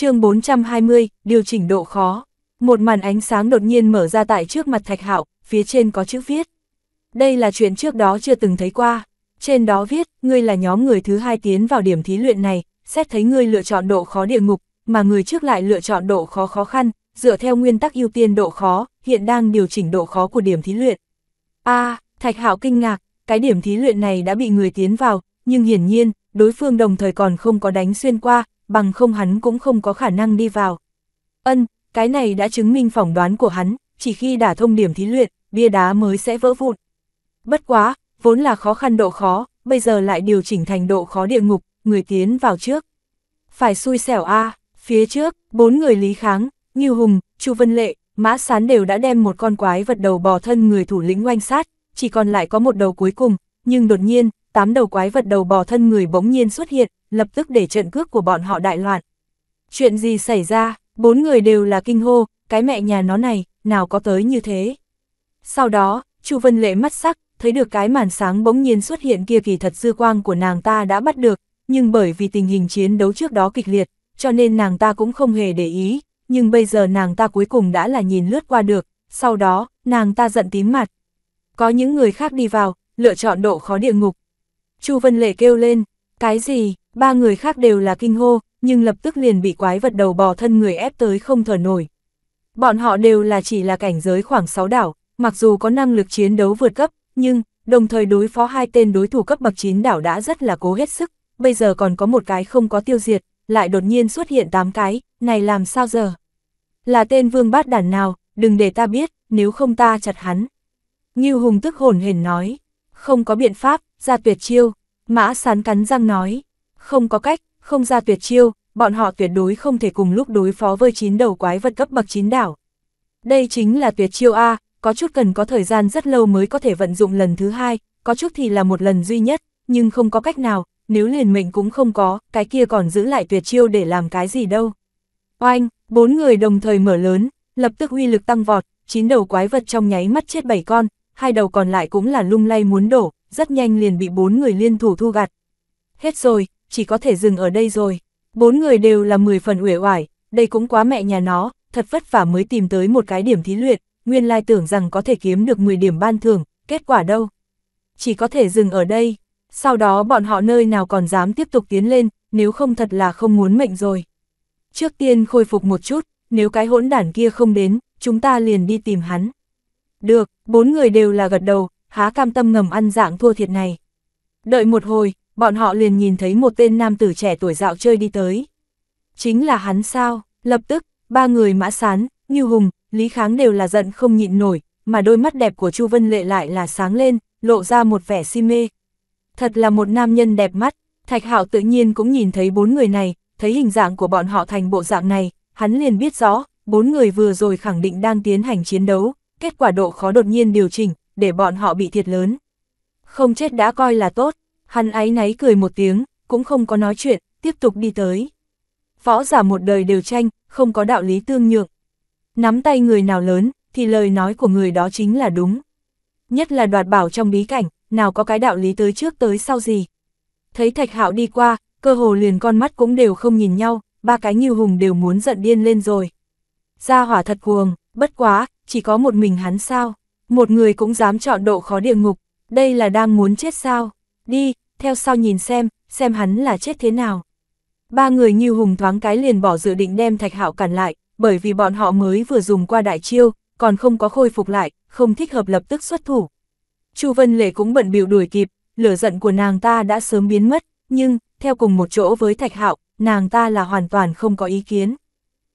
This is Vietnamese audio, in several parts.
chương 420, điều chỉnh độ khó. Một màn ánh sáng đột nhiên mở ra tại trước mặt Thạch Hạo, phía trên có chữ viết. Đây là chuyện trước đó chưa từng thấy qua. Trên đó viết, ngươi là nhóm người thứ hai tiến vào điểm thí luyện này, xét thấy ngươi lựa chọn độ khó địa ngục, mà người trước lại lựa chọn độ khó khó khăn, dựa theo nguyên tắc ưu tiên độ khó, hiện đang điều chỉnh độ khó của điểm thí luyện. A, Thạch Hạo kinh ngạc, cái điểm thí luyện này đã bị người tiến vào, nhưng hiển nhiên, đối phương đồng thời còn không có đánh xuyên qua, bằng không hắn cũng không có khả năng đi vào. Ân, cái này đã chứng minh phỏng đoán của hắn, chỉ khi đả thông điểm thí luyện, bia đá mới sẽ vỡ vụn. Bất quá, vốn là khó khăn độ khó, bây giờ lại điều chỉnh thành độ khó địa ngục, người tiến vào trước. Phải xui xẻo a phía trước, bốn người Lý Kháng, Như Hùng, Chu Vân Lệ, Mã Sán đều đã đem một con quái vật đầu bò thân người thủ lĩnh oanh sát, chỉ còn lại có một đầu cuối cùng, nhưng đột nhiên, tám đầu quái vật đầu bò thân người bỗng nhiên xuất hiện, lập tức để trận cước của bọn họ đại loạn. Chuyện gì xảy ra, bốn người đều là kinh hô, cái mẹ nhà nó này, nào có tới như thế. Sau đó, Chu Vân Lệ mắt sắc, thấy được cái màn sáng bỗng nhiên xuất hiện kia kỳ thật dư quang của nàng ta đã bắt được, nhưng bởi vì tình hình chiến đấu trước đó kịch liệt, cho nên nàng ta cũng không hề để ý, nhưng bây giờ nàng ta cuối cùng đã là nhìn lướt qua được, sau đó, nàng ta giận tím mặt. Có những người khác đi vào, lựa chọn độ khó địa ngục. Chu Vân Lệ kêu lên, cái gì, ba người khác đều là kinh hô, nhưng lập tức liền bị quái vật đầu bò thân người ép tới không thở nổi. Bọn họ đều là chỉ là cảnh giới khoảng 6 đảo, mặc dù có năng lực chiến đấu vượt cấp, nhưng, đồng thời đối phó hai tên đối thủ cấp bậc 9 đảo đã rất là cố hết sức, bây giờ còn có một cái không có tiêu diệt, lại đột nhiên xuất hiện 8 cái, này làm sao giờ? Là tên vương bát đản nào, đừng để ta biết, nếu không ta chặt hắn. Ngưu Hùng tức hồn hển nói, không có biện pháp, ra tuyệt chiêu, Mã sán cắn răng nói, không có cách, không ra tuyệt chiêu, bọn họ tuyệt đối không thể cùng lúc đối phó với chín đầu quái vật cấp bậc chín đảo. Đây chính là tuyệt chiêu A, có chút cần có thời gian rất lâu mới có thể vận dụng lần thứ hai, có chút thì là một lần duy nhất, nhưng không có cách nào, nếu liền mệnh cũng không có, cái kia còn giữ lại tuyệt chiêu để làm cái gì đâu. Oanh, bốn người đồng thời mở lớn, lập tức uy lực tăng vọt, chín đầu quái vật trong nháy mắt chết bảy con, hai đầu còn lại cũng là lung lay muốn đổ, rất nhanh liền bị bốn người liên thủ thu gặt. Hết rồi, chỉ có thể dừng ở đây rồi. Bốn người đều là 10 phần uể oải, đây cũng quá mẹ nhà nó, thật vất vả mới tìm tới một cái điểm thí luyện, nguyên lai tưởng rằng có thể kiếm được 10 điểm ban thưởng, kết quả đâu. Chỉ có thể dừng ở đây, sau đó bọn họ nơi nào còn dám tiếp tục tiến lên, nếu không thật là không muốn mệnh rồi. Trước tiên khôi phục một chút, nếu cái hỗn đản kia không đến, chúng ta liền đi tìm hắn. Được, bốn người đều là gật đầu, há cam tâm ngầm ăn dạng thua thiệt này. Đợi một hồi, bọn họ liền nhìn thấy một tên nam tử trẻ tuổi dạo chơi đi tới. Chính là hắn sao, lập tức, ba người mã sán, như hùng, lý kháng đều là giận không nhịn nổi, mà đôi mắt đẹp của Chu Vân Lệ lại là sáng lên, lộ ra một vẻ si mê. Thật là một nam nhân đẹp mắt, Thạch Hạo tự nhiên cũng nhìn thấy bốn người này, thấy hình dạng của bọn họ thành bộ dạng này, hắn liền biết rõ, bốn người vừa rồi khẳng định đang tiến hành chiến đấu, kết quả độ khó đột nhiên điều chỉnh, để bọn họ bị thiệt lớn. Không chết đã coi là tốt, hắn áy náy cười một tiếng, cũng không có nói chuyện, tiếp tục đi tới. Võ giả một đời đều tranh, không có đạo lý tương nhượng. Nắm tay người nào lớn, thì lời nói của người đó chính là đúng. Nhất là đoạt bảo trong bí cảnh, nào có cái đạo lý tới trước tới sau gì. Thấy Thạch Hạo đi qua, cơ hồ liền con mắt cũng đều không nhìn nhau, ba cái nghiêu hùng đều muốn giận điên lên rồi. Gia hỏa thật cuồng, bất quá, chỉ có một mình hắn sao. Một người cũng dám chọn độ khó địa ngục, đây là đang muốn chết sao? Đi, theo sau nhìn xem, xem hắn là chết thế nào. Ba người như hùng thoáng cái liền bỏ dự định đem Thạch Hạo cản lại, bởi vì bọn họ mới vừa dùng qua đại chiêu, còn không có khôi phục lại, không thích hợp lập tức xuất thủ. Chu Vân Lệ cũng bận biểu đuổi kịp, lửa giận của nàng ta đã sớm biến mất, nhưng, theo cùng một chỗ với Thạch Hạo, nàng ta là hoàn toàn không có ý kiến.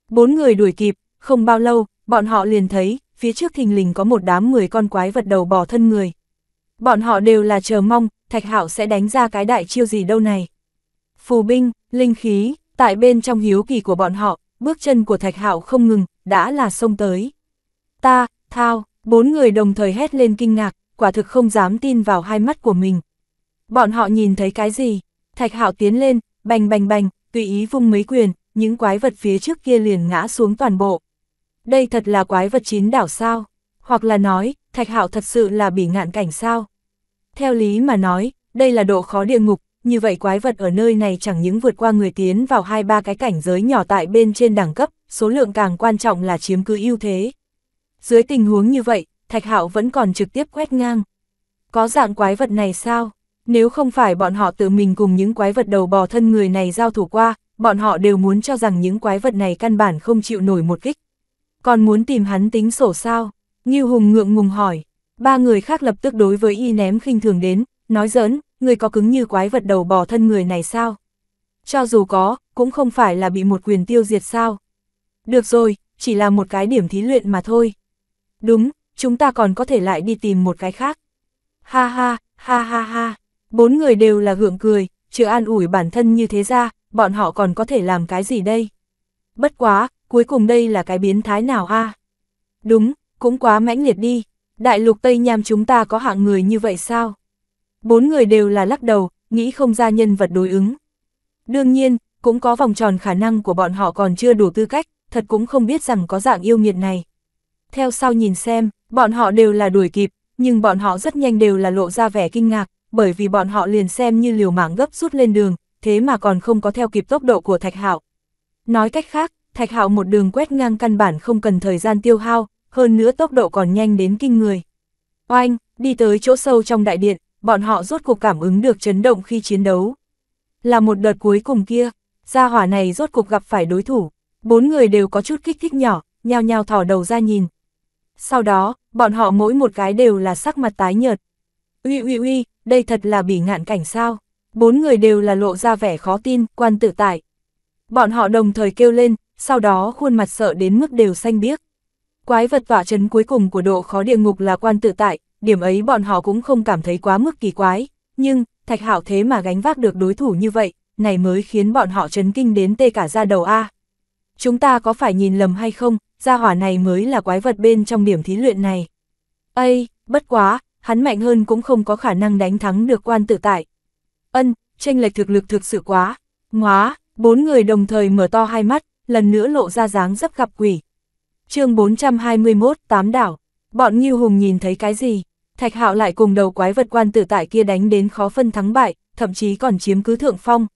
Bốn người đuổi kịp, không bao lâu, bọn họ liền thấy, phía trước thình lình có một đám 10 con quái vật đầu bò thân người. Bọn họ đều là chờ mong, Thạch Hạo sẽ đánh ra cái đại chiêu gì đâu này. Phù binh, linh khí, tại bên trong hiếu kỳ của bọn họ, bước chân của Thạch Hạo không ngừng, đã là sông tới. Ta, Thao, bốn người đồng thời hét lên kinh ngạc, quả thực không dám tin vào hai mắt của mình. Bọn họ nhìn thấy cái gì? Thạch Hạo tiến lên, bành bành bành, tùy ý vung mấy quyền, những quái vật phía trước kia liền ngã xuống toàn bộ đây thật là quái vật chín đảo sao? Hoặc là nói, Thạch Hạo thật sự là bị ngạn cảnh sao? Theo lý mà nói, đây là độ khó địa ngục, như vậy quái vật ở nơi này chẳng những vượt qua người tiến vào hai ba cái cảnh giới nhỏ tại bên trên đẳng cấp, số lượng càng quan trọng là chiếm cứ ưu thế. Dưới tình huống như vậy, Thạch Hạo vẫn còn trực tiếp quét ngang. Có dạng quái vật này sao? Nếu không phải bọn họ tự mình cùng những quái vật đầu bò thân người này giao thủ qua, bọn họ đều muốn cho rằng những quái vật này căn bản không chịu nổi một kích còn muốn tìm hắn tính sổ sao? Ngưu Hùng ngượng ngùng hỏi. Ba người khác lập tức đối với y ném khinh thường đến, nói giỡn, người có cứng như quái vật đầu bò thân người này sao? Cho dù có, cũng không phải là bị một quyền tiêu diệt sao? Được rồi, chỉ là một cái điểm thí luyện mà thôi. Đúng, chúng ta còn có thể lại đi tìm một cái khác. Ha ha, ha ha ha, bốn người đều là gượng cười, chữa an ủi bản thân như thế ra, bọn họ còn có thể làm cái gì đây? Bất quá, cuối cùng đây là cái biến thái nào a Đúng, cũng quá mãnh liệt đi, đại lục Tây Nham chúng ta có hạng người như vậy sao? Bốn người đều là lắc đầu, nghĩ không ra nhân vật đối ứng. Đương nhiên, cũng có vòng tròn khả năng của bọn họ còn chưa đủ tư cách, thật cũng không biết rằng có dạng yêu nghiệt này. Theo sau nhìn xem, bọn họ đều là đuổi kịp, nhưng bọn họ rất nhanh đều là lộ ra vẻ kinh ngạc, bởi vì bọn họ liền xem như liều mạng gấp rút lên đường, thế mà còn không có theo kịp tốc độ của Thạch Hạo. Nói cách khác, Thạch Hạo một đường quét ngang căn bản không cần thời gian tiêu hao, hơn nữa tốc độ còn nhanh đến kinh người. Oanh, đi tới chỗ sâu trong đại điện, bọn họ rốt cuộc cảm ứng được chấn động khi chiến đấu. Là một đợt cuối cùng kia, gia hỏa này rốt cuộc gặp phải đối thủ, bốn người đều có chút kích thích nhỏ, nhao nhao thỏ đầu ra nhìn. Sau đó, bọn họ mỗi một cái đều là sắc mặt tái nhợt. Uy uy uy, đây thật là bỉ ngạn cảnh sao? Bốn người đều là lộ ra vẻ khó tin, quan tự tại. Bọn họ đồng thời kêu lên, sau đó khuôn mặt sợ đến mức đều xanh biếc. Quái vật tỏa chấn cuối cùng của độ khó địa ngục là quan tự tại, điểm ấy bọn họ cũng không cảm thấy quá mức kỳ quái, nhưng, thạch hảo thế mà gánh vác được đối thủ như vậy, này mới khiến bọn họ chấn kinh đến tê cả ra đầu A. Chúng ta có phải nhìn lầm hay không, gia hỏa này mới là quái vật bên trong điểm thí luyện này. Ây, bất quá, hắn mạnh hơn cũng không có khả năng đánh thắng được quan tự tại. Ân, tranh lệch thực lực thực sự quá, ngóa, bốn người đồng thời mở to hai mắt, lần nữa lộ ra dáng dấp gặp quỷ. chương 421, Tám đảo, bọn Ngưu Hùng nhìn thấy cái gì? Thạch Hạo lại cùng đầu quái vật quan tử tại kia đánh đến khó phân thắng bại, thậm chí còn chiếm cứ thượng phong.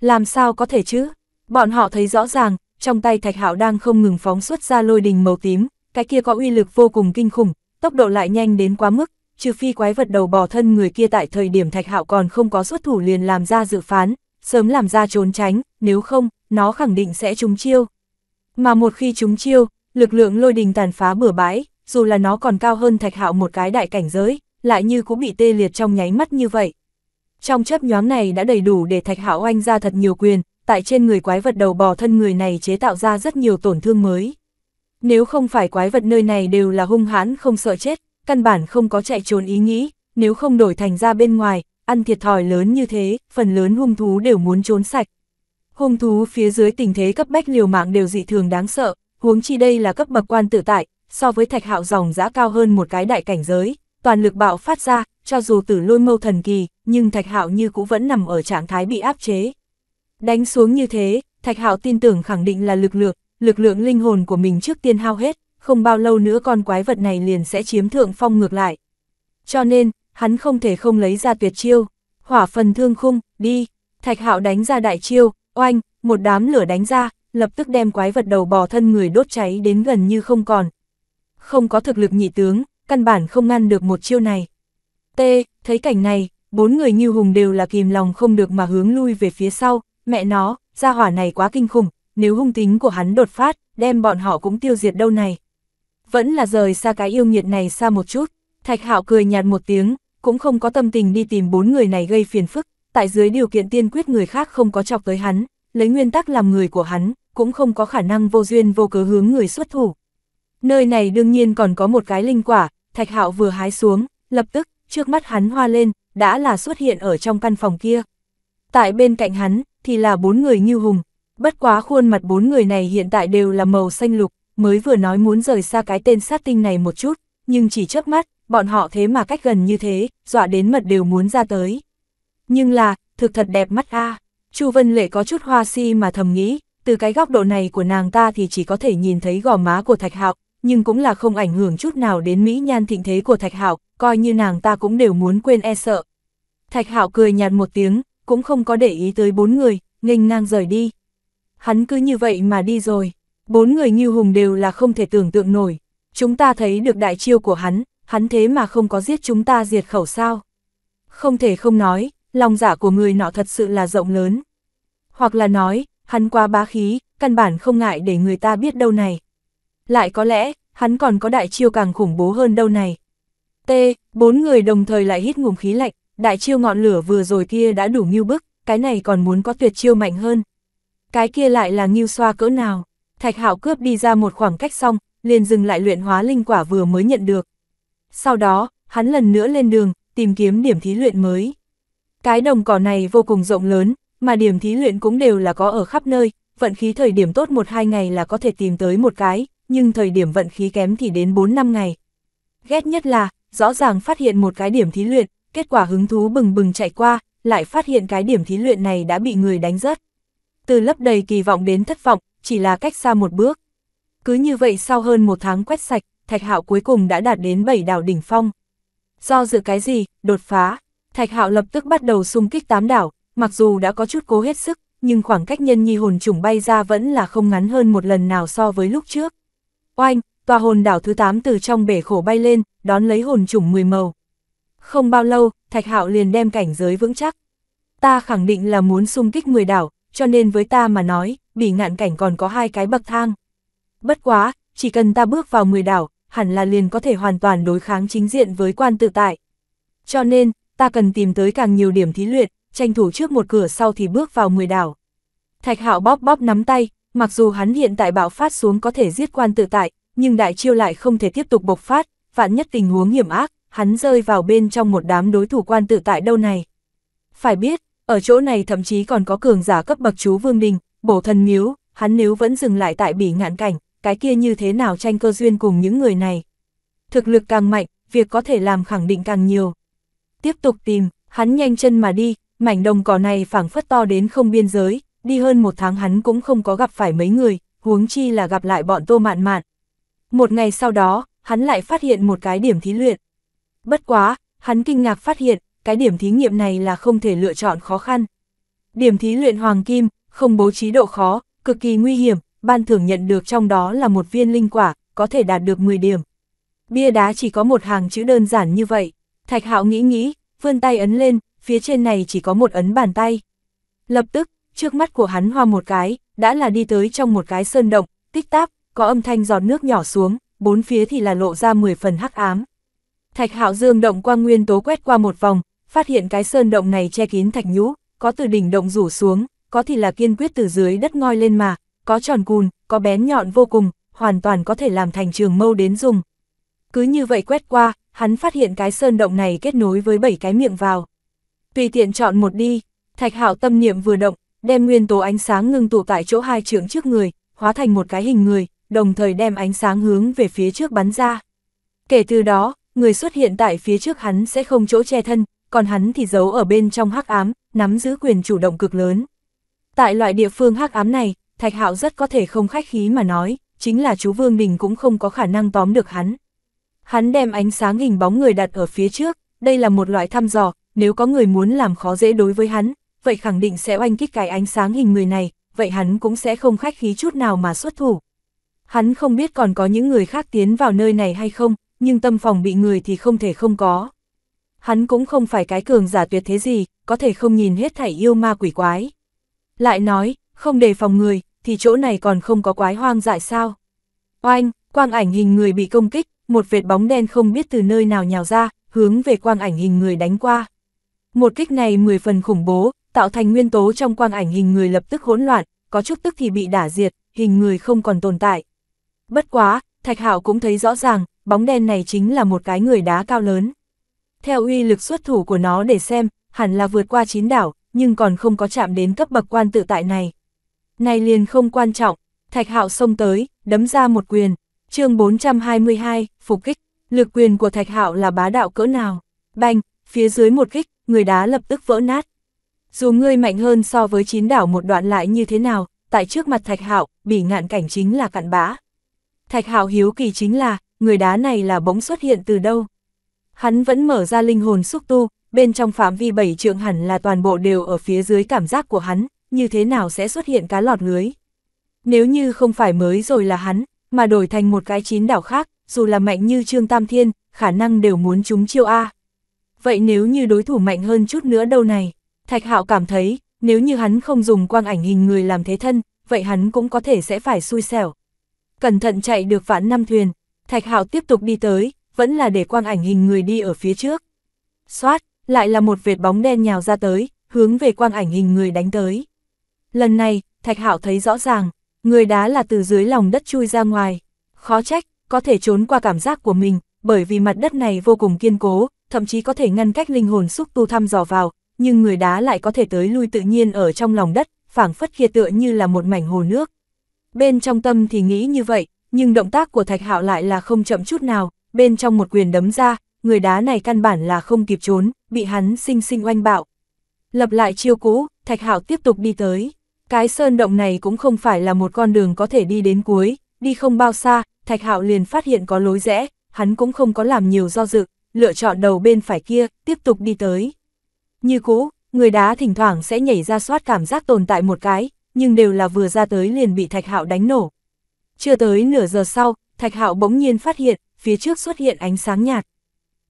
Làm sao có thể chứ? Bọn họ thấy rõ ràng, trong tay Thạch Hạo đang không ngừng phóng xuất ra lôi đình màu tím, cái kia có uy lực vô cùng kinh khủng, tốc độ lại nhanh đến quá mức, trừ phi quái vật đầu bò thân người kia tại thời điểm Thạch Hạo còn không có xuất thủ liền làm ra dự phán, sớm làm ra trốn tránh, nếu không, nó khẳng định sẽ trúng chiêu. Mà một khi trúng chiêu, lực lượng lôi đình tàn phá bừa bãi, dù là nó còn cao hơn thạch hạo một cái đại cảnh giới, lại như cũng bị tê liệt trong nháy mắt như vậy. Trong chấp nhoáng này đã đầy đủ để thạch hạo anh ra thật nhiều quyền, tại trên người quái vật đầu bò thân người này chế tạo ra rất nhiều tổn thương mới. Nếu không phải quái vật nơi này đều là hung hãn không sợ chết, căn bản không có chạy trốn ý nghĩ, nếu không đổi thành ra bên ngoài, ăn thiệt thòi lớn như thế, phần lớn hung thú đều muốn trốn sạch. Hung thú phía dưới tình thế cấp bách liều mạng đều dị thường đáng sợ, huống chi đây là cấp bậc quan tự tại, so với thạch hạo dòng giá cao hơn một cái đại cảnh giới, toàn lực bạo phát ra, cho dù tử lôi mâu thần kỳ, nhưng thạch hạo như cũng vẫn nằm ở trạng thái bị áp chế. Đánh xuống như thế, thạch hạo tin tưởng khẳng định là lực lượng, lực lượng linh hồn của mình trước tiên hao hết, không bao lâu nữa con quái vật này liền sẽ chiếm thượng phong ngược lại. Cho nên, hắn không thể không lấy ra tuyệt chiêu, hỏa phần thương khung, đi, thạch hạo đánh ra đại chiêu, Oanh, một đám lửa đánh ra, lập tức đem quái vật đầu bò thân người đốt cháy đến gần như không còn. Không có thực lực nhị tướng, căn bản không ngăn được một chiêu này. T, thấy cảnh này, bốn người như hùng đều là kìm lòng không được mà hướng lui về phía sau, mẹ nó, gia hỏa này quá kinh khủng, nếu hung tính của hắn đột phát, đem bọn họ cũng tiêu diệt đâu này. Vẫn là rời xa cái yêu nghiệt này xa một chút, thạch hạo cười nhạt một tiếng, cũng không có tâm tình đi tìm bốn người này gây phiền phức, tại dưới điều kiện tiên quyết người khác không có chọc tới hắn, lấy nguyên tắc làm người của hắn, cũng không có khả năng vô duyên vô cớ hướng người xuất thủ. Nơi này đương nhiên còn có một cái linh quả, Thạch Hạo vừa hái xuống, lập tức, trước mắt hắn hoa lên, đã là xuất hiện ở trong căn phòng kia. Tại bên cạnh hắn, thì là bốn người như hùng, bất quá khuôn mặt bốn người này hiện tại đều là màu xanh lục, mới vừa nói muốn rời xa cái tên sát tinh này một chút, nhưng chỉ trước mắt, bọn họ thế mà cách gần như thế, dọa đến mật đều muốn ra tới. Nhưng là, thực thật đẹp mắt a Chu Vân Lệ có chút hoa si mà thầm nghĩ, từ cái góc độ này của nàng ta thì chỉ có thể nhìn thấy gò má của Thạch Hạo, nhưng cũng là không ảnh hưởng chút nào đến mỹ nhan thịnh thế của Thạch Hạo, coi như nàng ta cũng đều muốn quên e sợ. Thạch Hạo cười nhạt một tiếng, cũng không có để ý tới bốn người, nghênh ngang rời đi. Hắn cứ như vậy mà đi rồi, bốn người như hùng đều là không thể tưởng tượng nổi. Chúng ta thấy được đại chiêu của hắn, hắn thế mà không có giết chúng ta diệt khẩu sao. Không thể không nói, lòng giả dạ của người nọ thật sự là rộng lớn. Hoặc là nói, hắn qua bá khí, căn bản không ngại để người ta biết đâu này. Lại có lẽ, hắn còn có đại chiêu càng khủng bố hơn đâu này. T, bốn người đồng thời lại hít ngụm khí lạnh, đại chiêu ngọn lửa vừa rồi kia đã đủ nghiêu bức, cái này còn muốn có tuyệt chiêu mạnh hơn. Cái kia lại là nghiêu xoa cỡ nào, thạch hạo cướp đi ra một khoảng cách xong, liền dừng lại luyện hóa linh quả vừa mới nhận được. Sau đó, hắn lần nữa lên đường, tìm kiếm điểm thí luyện mới. Cái đồng cỏ này vô cùng rộng lớn, mà điểm thí luyện cũng đều là có ở khắp nơi, vận khí thời điểm tốt một hai ngày là có thể tìm tới một cái, nhưng thời điểm vận khí kém thì đến 4 năm ngày. Ghét nhất là, rõ ràng phát hiện một cái điểm thí luyện, kết quả hứng thú bừng bừng chạy qua, lại phát hiện cái điểm thí luyện này đã bị người đánh rớt. Từ lấp đầy kỳ vọng đến thất vọng, chỉ là cách xa một bước. Cứ như vậy sau hơn một tháng quét sạch, Thạch Hạo cuối cùng đã đạt đến 7 đảo đỉnh phong. Do dự cái gì, đột phá, Thạch Hạo lập tức bắt đầu xung kích tám đảo, mặc dù đã có chút cố hết sức, nhưng khoảng cách nhân nhi hồn trùng bay ra vẫn là không ngắn hơn một lần nào so với lúc trước. Oanh, tòa hồn đảo thứ 8 từ trong bể khổ bay lên, đón lấy hồn trùng 10 màu. Không bao lâu, Thạch Hạo liền đem cảnh giới vững chắc. Ta khẳng định là muốn xung kích 10 đảo, cho nên với ta mà nói, bị ngạn cảnh còn có hai cái bậc thang. Bất quá, chỉ cần ta bước vào 10 đảo, hẳn là liền có thể hoàn toàn đối kháng chính diện với quan tự tại. Cho nên, ta cần tìm tới càng nhiều điểm thí luyện, tranh thủ trước một cửa sau thì bước vào 10 đảo. Thạch hạo bóp bóp nắm tay, mặc dù hắn hiện tại bạo phát xuống có thể giết quan tự tại, nhưng đại chiêu lại không thể tiếp tục bộc phát, vạn nhất tình huống hiểm ác, hắn rơi vào bên trong một đám đối thủ quan tự tại đâu này. Phải biết, ở chỗ này thậm chí còn có cường giả cấp bậc chú Vương Đình, bổ thần miếu, hắn nếu vẫn dừng lại tại bỉ ngạn cảnh, cái kia như thế nào tranh cơ duyên cùng những người này. Thực lực càng mạnh, việc có thể làm khẳng định càng nhiều tiếp tục tìm, hắn nhanh chân mà đi, mảnh đồng cỏ này phảng phất to đến không biên giới, đi hơn một tháng hắn cũng không có gặp phải mấy người, huống chi là gặp lại bọn tô mạn mạn. Một ngày sau đó, hắn lại phát hiện một cái điểm thí luyện. Bất quá, hắn kinh ngạc phát hiện, cái điểm thí nghiệm này là không thể lựa chọn khó khăn. Điểm thí luyện hoàng kim, không bố trí độ khó, cực kỳ nguy hiểm, ban thưởng nhận được trong đó là một viên linh quả, có thể đạt được 10 điểm. Bia đá chỉ có một hàng chữ đơn giản như vậy. Thạch Hạo nghĩ nghĩ, vươn tay ấn lên, phía trên này chỉ có một ấn bàn tay. Lập tức, trước mắt của hắn hoa một cái, đã là đi tới trong một cái sơn động, tích táp, có âm thanh giọt nước nhỏ xuống, bốn phía thì là lộ ra 10 phần hắc ám. Thạch Hạo dương động quang nguyên tố quét qua một vòng, phát hiện cái sơn động này che kín thạch nhũ, có từ đỉnh động rủ xuống, có thì là kiên quyết từ dưới đất ngoi lên mà, có tròn cùn, có bén nhọn vô cùng, hoàn toàn có thể làm thành trường mâu đến dùng. Cứ như vậy quét qua, hắn phát hiện cái sơn động này kết nối với bảy cái miệng vào. Tùy tiện chọn một đi, thạch hạo tâm niệm vừa động, đem nguyên tố ánh sáng ngưng tụ tại chỗ hai trưởng trước người, hóa thành một cái hình người, đồng thời đem ánh sáng hướng về phía trước bắn ra. Kể từ đó, người xuất hiện tại phía trước hắn sẽ không chỗ che thân, còn hắn thì giấu ở bên trong hắc ám, nắm giữ quyền chủ động cực lớn. Tại loại địa phương hắc ám này, Thạch Hạo rất có thể không khách khí mà nói, chính là chú Vương Đình cũng không có khả năng tóm được hắn. Hắn đem ánh sáng hình bóng người đặt ở phía trước, đây là một loại thăm dò, nếu có người muốn làm khó dễ đối với hắn, vậy khẳng định sẽ oanh kích cái ánh sáng hình người này, vậy hắn cũng sẽ không khách khí chút nào mà xuất thủ. Hắn không biết còn có những người khác tiến vào nơi này hay không, nhưng tâm phòng bị người thì không thể không có. Hắn cũng không phải cái cường giả tuyệt thế gì, có thể không nhìn hết thảy yêu ma quỷ quái. Lại nói, không đề phòng người, thì chỗ này còn không có quái hoang dại sao. Oanh, quang ảnh hình người bị công kích, một vệt bóng đen không biết từ nơi nào nhào ra, hướng về quang ảnh hình người đánh qua. Một kích này 10 phần khủng bố, tạo thành nguyên tố trong quang ảnh hình người lập tức hỗn loạn, có chút tức thì bị đả diệt, hình người không còn tồn tại. Bất quá, Thạch Hạo cũng thấy rõ ràng, bóng đen này chính là một cái người đá cao lớn. Theo uy lực xuất thủ của nó để xem, hẳn là vượt qua chín đảo, nhưng còn không có chạm đến cấp bậc quan tự tại này. Này liền không quan trọng, Thạch Hạo xông tới, đấm ra một quyền, chương 422, phục kích, lực quyền của Thạch Hạo là bá đạo cỡ nào? Banh, phía dưới một kích, người đá lập tức vỡ nát. Dù ngươi mạnh hơn so với chín đảo một đoạn lại như thế nào, tại trước mặt Thạch Hạo, bị ngạn cảnh chính là cặn bã. Thạch Hạo hiếu kỳ chính là, người đá này là bóng xuất hiện từ đâu? Hắn vẫn mở ra linh hồn xúc tu, bên trong phạm vi bảy trượng hẳn là toàn bộ đều ở phía dưới cảm giác của hắn, như thế nào sẽ xuất hiện cá lọt lưới? Nếu như không phải mới rồi là hắn, mà đổi thành một cái chín đảo khác, dù là mạnh như Trương Tam Thiên, khả năng đều muốn chúng chiêu A. Vậy nếu như đối thủ mạnh hơn chút nữa đâu này, Thạch Hạo cảm thấy, nếu như hắn không dùng quang ảnh hình người làm thế thân, vậy hắn cũng có thể sẽ phải xui xẻo. Cẩn thận chạy được vãn năm thuyền, Thạch Hạo tiếp tục đi tới, vẫn là để quang ảnh hình người đi ở phía trước. Xoát, lại là một vệt bóng đen nhào ra tới, hướng về quang ảnh hình người đánh tới. Lần này, Thạch Hạo thấy rõ ràng, Người đá là từ dưới lòng đất chui ra ngoài. Khó trách, có thể trốn qua cảm giác của mình, bởi vì mặt đất này vô cùng kiên cố, thậm chí có thể ngăn cách linh hồn xúc tu thăm dò vào, nhưng người đá lại có thể tới lui tự nhiên ở trong lòng đất, phảng phất kia tựa như là một mảnh hồ nước. Bên trong tâm thì nghĩ như vậy, nhưng động tác của Thạch Hạo lại là không chậm chút nào, bên trong một quyền đấm ra, người đá này căn bản là không kịp trốn, bị hắn sinh sinh oanh bạo. Lập lại chiêu cũ, Thạch Hạo tiếp tục đi tới. Cái sơn động này cũng không phải là một con đường có thể đi đến cuối, đi không bao xa, Thạch Hạo liền phát hiện có lối rẽ, hắn cũng không có làm nhiều do dự, lựa chọn đầu bên phải kia, tiếp tục đi tới. Như cũ, người đá thỉnh thoảng sẽ nhảy ra soát cảm giác tồn tại một cái, nhưng đều là vừa ra tới liền bị Thạch Hạo đánh nổ. Chưa tới nửa giờ sau, Thạch Hạo bỗng nhiên phát hiện, phía trước xuất hiện ánh sáng nhạt.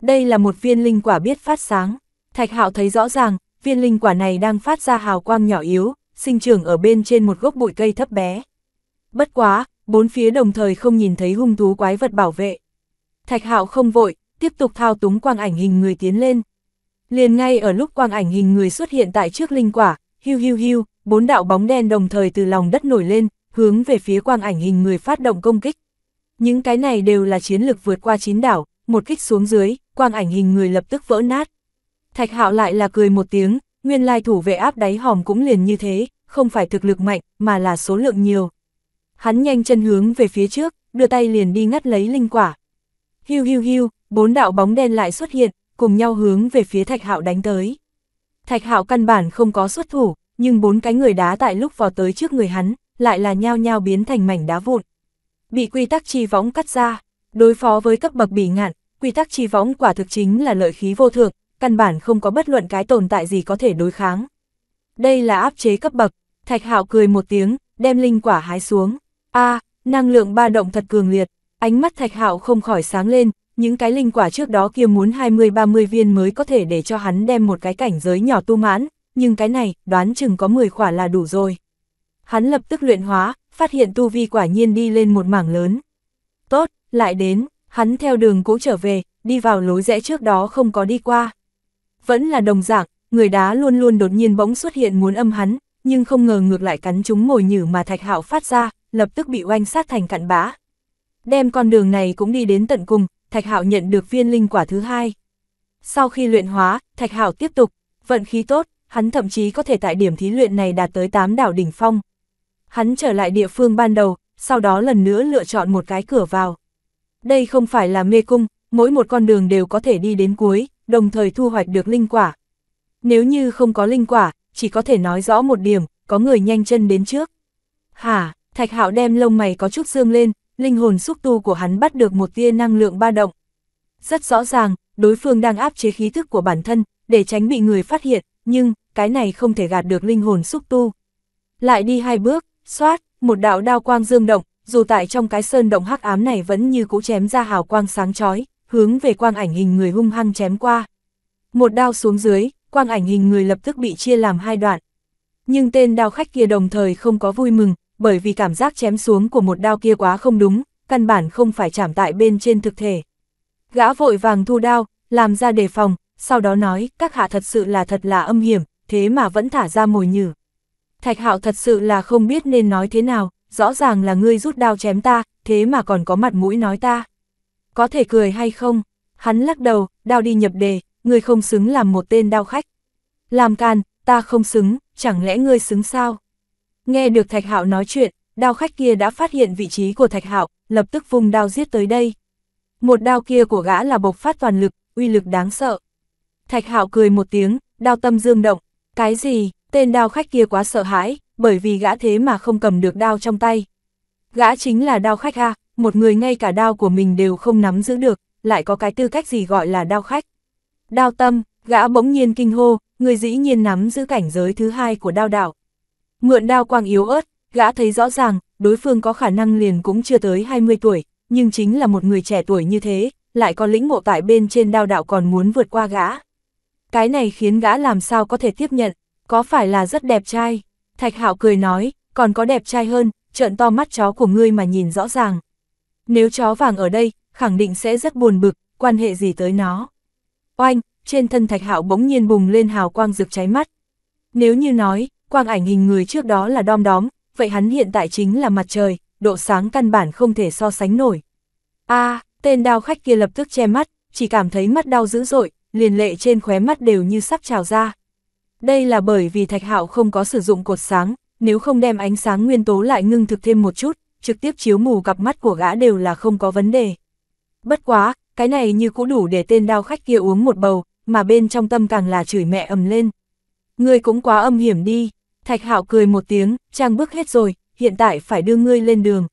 Đây là một viên linh quả biết phát sáng. Thạch Hạo thấy rõ ràng, viên linh quả này đang phát ra hào quang nhỏ yếu, sinh trưởng ở bên trên một gốc bụi cây thấp bé. Bất quá, bốn phía đồng thời không nhìn thấy hung thú quái vật bảo vệ. Thạch hạo không vội, tiếp tục thao túng quang ảnh hình người tiến lên. Liền ngay ở lúc quang ảnh hình người xuất hiện tại trước linh quả, hiu hiu hiu, bốn đạo bóng đen đồng thời từ lòng đất nổi lên, hướng về phía quang ảnh hình người phát động công kích. Những cái này đều là chiến lực vượt qua chín đảo, một kích xuống dưới, quang ảnh hình người lập tức vỡ nát. Thạch hạo lại là cười một tiếng, nguyên lai thủ vệ áp đáy hòm cũng liền như thế, không phải thực lực mạnh, mà là số lượng nhiều. Hắn nhanh chân hướng về phía trước, đưa tay liền đi ngắt lấy linh quả. Hiu hiu hiu, bốn đạo bóng đen lại xuất hiện, cùng nhau hướng về phía Thạch Hạo đánh tới. Thạch Hạo căn bản không có xuất thủ, nhưng bốn cái người đá tại lúc vào tới trước người hắn, lại là nhao nhao biến thành mảnh đá vụn. Bị quy tắc chi võng cắt ra, đối phó với cấp bậc bỉ ngạn, quy tắc chi võng quả thực chính là lợi khí vô thượng, căn bản không có bất luận cái tồn tại gì có thể đối kháng. Đây là áp chế cấp bậc, thạch hạo cười một tiếng, đem linh quả hái xuống. a năng lượng ba động thật cường liệt, ánh mắt thạch hạo không khỏi sáng lên, những cái linh quả trước đó kia muốn 20-30 viên mới có thể để cho hắn đem một cái cảnh giới nhỏ tu mãn, nhưng cái này, đoán chừng có 10 quả là đủ rồi. Hắn lập tức luyện hóa, phát hiện tu vi quả nhiên đi lên một mảng lớn. Tốt, lại đến, hắn theo đường cũ trở về, đi vào lối rẽ trước đó không có đi qua. Vẫn là đồng dạng, người đá luôn luôn đột nhiên bỗng xuất hiện muốn âm hắn, nhưng không ngờ ngược lại cắn chúng mồi nhử mà thạch hạo phát ra, lập tức bị oanh sát thành cặn bã. Đem con đường này cũng đi đến tận cùng, thạch hạo nhận được viên linh quả thứ hai. Sau khi luyện hóa, thạch hạo tiếp tục, vận khí tốt, hắn thậm chí có thể tại điểm thí luyện này đạt tới 8 đảo đỉnh phong. Hắn trở lại địa phương ban đầu, sau đó lần nữa lựa chọn một cái cửa vào. Đây không phải là mê cung, mỗi một con đường đều có thể đi đến cuối, đồng thời thu hoạch được linh quả. Nếu như không có linh quả, chỉ có thể nói rõ một điểm, có người nhanh chân đến trước. Hả, thạch hạo đem lông mày có chút dương lên, linh hồn xúc tu của hắn bắt được một tia năng lượng ba động. Rất rõ ràng, đối phương đang áp chế khí thức của bản thân, để tránh bị người phát hiện, nhưng, cái này không thể gạt được linh hồn xúc tu. Lại đi hai bước, xoát, một đạo đao quang dương động, dù tại trong cái sơn động hắc ám này vẫn như cũ chém ra hào quang sáng chói, hướng về quang ảnh hình người hung hăng chém qua. Một đao xuống dưới, quang ảnh hình người lập tức bị chia làm hai đoạn. Nhưng tên đao khách kia đồng thời không có vui mừng, bởi vì cảm giác chém xuống của một đao kia quá không đúng, căn bản không phải chạm tại bên trên thực thể. Gã vội vàng thu đao, làm ra đề phòng, sau đó nói các hạ thật sự là thật là âm hiểm, thế mà vẫn thả ra mồi nhử. Thạch hạo thật sự là không biết nên nói thế nào, rõ ràng là ngươi rút đao chém ta, thế mà còn có mặt mũi nói ta có thể cười hay không? Hắn lắc đầu, đao đi nhập đề, ngươi không xứng làm một tên đao khách. Làm can, ta không xứng, chẳng lẽ ngươi xứng sao? Nghe được Thạch Hạo nói chuyện, đao khách kia đã phát hiện vị trí của Thạch Hạo, lập tức vung đao giết tới đây. Một đao kia của gã là bộc phát toàn lực, uy lực đáng sợ. Thạch Hạo cười một tiếng, đao tâm dương động, cái gì? Tên đao khách kia quá sợ hãi, bởi vì gã thế mà không cầm được đao trong tay. Gã chính là đao khách a, một người ngay cả đao của mình đều không nắm giữ được, lại có cái tư cách gì gọi là đao khách. Đao tâm, gã bỗng nhiên kinh hô, người dĩ nhiên nắm giữ cảnh giới thứ hai của đao đạo. Mượn đao quang yếu ớt, gã thấy rõ ràng, đối phương có khả năng liền cũng chưa tới 20 tuổi, nhưng chính là một người trẻ tuổi như thế, lại có lĩnh ngộ tại bên trên đao đạo còn muốn vượt qua gã. Cái này khiến gã làm sao có thể tiếp nhận, có phải là rất đẹp trai? Thạch Hạo cười nói, còn có đẹp trai hơn, trợn to mắt chó của ngươi mà nhìn rõ ràng. Nếu chó vàng ở đây, khẳng định sẽ rất buồn bực, quan hệ gì tới nó. Oanh, trên thân thạch hạo bỗng nhiên bùng lên hào quang rực cháy mắt. Nếu như nói, quang ảnh hình người trước đó là đom đóm, vậy hắn hiện tại chính là mặt trời, độ sáng căn bản không thể so sánh nổi. a tên đao khách kia lập tức che mắt, chỉ cảm thấy mắt đau dữ dội, liền lệ trên khóe mắt đều như sắp trào ra. Đây là bởi vì thạch hạo không có sử dụng cột sáng, nếu không đem ánh sáng nguyên tố lại ngưng thực thêm một chút, trực tiếp chiếu mù cặp mắt của gã đều là không có vấn đề. Bất quá, cái này như cũng đủ để tên đao khách kia uống một bầu, mà bên trong tâm càng là chửi mẹ ầm lên. Ngươi cũng quá âm hiểm đi, thạch hạo cười một tiếng, trang bước hết rồi, hiện tại phải đưa ngươi lên đường.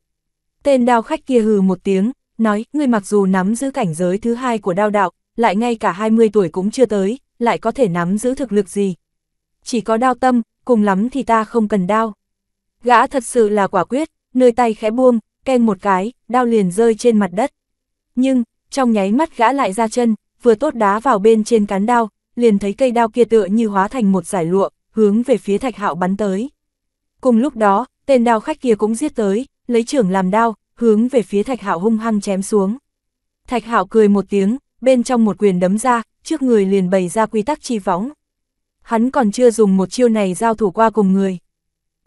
Tên đao khách kia hừ một tiếng, nói, ngươi mặc dù nắm giữ cảnh giới thứ hai của đao đạo, lại ngay cả 20 tuổi cũng chưa tới, lại có thể nắm giữ thực lực gì. Chỉ có đao tâm, cùng lắm thì ta không cần đao. Gã thật sự là quả quyết, nơi tay khẽ buông, ken một cái, đao liền rơi trên mặt đất. Nhưng, trong nháy mắt gã lại ra chân, vừa tốt đá vào bên trên cán đao, liền thấy cây đao kia tựa như hóa thành một giải lụa, hướng về phía thạch hạo bắn tới. Cùng lúc đó, tên đao khách kia cũng giết tới, lấy trưởng làm đao, hướng về phía thạch hạo hung hăng chém xuống. Thạch hạo cười một tiếng, bên trong một quyền đấm ra, trước người liền bày ra quy tắc chi võng. Hắn còn chưa dùng một chiêu này giao thủ qua cùng người.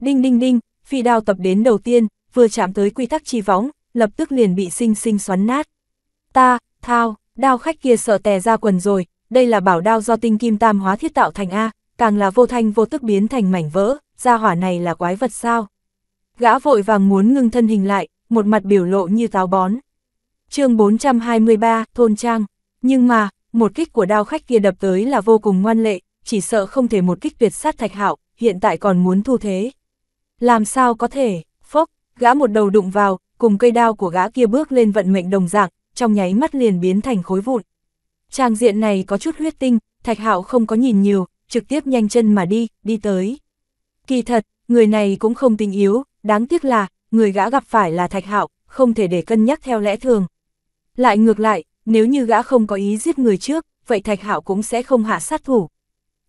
Đinh đinh đinh, phi đao tập đến đầu tiên, vừa chạm tới quy tắc chi võng, lập tức liền bị sinh sinh xoắn nát. Ta, thao, đao khách kia sợ tè ra quần rồi, đây là bảo đao do tinh kim tam hóa thiết tạo thành A, càng là vô thanh vô tức biến thành mảnh vỡ, ra hỏa này là quái vật sao. Gã vội vàng muốn ngưng thân hình lại, một mặt biểu lộ như táo bón. chương 423, Thôn Trang. Nhưng mà, một kích của đao khách kia đập tới là vô cùng ngoan lệ, chỉ sợ không thể một kích tuyệt sát thạch hạo, hiện tại còn muốn thu thế. Làm sao có thể, Gã một đầu đụng vào, cùng cây đao của gã kia bước lên vận mệnh đồng dạng, trong nháy mắt liền biến thành khối vụn. Trang diện này có chút huyết tinh, Thạch Hạo không có nhìn nhiều, trực tiếp nhanh chân mà đi, đi tới. Kỳ thật, người này cũng không tình yếu, đáng tiếc là, người gã gặp phải là Thạch Hạo, không thể để cân nhắc theo lẽ thường. Lại ngược lại, nếu như gã không có ý giết người trước, vậy Thạch Hạo cũng sẽ không hạ sát thủ.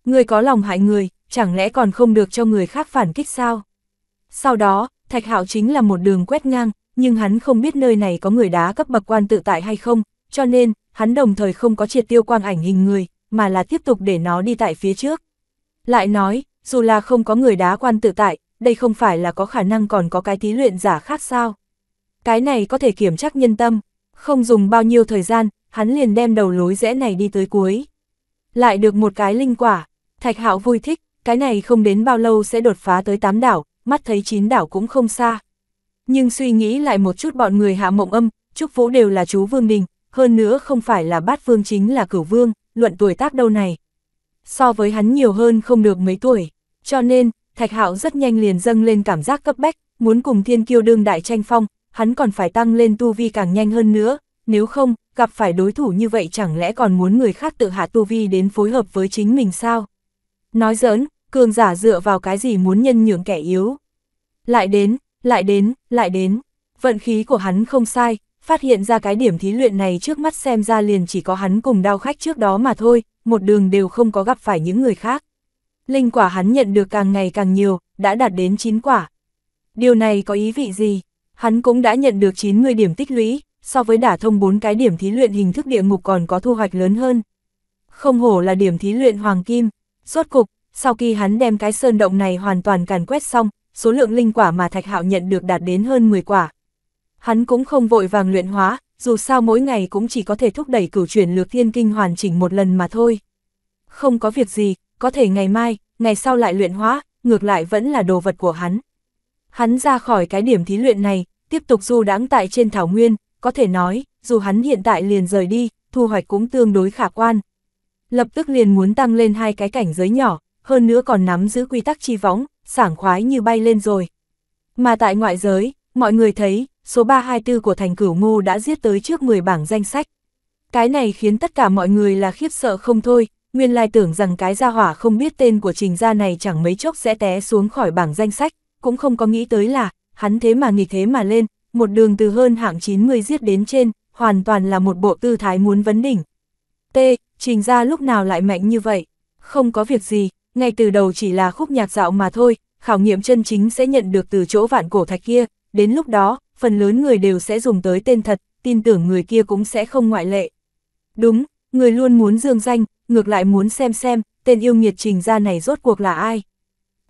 Người có lòng hại người, chẳng lẽ còn không được cho người khác phản kích sao? Sau đó, Thạch Hạo chính là một đường quét ngang, nhưng hắn không biết nơi này có người đá cấp bậc quan tự tại hay không, cho nên, hắn đồng thời không có triệt tiêu quang ảnh hình người, mà là tiếp tục để nó đi tại phía trước. Lại nói, dù là không có người đá quan tự tại, đây không phải là có khả năng còn có cái thí luyện giả khác sao. Cái này có thể kiểm chắc nhân tâm, không dùng bao nhiêu thời gian, hắn liền đem đầu lối rẽ này đi tới cuối. Lại được một cái linh quả, thạch hạo vui thích, cái này không đến bao lâu sẽ đột phá tới tám đảo, mắt thấy chín đảo cũng không xa. Nhưng suy nghĩ lại một chút bọn người hạ mộng âm, Trúc Vũ đều là chú Vương Đình, hơn nữa không phải là bát vương chính là cửu vương, luận tuổi tác đâu này. So với hắn nhiều hơn không được mấy tuổi, cho nên, Thạch Hạo rất nhanh liền dâng lên cảm giác cấp bách, muốn cùng thiên kiêu đương đại tranh phong, hắn còn phải tăng lên tu vi càng nhanh hơn nữa, nếu không, gặp phải đối thủ như vậy chẳng lẽ còn muốn người khác tự hạ tu vi đến phối hợp với chính mình sao? Nói giỡn, cường giả dựa vào cái gì muốn nhân nhượng kẻ yếu. Lại đến, lại đến, lại đến, vận khí của hắn không sai, phát hiện ra cái điểm thí luyện này trước mắt xem ra liền chỉ có hắn cùng đao khách trước đó mà thôi, một đường đều không có gặp phải những người khác. Linh quả hắn nhận được càng ngày càng nhiều, đã đạt đến 9 quả. Điều này có ý vị gì? Hắn cũng đã nhận được 90 điểm tích lũy, so với đả thông 4 cái điểm thí luyện hình thức địa ngục còn có thu hoạch lớn hơn. Không hổ là điểm thí luyện hoàng kim, rốt cục, sau khi hắn đem cái sơn động này hoàn toàn càn quét xong, số lượng linh quả mà Thạch Hạo nhận được đạt đến hơn 10 quả. Hắn cũng không vội vàng luyện hóa, dù sao mỗi ngày cũng chỉ có thể thúc đẩy cửu chuyển lược thiên kinh hoàn chỉnh một lần mà thôi. Không có việc gì, có thể ngày mai, ngày sau lại luyện hóa, ngược lại vẫn là đồ vật của hắn. Hắn ra khỏi cái điểm thí luyện này, tiếp tục du đáng tại trên thảo nguyên, có thể nói, dù hắn hiện tại liền rời đi, thu hoạch cũng tương đối khả quan. Lập tức liền muốn tăng lên hai cái cảnh giới nhỏ, hơn nữa còn nắm giữ quy tắc chi võng, sảng khoái như bay lên rồi. Mà tại ngoại giới, mọi người thấy, số 324 của thành cửu ngu đã giết tới trước 10 bảng danh sách. Cái này khiến tất cả mọi người là khiếp sợ không thôi, nguyên lai tưởng rằng cái gia hỏa không biết tên của trình gia này chẳng mấy chốc sẽ té xuống khỏi bảng danh sách, cũng không có nghĩ tới là, hắn thế mà nghịch thế mà lên, một đường từ hơn hạng 90 giết đến trên, hoàn toàn là một bộ tư thái muốn vấn đỉnh. T, trình gia lúc nào lại mạnh như vậy? Không có việc gì, ngay từ đầu chỉ là khúc nhạc dạo mà thôi, khảo nghiệm chân chính sẽ nhận được từ chỗ vạn cổ thạch kia, đến lúc đó, phần lớn người đều sẽ dùng tới tên thật, tin tưởng người kia cũng sẽ không ngoại lệ. Đúng, người luôn muốn dương danh, ngược lại muốn xem xem, tên yêu nghiệt trình ra này rốt cuộc là ai.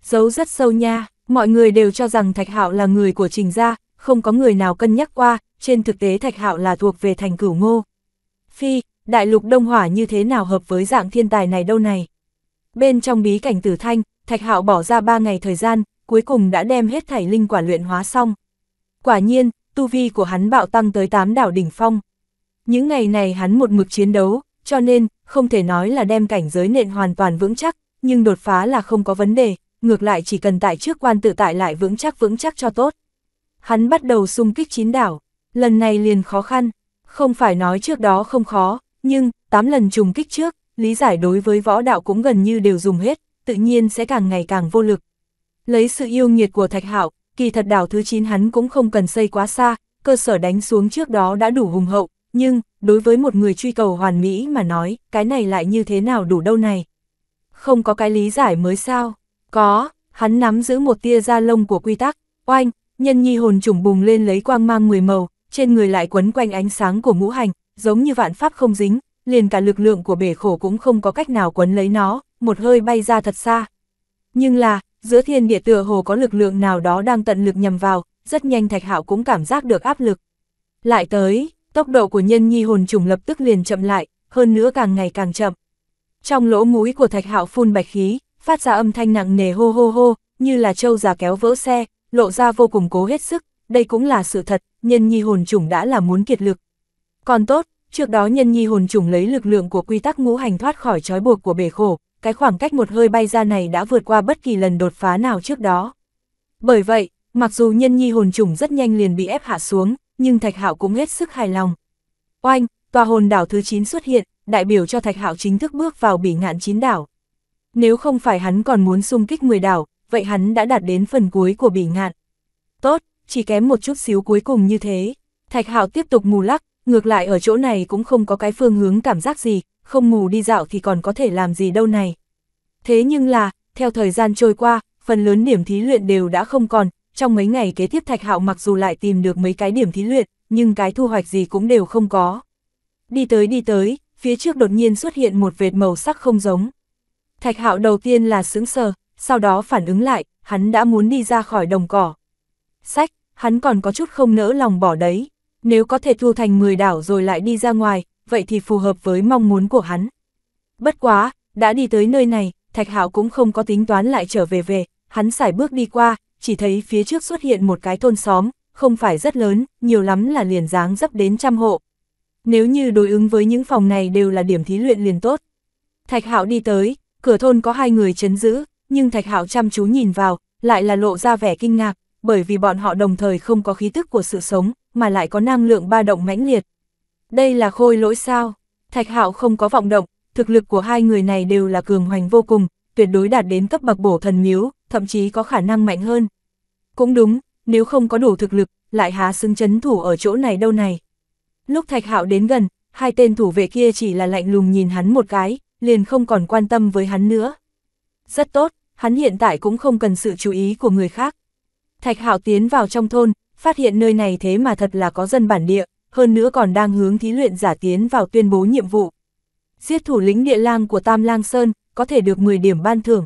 Giấu rất sâu nha, mọi người đều cho rằng Thạch Hạo là người của trình gia, không có người nào cân nhắc qua, trên thực tế Thạch Hạo là thuộc về thành cửu ngô. Phi, đại lục Đông Hỏa như thế nào hợp với dạng thiên tài này đâu này? Bên trong bí cảnh tử thanh, Thạch Hạo bỏ ra 3 ngày thời gian, cuối cùng đã đem hết thảy linh quả luyện hóa xong. Quả nhiên, tu vi của hắn bạo tăng tới 8 đảo đỉnh phong. Những ngày này hắn một mực chiến đấu, cho nên, không thể nói là đem cảnh giới nện hoàn toàn vững chắc, nhưng đột phá là không có vấn đề, ngược lại chỉ cần tại trước quan tự tại lại vững chắc vững chắc cho tốt. Hắn bắt đầu xung kích chín đảo, lần này liền khó khăn, không phải nói trước đó không khó, nhưng 8 lần trùng kích trước, lý giải đối với võ đạo cũng gần như đều dùng hết, tự nhiên sẽ càng ngày càng vô lực. Lấy sự yêu nghiệt của Thạch Hạo, kỳ thật đảo thứ 9 hắn cũng không cần xây quá xa, cơ sở đánh xuống trước đó đã đủ hùng hậu, nhưng, đối với một người truy cầu hoàn mỹ mà nói, cái này lại như thế nào đủ đâu này. Không có cái lý giải mới sao? Có, hắn nắm giữ một tia da lông của quy tắc, oanh, nhân nhi hồn trùng bùng lên lấy quang mang mười màu, trên người lại quấn quanh ánh sáng của ngũ hành, giống như vạn pháp không dính, liền cả lực lượng của bể khổ cũng không có cách nào quấn lấy nó, một hơi bay ra thật xa. Nhưng là, giữa thiên địa tựa hồ có lực lượng nào đó đang tận lực nhầm vào, rất nhanh Thạch Hạo cũng cảm giác được áp lực. Lại tới, tốc độ của nhân nhi hồn trùng lập tức liền chậm lại, hơn nữa càng ngày càng chậm. Trong lỗ mũi của Thạch Hạo phun bạch khí, phát ra âm thanh nặng nề hô hô hô, như là trâu già kéo vỡ xe, lộ ra vô cùng cố hết sức, đây cũng là sự thật, nhân nhi hồn trùng đã là muốn kiệt lực. Còn tốt, Trước đó nhân nhi hồn trùng lấy lực lượng của quy tắc ngũ hành thoát khỏi trói buộc của bể khổ, cái khoảng cách một hơi bay ra này đã vượt qua bất kỳ lần đột phá nào trước đó. Bởi vậy, mặc dù nhân nhi hồn trùng rất nhanh liền bị ép hạ xuống, nhưng Thạch Hạo cũng hết sức hài lòng. Oanh, tòa hồn đảo thứ 9 xuất hiện, đại biểu cho Thạch Hạo chính thức bước vào bỉ ngạn chín đảo. Nếu không phải hắn còn muốn xung kích 10 đảo, vậy hắn đã đạt đến phần cuối của bỉ ngạn. Tốt, chỉ kém một chút xíu cuối cùng như thế. Thạch Hạo tiếp tục mù lắc, ngược lại ở chỗ này cũng không có cái phương hướng cảm giác gì, không ngủ đi dạo thì còn có thể làm gì đâu này. Thế nhưng là, theo thời gian trôi qua, phần lớn điểm thí luyện đều đã không còn, trong mấy ngày kế tiếp Thạch Hạo mặc dù lại tìm được mấy cái điểm thí luyện, nhưng cái thu hoạch gì cũng đều không có. Đi tới đi tới, phía trước đột nhiên xuất hiện một vệt màu sắc không giống. Thạch Hạo đầu tiên là sững sờ, sau đó phản ứng lại, hắn đã muốn đi ra khỏi đồng cỏ. Sách, hắn còn có chút không nỡ lòng bỏ đấy. Nếu có thể thu thành 10 đảo rồi lại đi ra ngoài, vậy thì phù hợp với mong muốn của hắn. Bất quá, đã đi tới nơi này, Thạch Hạo cũng không có tính toán lại trở về về, hắn xài bước đi qua, chỉ thấy phía trước xuất hiện một cái thôn xóm, không phải rất lớn, nhiều lắm là liền dáng dấp đến trăm hộ. Nếu như đối ứng với những phòng này đều là điểm thí luyện liền tốt. Thạch Hạo đi tới, cửa thôn có hai người chấn giữ, nhưng Thạch Hạo chăm chú nhìn vào, lại là lộ ra vẻ kinh ngạc, bởi vì bọn họ đồng thời không có khí tức của sự sống, mà lại có năng lượng ba động mãnh liệt. Đây là khôi lỗi sao? Thạch Hạo không có vọng động, thực lực của hai người này đều là cường hoành vô cùng, tuyệt đối đạt đến cấp bậc bổ thần miếu, thậm chí có khả năng mạnh hơn. Cũng đúng, nếu không có đủ thực lực, lại há xứng chấn thủ ở chỗ này đâu này. Lúc Thạch Hạo đến gần, hai tên thủ vệ kia chỉ là lạnh lùng nhìn hắn một cái, liền không còn quan tâm với hắn nữa. Rất tốt, hắn hiện tại cũng không cần sự chú ý của người khác. Thạch Hạo tiến vào trong thôn, phát hiện nơi này thế mà thật là có dân bản địa, hơn nữa còn đang hướng thí luyện giả tiến vào tuyên bố nhiệm vụ. Giết thủ lĩnh địa lang của Tam Lang Sơn, có thể được 10 điểm ban thưởng.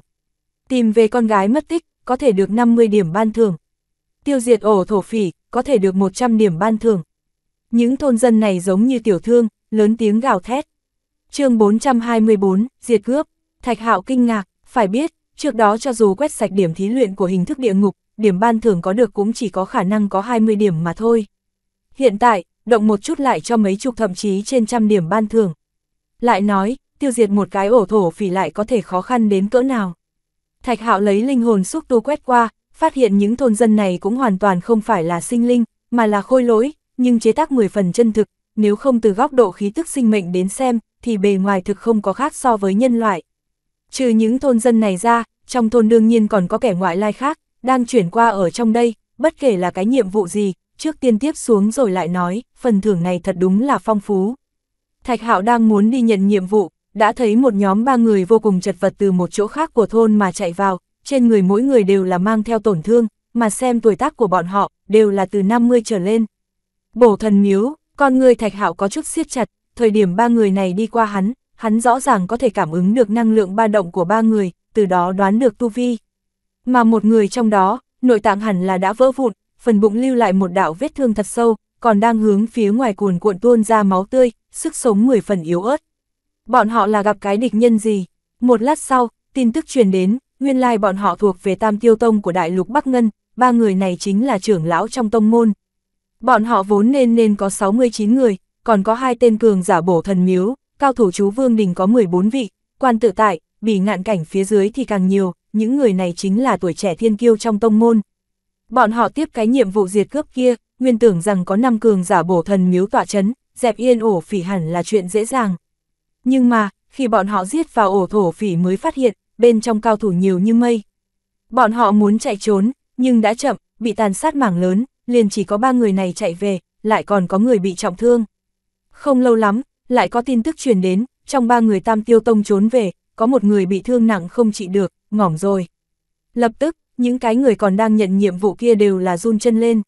Tìm về con gái mất tích, có thể được 50 điểm ban thưởng. Tiêu diệt ổ thổ phỉ, có thể được 100 điểm ban thưởng. Những thôn dân này giống như tiểu thương, lớn tiếng gào thét. chương 424, diệt cướp, thạch hạo kinh ngạc, phải biết, trước đó cho dù quét sạch điểm thí luyện của hình thức địa ngục, điểm ban thưởng có được cũng chỉ có khả năng có 20 điểm mà thôi. Hiện tại, động một chút lại cho mấy chục thậm chí trên trăm điểm ban thưởng. Lại nói, tiêu diệt một cái ổ thổ phỉ lại có thể khó khăn đến cỡ nào. Thạch hạo lấy linh hồn xúc tu quét qua, phát hiện những thôn dân này cũng hoàn toàn không phải là sinh linh, mà là khôi lỗi, nhưng chế tác 10 phần chân thực, nếu không từ góc độ khí tức sinh mệnh đến xem, thì bề ngoài thực không có khác so với nhân loại. Trừ những thôn dân này ra, trong thôn đương nhiên còn có kẻ ngoại lai khác, đang chuyển qua ở trong đây, bất kể là cái nhiệm vụ gì, trước tiên tiếp xuống rồi lại nói, phần thưởng này thật đúng là phong phú. Thạch Hạo đang muốn đi nhận nhiệm vụ, đã thấy một nhóm ba người vô cùng chật vật từ một chỗ khác của thôn mà chạy vào, trên người mỗi người đều là mang theo tổn thương, mà xem tuổi tác của bọn họ, đều là từ 50 trở lên. Bổ thần miếu, con người Thạch Hạo có chút siết chặt, thời điểm ba người này đi qua hắn, hắn rõ ràng có thể cảm ứng được năng lượng ba động của ba người, từ đó đoán được tu vi. Mà một người trong đó, nội tạng hẳn là đã vỡ vụn, phần bụng lưu lại một đạo vết thương thật sâu, còn đang hướng phía ngoài cuồn cuộn tuôn ra máu tươi, sức sống mười phần yếu ớt. Bọn họ là gặp cái địch nhân gì? Một lát sau, tin tức truyền đến, nguyên lai bọn họ thuộc về Tam Tiêu Tông của Đại Lục Bắc Ngân, ba người này chính là trưởng lão trong tông môn. Bọn họ vốn nên nên có 69 người, còn có hai tên cường giả bổ thần miếu, cao thủ chú Vương Đình có 14 vị, quan tự tại, bỉ ngạn cảnh phía dưới thì càng nhiều, những người này chính là tuổi trẻ thiên kiêu trong tông môn. Bọn họ tiếp cái nhiệm vụ diệt cướp kia, nguyên tưởng rằng có năm cường giả bổ thần miếu tỏa chấn, dẹp yên ổ phỉ hẳn là chuyện dễ dàng. Nhưng mà, khi bọn họ giết vào ổ thổ phỉ mới phát hiện, bên trong cao thủ nhiều như mây. Bọn họ muốn chạy trốn, nhưng đã chậm, bị tàn sát mảng lớn, liền chỉ có ba người này chạy về, lại còn có người bị trọng thương. Không lâu lắm, lại có tin tức truyền đến, trong ba người tam tiêu tông trốn về, có một người bị thương nặng không trị được, ngỏm rồi. Lập tức, những cái người còn đang nhận nhiệm vụ kia đều là run chân lên.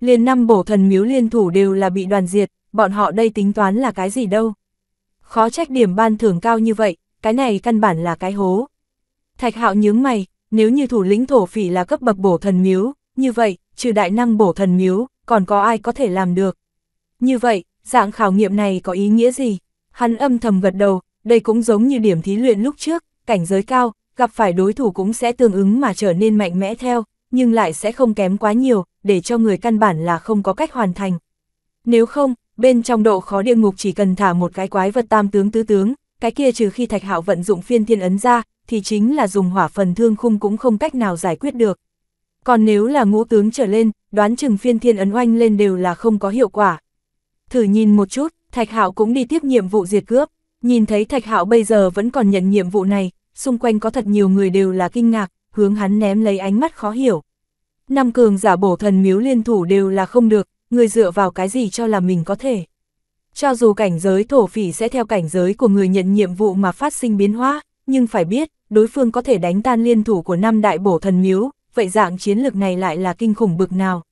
Liền năm bổ thần miếu liên thủ đều là bị đoàn diệt, bọn họ đây tính toán là cái gì đâu. Khó trách điểm ban thưởng cao như vậy, cái này căn bản là cái hố. Thạch hạo nhướng mày, nếu như thủ lĩnh thổ phỉ là cấp bậc bổ thần miếu, như vậy, trừ đại năng bổ thần miếu, còn có ai có thể làm được. Như vậy, dạng khảo nghiệm này có ý nghĩa gì? Hắn âm thầm gật đầu, đây cũng giống như điểm thí luyện lúc trước, cảnh giới cao, gặp phải đối thủ cũng sẽ tương ứng mà trở nên mạnh mẽ theo, nhưng lại sẽ không kém quá nhiều, để cho người căn bản là không có cách hoàn thành. Nếu không, bên trong độ khó địa ngục chỉ cần thả một cái quái vật tam tướng tứ tướng, cái kia trừ khi thạch hạo vận dụng phiên thiên ấn ra, thì chính là dùng hỏa phần thương khung cũng không cách nào giải quyết được. Còn nếu là ngũ tướng trở lên, đoán chừng phiên thiên ấn oanh lên đều là không có hiệu quả. Thử nhìn một chút, thạch hạo cũng đi tiếp nhiệm vụ diệt cướp. Nhìn thấy Thạch Hạo bây giờ vẫn còn nhận nhiệm vụ này, xung quanh có thật nhiều người đều là kinh ngạc, hướng hắn ném lấy ánh mắt khó hiểu. Năm cường giả bổ thần miếu liên thủ đều là không được, người dựa vào cái gì cho là mình có thể. Cho dù cảnh giới thổ phỉ sẽ theo cảnh giới của người nhận nhiệm vụ mà phát sinh biến hóa, nhưng phải biết, đối phương có thể đánh tan liên thủ của năm đại bổ thần miếu, vậy dạng chiến lược này lại là kinh khủng bực nào.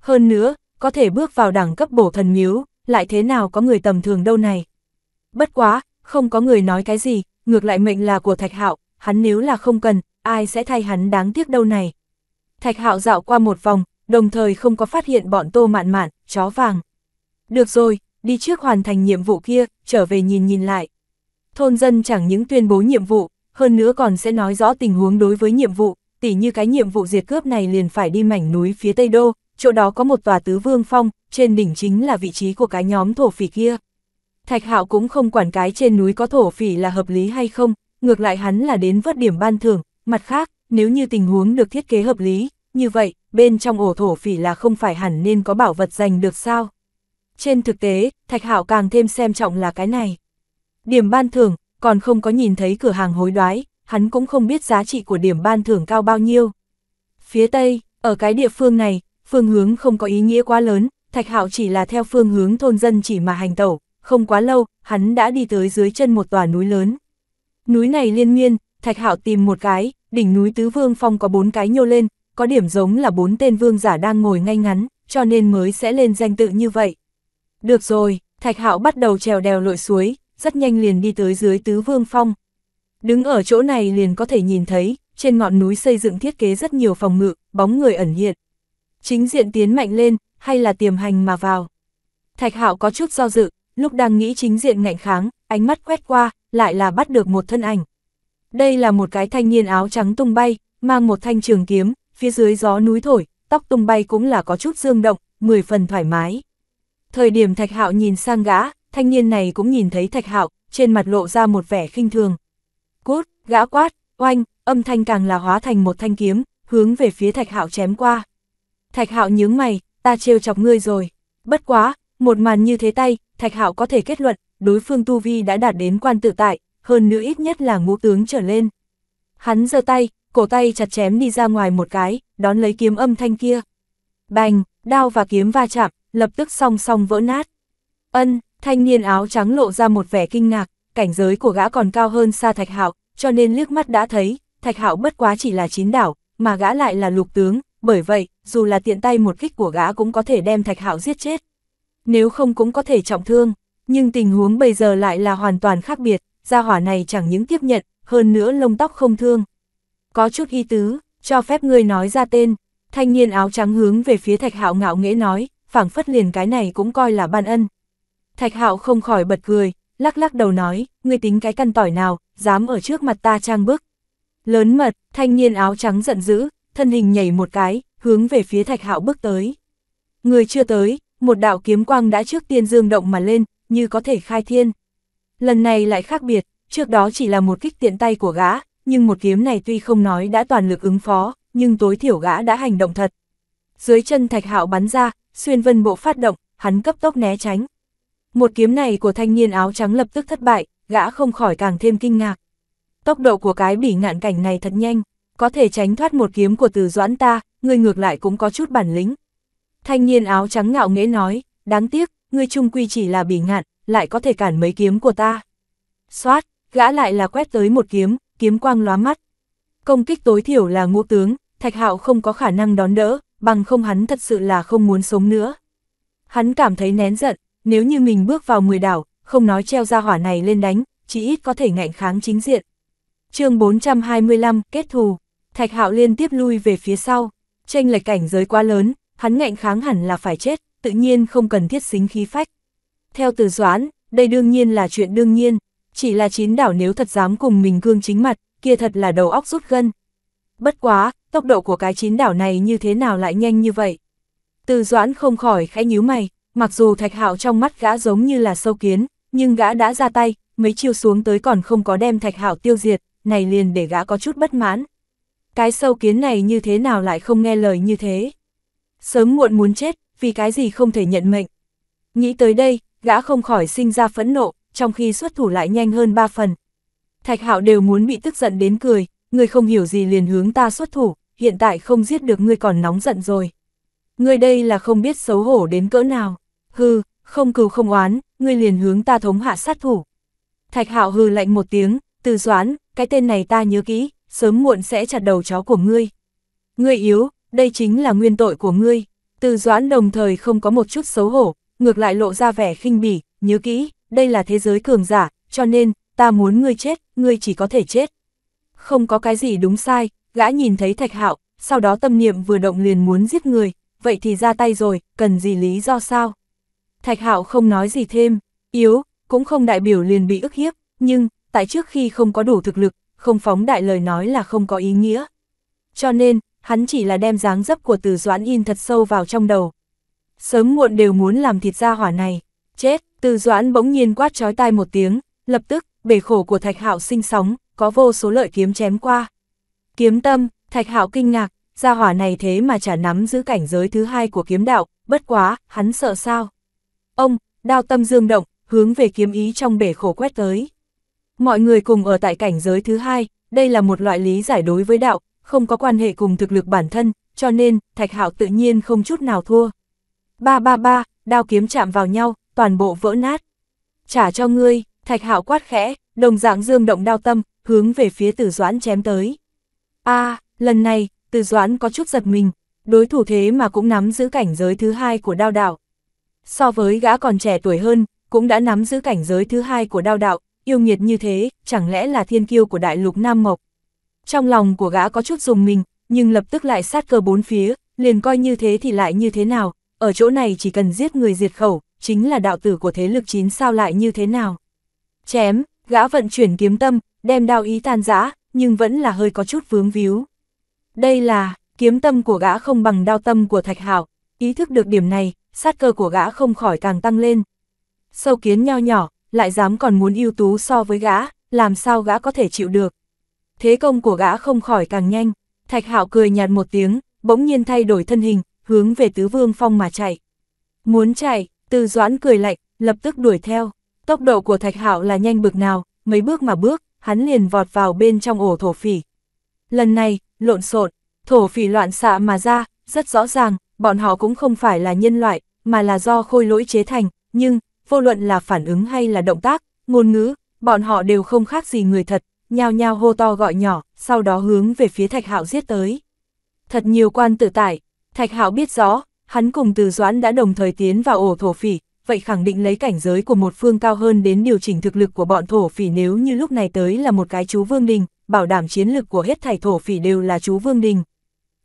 Hơn nữa, có thể bước vào đẳng cấp bổ thần miếu, lại thế nào có người tầm thường đâu này. Bất quá, không có người nói cái gì, ngược lại mệnh là của Thạch Hạo, hắn nếu là không cần, ai sẽ thay hắn đáng tiếc đâu này. Thạch Hạo dạo qua một vòng, đồng thời không có phát hiện bọn Tô Mạn Mạn, chó vàng. Được rồi, đi trước hoàn thành nhiệm vụ kia, trở về nhìn nhìn lại. Thôn dân chẳng những tuyên bố nhiệm vụ, hơn nữa còn sẽ nói rõ tình huống đối với nhiệm vụ, tỉ như cái nhiệm vụ diệt cướp này liền phải đi mảnh núi phía Tây Đô, chỗ đó có một tòa tứ vương phong, trên đỉnh chính là vị trí của cái nhóm thổ phỉ kia. Thạch Hạo cũng không quản cái trên núi có thổ phỉ là hợp lý hay không, ngược lại hắn là đến vớt điểm ban thưởng, mặt khác, nếu như tình huống được thiết kế hợp lý, như vậy, bên trong ổ thổ phỉ là không phải hẳn nên có bảo vật giành được sao. Trên thực tế, Thạch Hạo càng thêm xem trọng là cái này. Điểm ban thưởng, còn không có nhìn thấy cửa hàng hối đoái, hắn cũng không biết giá trị của điểm ban thưởng cao bao nhiêu. Phía Tây, ở cái địa phương này, phương hướng không có ý nghĩa quá lớn, Thạch Hạo chỉ là theo phương hướng thôn dân chỉ mà hành tẩu, không quá lâu, hắn đã đi tới dưới chân một tòa núi lớn. Núi này liên miên, Thạch Hạo tìm một cái, đỉnh núi Tứ Vương Phong có bốn cái nhô lên, có điểm giống là bốn tên vương giả đang ngồi ngay ngắn, cho nên mới sẽ lên danh tự như vậy. Được rồi, Thạch Hạo bắt đầu trèo đèo lội suối, rất nhanh liền đi tới dưới Tứ Vương Phong. Đứng ở chỗ này liền có thể nhìn thấy, trên ngọn núi xây dựng thiết kế rất nhiều phòng ngự, bóng người ẩn hiện. Chính diện tiến mạnh lên, hay là tiềm hành mà vào. Thạch Hạo có chút do dự, lúc đang nghĩ chính diện ngạnh kháng, ánh mắt quét qua, lại là bắt được một thân ảnh. Đây là một cái thanh niên áo trắng tung bay, mang một thanh trường kiếm, phía dưới gió núi thổi, tóc tung bay cũng là có chút dương động, mười phần thoải mái. Thời điểm Thạch Hạo nhìn sang gã, thanh niên này cũng nhìn thấy Thạch Hạo, trên mặt lộ ra một vẻ khinh thường. Cút, gã quát, oanh, âm thanh càng là hóa thành một thanh kiếm, hướng về phía Thạch Hạo chém qua. Thạch Hạo nhướng mày, ta trêu chọc ngươi rồi. Bất quá, một màn như thế tay, Thạch Hạo có thể kết luận, đối phương Tu Vi đã đạt đến quan tự tại, hơn nữa ít nhất là ngũ tướng trở lên. Hắn giơ tay, cổ tay chặt chém đi ra ngoài một cái, đón lấy kiếm âm thanh kia. Bành, đao và kiếm va chạm, lập tức song song vỡ nát. Ân, thanh niên áo trắng lộ ra một vẻ kinh ngạc, cảnh giới của gã còn cao hơn xa Thạch Hạo, cho nên liếc mắt đã thấy, Thạch Hạo bất quá chỉ là chín đảo, mà gã lại là lục tướng, bởi vậy, dù là tiện tay một kích của gã cũng có thể đem Thạch Hạo giết chết nếu không cũng có thể trọng thương, nhưng tình huống bây giờ lại là hoàn toàn khác biệt, gia hỏa này chẳng những tiếp nhận, hơn nữa lông tóc không thương. Có chút y tứ, cho phép ngươi nói ra tên, thanh niên áo trắng hướng về phía thạch hạo ngạo nghễ nói, phảng phất liền cái này cũng coi là ban ân. Thạch hạo không khỏi bật cười, lắc lắc đầu nói, ngươi tính cái căn tỏi nào, dám ở trước mặt ta trang bức. Lớn mật, thanh niên áo trắng giận dữ, thân hình nhảy một cái, hướng về phía thạch hạo bước tới. Người chưa tới, một đạo kiếm quang đã trước tiên dương động mà lên, như có thể khai thiên. Lần này lại khác biệt, trước đó chỉ là một kích tiện tay của gã, nhưng một kiếm này tuy không nói đã toàn lực ứng phó, nhưng tối thiểu gã đã hành động thật. Dưới chân Thạch Hạo bắn ra, xuyên vân bộ phát động, hắn cấp tốc né tránh. Một kiếm này của thanh niên áo trắng lập tức thất bại, gã không khỏi càng thêm kinh ngạc. Tốc độ của cái bỉ ngạn cảnh này thật nhanh, có thể tránh thoát một kiếm của từ doãn ta, người ngược lại cũng có chút bản lĩnh. Thanh niên áo trắng ngạo nghễ nói, đáng tiếc, ngươi trung quy chỉ là bỉ ngạn, lại có thể cản mấy kiếm của ta. Xoát, gã lại là quét tới một kiếm, kiếm quang lóa mắt. Công kích tối thiểu là ngũ tướng, Thạch Hạo không có khả năng đón đỡ, bằng không hắn thật sự là không muốn sống nữa. Hắn cảm thấy nén giận, nếu như mình bước vào mười đảo, không nói treo ra hỏa này lên đánh, chỉ ít có thể ngạnh kháng chính diện. chương 425, kết thù, Thạch Hạo liên tiếp lui về phía sau, tranh lệch cảnh giới quá lớn, hắn ngạnh kháng hẳn là phải chết, tự nhiên không cần thiết xính khí phách. Theo từ doãn, đây đương nhiên là chuyện đương nhiên, chỉ là chín đảo nếu thật dám cùng mình cương chính mặt, kia thật là đầu óc rút gân. Bất quá, tốc độ của cái chín đảo này như thế nào lại nhanh như vậy? Từ doãn không khỏi khẽ nhíu mày, mặc dù thạch hạo trong mắt gã giống như là sâu kiến, nhưng gã đã ra tay, mấy chiêu xuống tới còn không có đem thạch hạo tiêu diệt, này liền để gã có chút bất mãn. Cái sâu kiến này như thế nào lại không nghe lời như thế? sớm muộn muốn chết, vì cái gì không thể nhận mệnh. Nghĩ tới đây, gã không khỏi sinh ra phẫn nộ, trong khi xuất thủ lại nhanh hơn ba phần. Thạch hạo đều muốn bị tức giận đến cười, người không hiểu gì liền hướng ta xuất thủ, hiện tại không giết được ngươi còn nóng giận rồi. Ngươi đây là không biết xấu hổ đến cỡ nào, hư, không cừu không oán, ngươi liền hướng ta thống hạ sát thủ. Thạch hạo hư lạnh một tiếng, từ doán, cái tên này ta nhớ kỹ, sớm muộn sẽ chặt đầu chó của ngươi. Ngươi yếu, đây chính là nguyên tội của ngươi. Từ doãn đồng thời không có một chút xấu hổ, ngược lại lộ ra vẻ khinh bỉ, nhớ kỹ, đây là thế giới cường giả, cho nên, ta muốn ngươi chết, ngươi chỉ có thể chết. Không có cái gì đúng sai, gã nhìn thấy thạch hạo, sau đó tâm niệm vừa động liền muốn giết người, vậy thì ra tay rồi, cần gì lý do sao? Thạch hạo không nói gì thêm, yếu, cũng không đại biểu liền bị ức hiếp, nhưng, tại trước khi không có đủ thực lực, không phóng đại lời nói là không có ý nghĩa. Cho nên, hắn chỉ là đem dáng dấp của từ doãn in thật sâu vào trong đầu. Sớm muộn đều muốn làm thịt ra hỏa này, chết, từ doãn bỗng nhiên quát trói tai một tiếng, lập tức, bể khổ của thạch hạo sinh sóng, có vô số lợi kiếm chém qua. Kiếm tâm, thạch hạo kinh ngạc, gia hỏa này thế mà chả nắm giữ cảnh giới thứ hai của kiếm đạo, bất quá, hắn sợ sao. Ông, đao tâm dương động, hướng về kiếm ý trong bể khổ quét tới. Mọi người cùng ở tại cảnh giới thứ hai, đây là một loại lý giải đối với đạo, không có quan hệ cùng thực lực bản thân, cho nên, Thạch Hạo tự nhiên không chút nào thua. Ba ba ba, đao kiếm chạm vào nhau, toàn bộ vỡ nát. Trả cho ngươi, Thạch Hạo quát khẽ, đồng dạng dương động đao tâm, hướng về phía Tử Doãn chém tới. A, lần này, Tử Doãn có chút giật mình, đối thủ thế mà cũng nắm giữ cảnh giới thứ hai của đao đạo. So với gã còn trẻ tuổi hơn, cũng đã nắm giữ cảnh giới thứ hai của đao đạo, yêu nghiệt như thế, chẳng lẽ là thiên kiêu của đại lục Nam Mộc, trong lòng của gã có chút dùng mình, nhưng lập tức lại sát cơ bốn phía, liền coi như thế thì lại như thế nào, ở chỗ này chỉ cần giết người diệt khẩu, chính là đạo tử của thế lực chín sao lại như thế nào. Chém, gã vận chuyển kiếm tâm, đem đao ý tan giã, nhưng vẫn là hơi có chút vướng víu. Đây là, kiếm tâm của gã không bằng đao tâm của Thạch Hạo ý thức được điểm này, sát cơ của gã không khỏi càng tăng lên. Sâu kiến nho nhỏ, lại dám còn muốn ưu tú so với gã, làm sao gã có thể chịu được thế công của gã không khỏi càng nhanh. Thạch Hạo cười nhạt một tiếng, bỗng nhiên thay đổi thân hình, hướng về Tứ Vương Phong mà chạy. Muốn chạy, Từ Doãn cười lạnh, lập tức đuổi theo. Tốc độ của Thạch Hạo là nhanh bực nào, mấy bước mà bước, hắn liền vọt vào bên trong ổ thổ phỉ. Lần này, lộn xộn, thổ phỉ loạn xạ mà ra, rất rõ ràng, bọn họ cũng không phải là nhân loại, mà là do khôi lỗi chế thành, nhưng, vô luận là phản ứng hay là động tác, ngôn ngữ, bọn họ đều không khác gì người thật, nhao nhao hô to gọi nhỏ, sau đó hướng về phía Thạch Hạo giết tới. Thật nhiều quan tử tải, Thạch Hạo biết rõ, hắn cùng Từ Doãn đã đồng thời tiến vào ổ thổ phỉ, vậy khẳng định lấy cảnh giới của một phương cao hơn đến điều chỉnh thực lực của bọn thổ phỉ nếu như lúc này tới là một cái chú Vương Đình, bảo đảm chiến lực của hết thảy thổ phỉ đều là chú Vương Đình.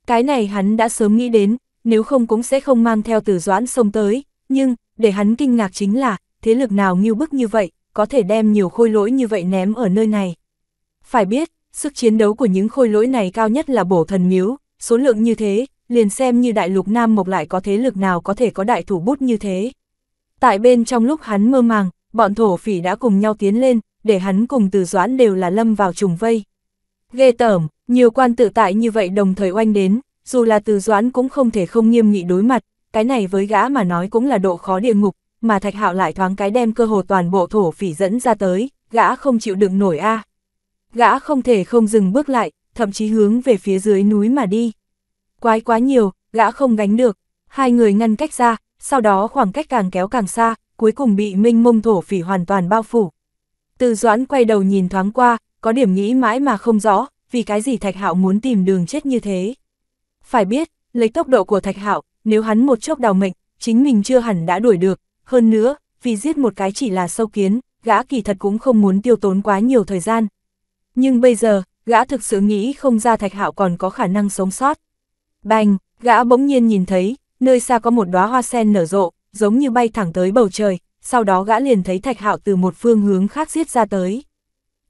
Cái này hắn đã sớm nghĩ đến, nếu không cũng sẽ không mang theo Từ Doãn xông tới, nhưng, để hắn kinh ngạc chính là, thế lực nào nghiêu bức như vậy, có thể đem nhiều khôi lỗi như vậy ném ở nơi này. Phải biết, sức chiến đấu của những khôi lỗi này cao nhất là bổ thần miếu, số lượng như thế, liền xem như đại lục Nam Mộc lại có thế lực nào có thể có đại thủ bút như thế. Tại bên trong lúc hắn mơ màng, bọn thổ phỉ đã cùng nhau tiến lên, để hắn cùng từ doãn đều là lâm vào trùng vây. Ghê tởm, nhiều quan tự tại như vậy đồng thời oanh đến, dù là từ doãn cũng không thể không nghiêm nghị đối mặt, cái này với gã mà nói cũng là độ khó địa ngục, mà thạch hạo lại thoáng cái đem cơ hồ toàn bộ thổ phỉ dẫn ra tới, gã không chịu đựng nổi a à gã không thể không dừng bước lại, thậm chí hướng về phía dưới núi mà đi. Quái quá nhiều, gã không gánh được, hai người ngăn cách ra, sau đó khoảng cách càng kéo càng xa, cuối cùng bị minh mông thổ phỉ hoàn toàn bao phủ. Từ doãn quay đầu nhìn thoáng qua, có điểm nghĩ mãi mà không rõ, vì cái gì Thạch Hạo muốn tìm đường chết như thế. Phải biết, lấy tốc độ của Thạch Hạo, nếu hắn một chốc đào mệnh, chính mình chưa hẳn đã đuổi được, hơn nữa, vì giết một cái chỉ là sâu kiến, gã kỳ thật cũng không muốn tiêu tốn quá nhiều thời gian, nhưng bây giờ, gã thực sự nghĩ không ra thạch hạo còn có khả năng sống sót. Bành, gã bỗng nhiên nhìn thấy, nơi xa có một đóa hoa sen nở rộ, giống như bay thẳng tới bầu trời, sau đó gã liền thấy thạch hạo từ một phương hướng khác giết ra tới.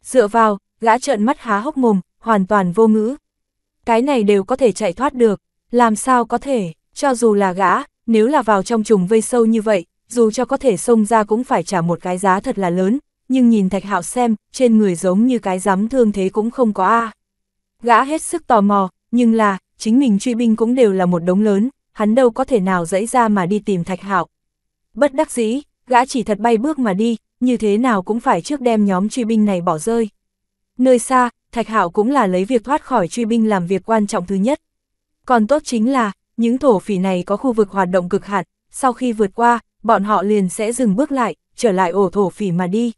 Dựa vào, gã trợn mắt há hốc mồm, hoàn toàn vô ngữ. Cái này đều có thể chạy thoát được, làm sao có thể, cho dù là gã, nếu là vào trong trùng vây sâu như vậy, dù cho có thể xông ra cũng phải trả một cái giá thật là lớn, nhưng nhìn Thạch Hạo xem, trên người giống như cái dám thương thế cũng không có a. Gã hết sức tò mò, nhưng là, chính mình truy binh cũng đều là một đống lớn, hắn đâu có thể nào dẫy ra mà đi tìm Thạch Hạo. Bất đắc dĩ, gã chỉ thật bay bước mà đi, như thế nào cũng phải trước đem nhóm truy binh này bỏ rơi. Nơi xa, Thạch Hạo cũng là lấy việc thoát khỏi truy binh làm việc quan trọng thứ nhất. Còn tốt chính là, những thổ phỉ này có khu vực hoạt động cực hạn, sau khi vượt qua, bọn họ liền sẽ dừng bước lại, trở lại ổ thổ phỉ mà đi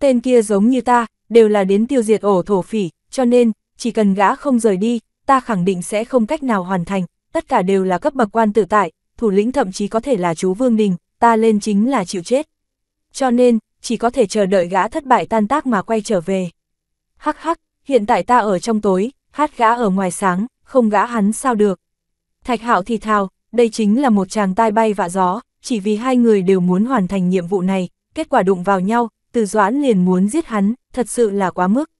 tên kia giống như ta, đều là đến tiêu diệt ổ thổ phỉ, cho nên, chỉ cần gã không rời đi, ta khẳng định sẽ không cách nào hoàn thành, tất cả đều là cấp bậc quan tự tại, thủ lĩnh thậm chí có thể là chú Vương Đình, ta lên chính là chịu chết. Cho nên, chỉ có thể chờ đợi gã thất bại tan tác mà quay trở về. Hắc hắc, hiện tại ta ở trong tối, hát gã ở ngoài sáng, không gã hắn sao được. Thạch hạo thì thào, đây chính là một chàng tai bay vạ gió, chỉ vì hai người đều muốn hoàn thành nhiệm vụ này, kết quả đụng vào nhau, từ doãn liền muốn giết hắn, thật sự là quá mức.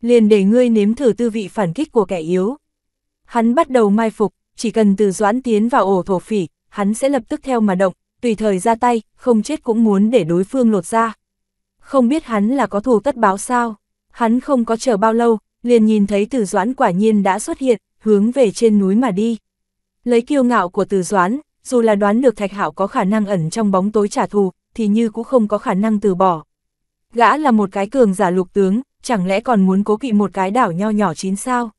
Liền để ngươi nếm thử tư vị phản kích của kẻ yếu. Hắn bắt đầu mai phục, chỉ cần từ doãn tiến vào ổ thổ phỉ, hắn sẽ lập tức theo mà động, tùy thời ra tay, không chết cũng muốn để đối phương lột ra. Không biết hắn là có thù tất báo sao, hắn không có chờ bao lâu, liền nhìn thấy từ doãn quả nhiên đã xuất hiện, hướng về trên núi mà đi. Lấy kiêu ngạo của từ doãn, dù là đoán được thạch hạo có khả năng ẩn trong bóng tối trả thù, thì như cũng không có khả năng từ bỏ gã là một cái cường giả lục tướng, chẳng lẽ còn muốn cố kỵ một cái đảo nho nhỏ chín sao?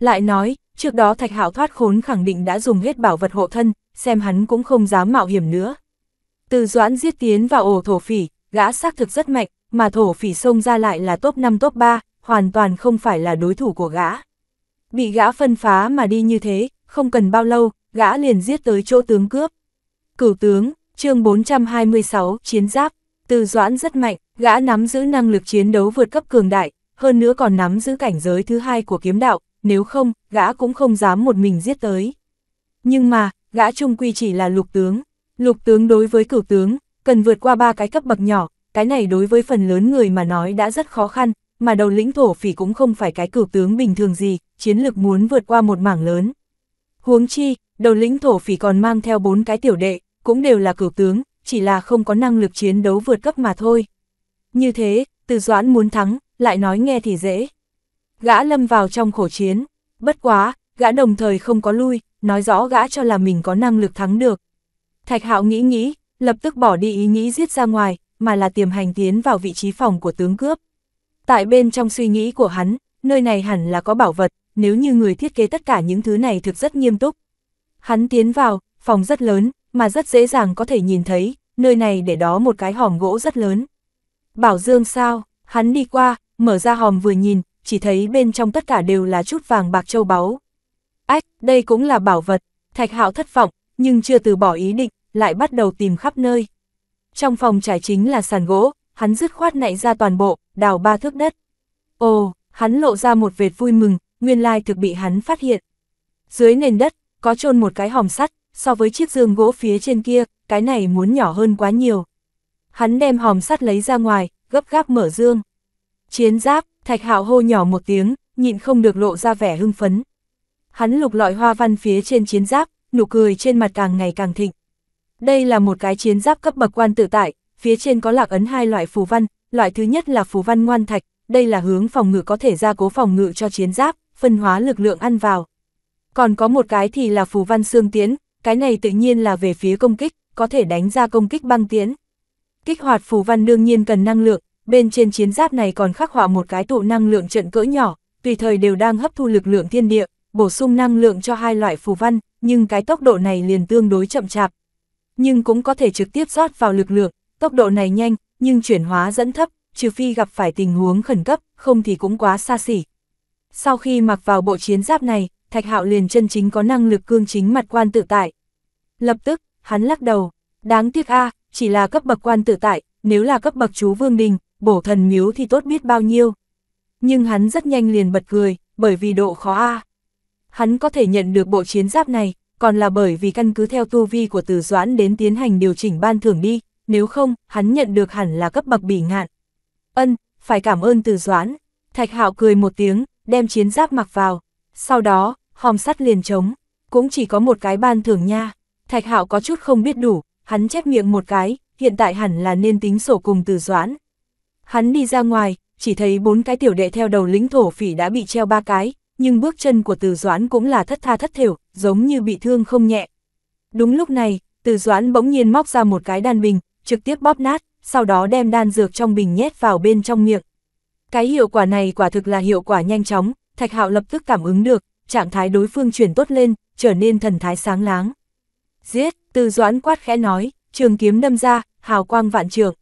Lại nói, trước đó Thạch Hạo thoát khốn khẳng định đã dùng hết bảo vật hộ thân, xem hắn cũng không dám mạo hiểm nữa. Từ Doãn giết tiến vào ổ thổ phỉ, gã xác thực rất mạnh, mà thổ phỉ xông ra lại là top 5 top 3, hoàn toàn không phải là đối thủ của gã. Bị gã phân phá mà đi như thế, không cần bao lâu, gã liền giết tới chỗ tướng cướp. Cửu tướng, chương 426, chiến giáp, từ Doãn rất mạnh, Gã nắm giữ năng lực chiến đấu vượt cấp cường đại, hơn nữa còn nắm giữ cảnh giới thứ hai của kiếm đạo, nếu không, gã cũng không dám một mình giết tới. Nhưng mà, gã trung quy chỉ là lục tướng. Lục tướng đối với cửu tướng, cần vượt qua ba cái cấp bậc nhỏ, cái này đối với phần lớn người mà nói đã rất khó khăn, mà đầu lĩnh thổ phỉ cũng không phải cái cửu tướng bình thường gì, chiến lược muốn vượt qua một mảng lớn. Huống chi, đầu lĩnh thổ phỉ còn mang theo bốn cái tiểu đệ, cũng đều là cửu tướng, chỉ là không có năng lực chiến đấu vượt cấp mà thôi. Như thế, từ doãn muốn thắng, lại nói nghe thì dễ. Gã lâm vào trong khổ chiến, bất quá, gã đồng thời không có lui, nói rõ gã cho là mình có năng lực thắng được. Thạch hạo nghĩ nghĩ, lập tức bỏ đi ý nghĩ giết ra ngoài, mà là tiềm hành tiến vào vị trí phòng của tướng cướp. Tại bên trong suy nghĩ của hắn, nơi này hẳn là có bảo vật, nếu như người thiết kế tất cả những thứ này thực rất nghiêm túc. Hắn tiến vào, phòng rất lớn, mà rất dễ dàng có thể nhìn thấy, nơi này để đó một cái hòm gỗ rất lớn. Bảo Dương sao, hắn đi qua, mở ra hòm vừa nhìn, chỉ thấy bên trong tất cả đều là chút vàng bạc châu báu. Ách, đây cũng là bảo vật, thạch hạo thất vọng, nhưng chưa từ bỏ ý định, lại bắt đầu tìm khắp nơi. Trong phòng trải chính là sàn gỗ, hắn dứt khoát nạy ra toàn bộ, đào ba thước đất. Ồ, hắn lộ ra một vệt vui mừng, nguyên lai thực bị hắn phát hiện. Dưới nền đất, có chôn một cái hòm sắt, so với chiếc dương gỗ phía trên kia, cái này muốn nhỏ hơn quá nhiều hắn đem hòm sắt lấy ra ngoài, gấp gáp mở dương. Chiến giáp, thạch hạo hô nhỏ một tiếng, nhịn không được lộ ra vẻ hưng phấn. Hắn lục lọi hoa văn phía trên chiến giáp, nụ cười trên mặt càng ngày càng thịnh. Đây là một cái chiến giáp cấp bậc quan tự tại, phía trên có lạc ấn hai loại phù văn, loại thứ nhất là phù văn ngoan thạch, đây là hướng phòng ngự có thể gia cố phòng ngự cho chiến giáp, phân hóa lực lượng ăn vào. Còn có một cái thì là phù văn xương tiến, cái này tự nhiên là về phía công kích, có thể đánh ra công kích băng tiến. Kích hoạt phù văn đương nhiên cần năng lượng, bên trên chiến giáp này còn khắc họa một cái tụ năng lượng trận cỡ nhỏ, tùy thời đều đang hấp thu lực lượng thiên địa, bổ sung năng lượng cho hai loại phù văn, nhưng cái tốc độ này liền tương đối chậm chạp. Nhưng cũng có thể trực tiếp rót vào lực lượng, tốc độ này nhanh, nhưng chuyển hóa dẫn thấp, trừ phi gặp phải tình huống khẩn cấp, không thì cũng quá xa xỉ. Sau khi mặc vào bộ chiến giáp này, Thạch Hạo liền chân chính có năng lực cương chính mặt quan tự tại. Lập tức, hắn lắc đầu, đáng tiếc a, à, chỉ là cấp bậc quan tự tại, nếu là cấp bậc chú vương đình, bổ thần miếu thì tốt biết bao nhiêu. Nhưng hắn rất nhanh liền bật cười, bởi vì độ khó A. Hắn có thể nhận được bộ chiến giáp này, còn là bởi vì căn cứ theo tu vi của từ doãn đến tiến hành điều chỉnh ban thưởng đi, nếu không, hắn nhận được hẳn là cấp bậc bỉ ngạn. Ân, phải cảm ơn từ doãn. Thạch hạo cười một tiếng, đem chiến giáp mặc vào. Sau đó, hòm sắt liền trống, cũng chỉ có một cái ban thưởng nha. Thạch hạo có chút không biết đủ, hắn chép miệng một cái, hiện tại hẳn là nên tính sổ cùng từ doãn. Hắn đi ra ngoài, chỉ thấy bốn cái tiểu đệ theo đầu lính thổ phỉ đã bị treo ba cái, nhưng bước chân của từ doãn cũng là thất tha thất thiểu giống như bị thương không nhẹ. Đúng lúc này, từ doãn bỗng nhiên móc ra một cái đan bình, trực tiếp bóp nát, sau đó đem đan dược trong bình nhét vào bên trong miệng. Cái hiệu quả này quả thực là hiệu quả nhanh chóng, Thạch Hạo lập tức cảm ứng được, trạng thái đối phương chuyển tốt lên, trở nên thần thái sáng láng. Giết, tư doãn quát khẽ nói, trường kiếm đâm ra, hào quang vạn trường.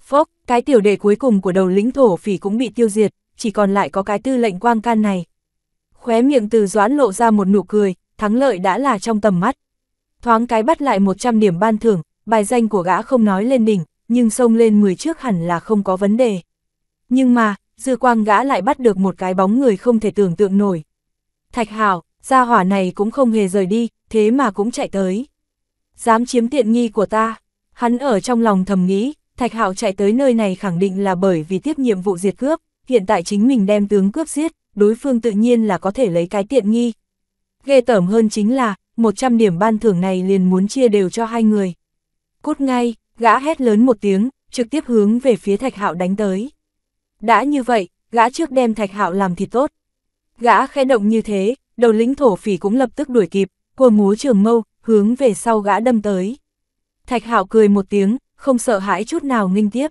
Phốc, cái tiểu đệ cuối cùng của đầu lĩnh thổ phỉ cũng bị tiêu diệt, chỉ còn lại có cái tư lệnh quang can này. Khóe miệng từ doãn lộ ra một nụ cười, thắng lợi đã là trong tầm mắt. Thoáng cái bắt lại 100 điểm ban thưởng, bài danh của gã không nói lên đỉnh, nhưng sông lên 10 trước hẳn là không có vấn đề. Nhưng mà, dư quang gã lại bắt được một cái bóng người không thể tưởng tượng nổi. Thạch hào, gia hỏa này cũng không hề rời đi, thế mà cũng chạy tới dám chiếm tiện nghi của ta. Hắn ở trong lòng thầm nghĩ, Thạch Hạo chạy tới nơi này khẳng định là bởi vì tiếp nhiệm vụ diệt cướp, hiện tại chính mình đem tướng cướp giết, đối phương tự nhiên là có thể lấy cái tiện nghi. Ghê tởm hơn chính là, 100 điểm ban thưởng này liền muốn chia đều cho hai người. Cút ngay, gã hét lớn một tiếng, trực tiếp hướng về phía Thạch Hạo đánh tới. Đã như vậy, gã trước đem Thạch Hạo làm thì tốt. Gã khẽ động như thế, đầu lĩnh thổ phỉ cũng lập tức đuổi kịp, cua múa trường mâu, hướng về sau gã đâm tới. Thạch Hạo cười một tiếng, không sợ hãi chút nào nghinh tiếp.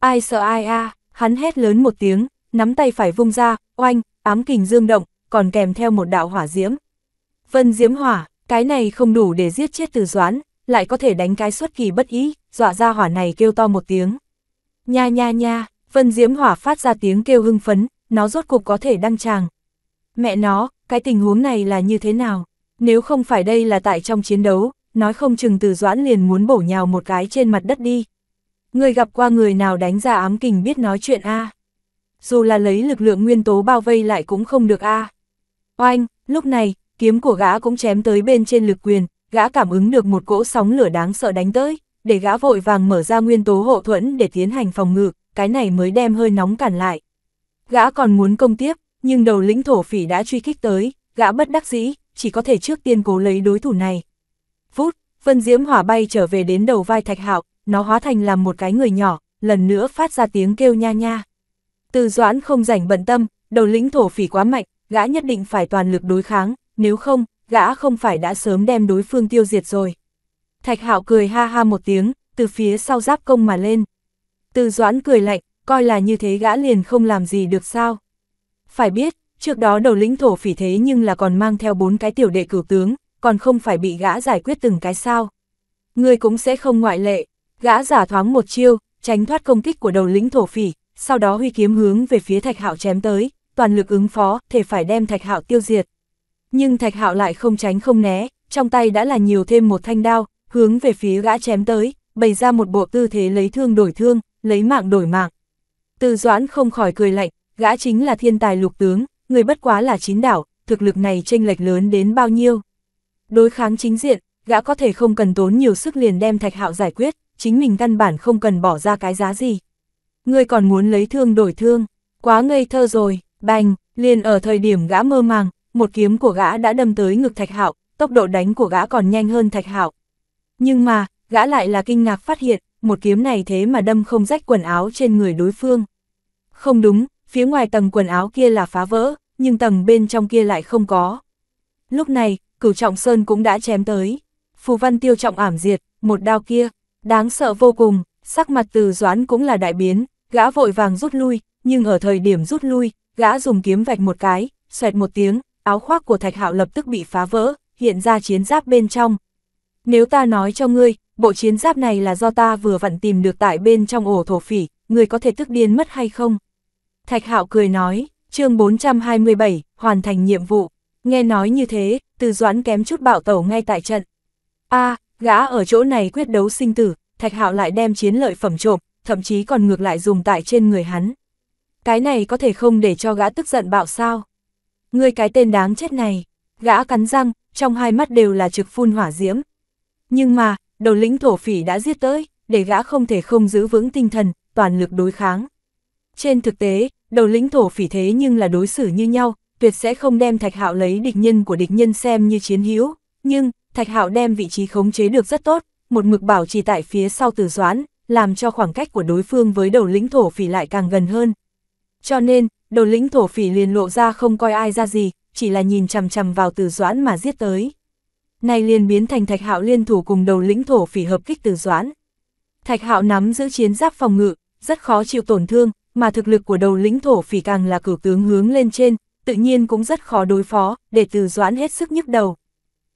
Ai sợ ai a? hắn hét lớn một tiếng, nắm tay phải vung ra, oanh, ám kình dương động, còn kèm theo một đạo hỏa diễm. Vân diễm hỏa, cái này không đủ để giết chết từ doán, lại có thể đánh cái xuất kỳ bất ý, dọa ra hỏa này kêu to một tiếng. Nha nha nha, vân diễm hỏa phát ra tiếng kêu hưng phấn, nó rốt cục có thể đăng tràng. Mẹ nó, cái tình huống này là như thế nào? Nếu không phải đây là tại trong chiến đấu, nói không chừng từ doãn liền muốn bổ nhào một cái trên mặt đất đi. Người gặp qua người nào đánh ra ám kình biết nói chuyện A. Dù là lấy lực lượng nguyên tố bao vây lại cũng không được A. Oanh, lúc này, kiếm của gã cũng chém tới bên trên lực quyền, gã cảm ứng được một cỗ sóng lửa đáng sợ đánh tới, để gã vội vàng mở ra nguyên tố hộ thuẫn để tiến hành phòng ngự, cái này mới đem hơi nóng cản lại. Gã còn muốn công tiếp, nhưng đầu lĩnh thổ phỉ đã truy kích tới, gã bất đắc dĩ, chỉ có thể trước tiên cố lấy đối thủ này. Vút, Vân Diễm Hỏa bay trở về đến đầu vai Thạch Hạo, nó hóa thành làm một cái người nhỏ, lần nữa phát ra tiếng kêu nha nha. Từ Doãn không rảnh bận tâm, đầu lĩnh thổ phỉ quá mạnh, gã nhất định phải toàn lực đối kháng, nếu không, gã không phải đã sớm đem đối phương tiêu diệt rồi. Thạch Hạo cười ha ha một tiếng, từ phía sau giáp công mà lên. Từ Doãn cười lạnh, coi là như thế gã liền không làm gì được sao. Phải biết, Trước đó đầu lĩnh thổ phỉ thế nhưng là còn mang theo bốn cái tiểu đệ cửu tướng, còn không phải bị gã giải quyết từng cái sao. Người cũng sẽ không ngoại lệ, gã giả thoáng một chiêu, tránh thoát công kích của đầu lĩnh thổ phỉ, sau đó huy kiếm hướng về phía thạch hạo chém tới, toàn lực ứng phó, thể phải đem thạch hạo tiêu diệt. Nhưng thạch hạo lại không tránh không né, trong tay đã là nhiều thêm một thanh đao, hướng về phía gã chém tới, bày ra một bộ tư thế lấy thương đổi thương, lấy mạng đổi mạng. Từ doãn không khỏi cười lạnh, gã chính là thiên tài lục tướng, người bất quá là chín đảo, thực lực này chênh lệch lớn đến bao nhiêu. Đối kháng chính diện, gã có thể không cần tốn nhiều sức liền đem thạch hạo giải quyết, chính mình căn bản không cần bỏ ra cái giá gì. người còn muốn lấy thương đổi thương, quá ngây thơ rồi, bành, liền ở thời điểm gã mơ màng, một kiếm của gã đã đâm tới ngực thạch hạo, tốc độ đánh của gã còn nhanh hơn thạch hạo. Nhưng mà, gã lại là kinh ngạc phát hiện, một kiếm này thế mà đâm không rách quần áo trên người đối phương. Không đúng, phía ngoài tầng quần áo kia là phá vỡ, nhưng tầng bên trong kia lại không có. Lúc này, cửu trọng sơn cũng đã chém tới. Phù văn tiêu trọng ảm diệt, một đao kia, đáng sợ vô cùng, sắc mặt từ doán cũng là đại biến, gã vội vàng rút lui, nhưng ở thời điểm rút lui, gã dùng kiếm vạch một cái, xoẹt một tiếng, áo khoác của thạch hạo lập tức bị phá vỡ, hiện ra chiến giáp bên trong. Nếu ta nói cho ngươi, bộ chiến giáp này là do ta vừa vặn tìm được tại bên trong ổ thổ phỉ, ngươi có thể tức điên mất hay không? Thạch Hạo cười nói, chương 427, hoàn thành nhiệm vụ. Nghe nói như thế, từ doãn kém chút bạo tẩu ngay tại trận. a gã ở chỗ này quyết đấu sinh tử, Thạch Hạo lại đem chiến lợi phẩm trộm, thậm chí còn ngược lại dùng tại trên người hắn. Cái này có thể không để cho gã tức giận bạo sao. Ngươi cái tên đáng chết này, gã cắn răng, trong hai mắt đều là trực phun hỏa diễm. Nhưng mà, đầu lĩnh thổ phỉ đã giết tới, để gã không thể không giữ vững tinh thần, toàn lực đối kháng. Trên thực tế, đầu lĩnh thổ phỉ thế nhưng là đối xử như nhau, tuyệt sẽ không đem Thạch Hạo lấy địch nhân của địch nhân xem như chiến hữu, nhưng Thạch Hạo đem vị trí khống chế được rất tốt, một mực bảo trì tại phía sau Từ Doãn, làm cho khoảng cách của đối phương với đầu lĩnh thổ phỉ lại càng gần hơn. Cho nên, đầu lĩnh thổ phỉ liền lộ ra không coi ai ra gì, chỉ là nhìn chằm chằm vào Từ Doãn mà giết tới. Này liền biến thành Thạch Hạo liên thủ cùng đầu lĩnh thổ phỉ hợp kích Từ Doãn. Thạch Hạo nắm giữ chiến giáp phòng ngự, rất khó chịu tổn thương, mà thực lực của đầu lĩnh thổ phỉ càng là cửu tướng hướng lên trên, tự nhiên cũng rất khó đối phó, để từ doãn hết sức nhức đầu.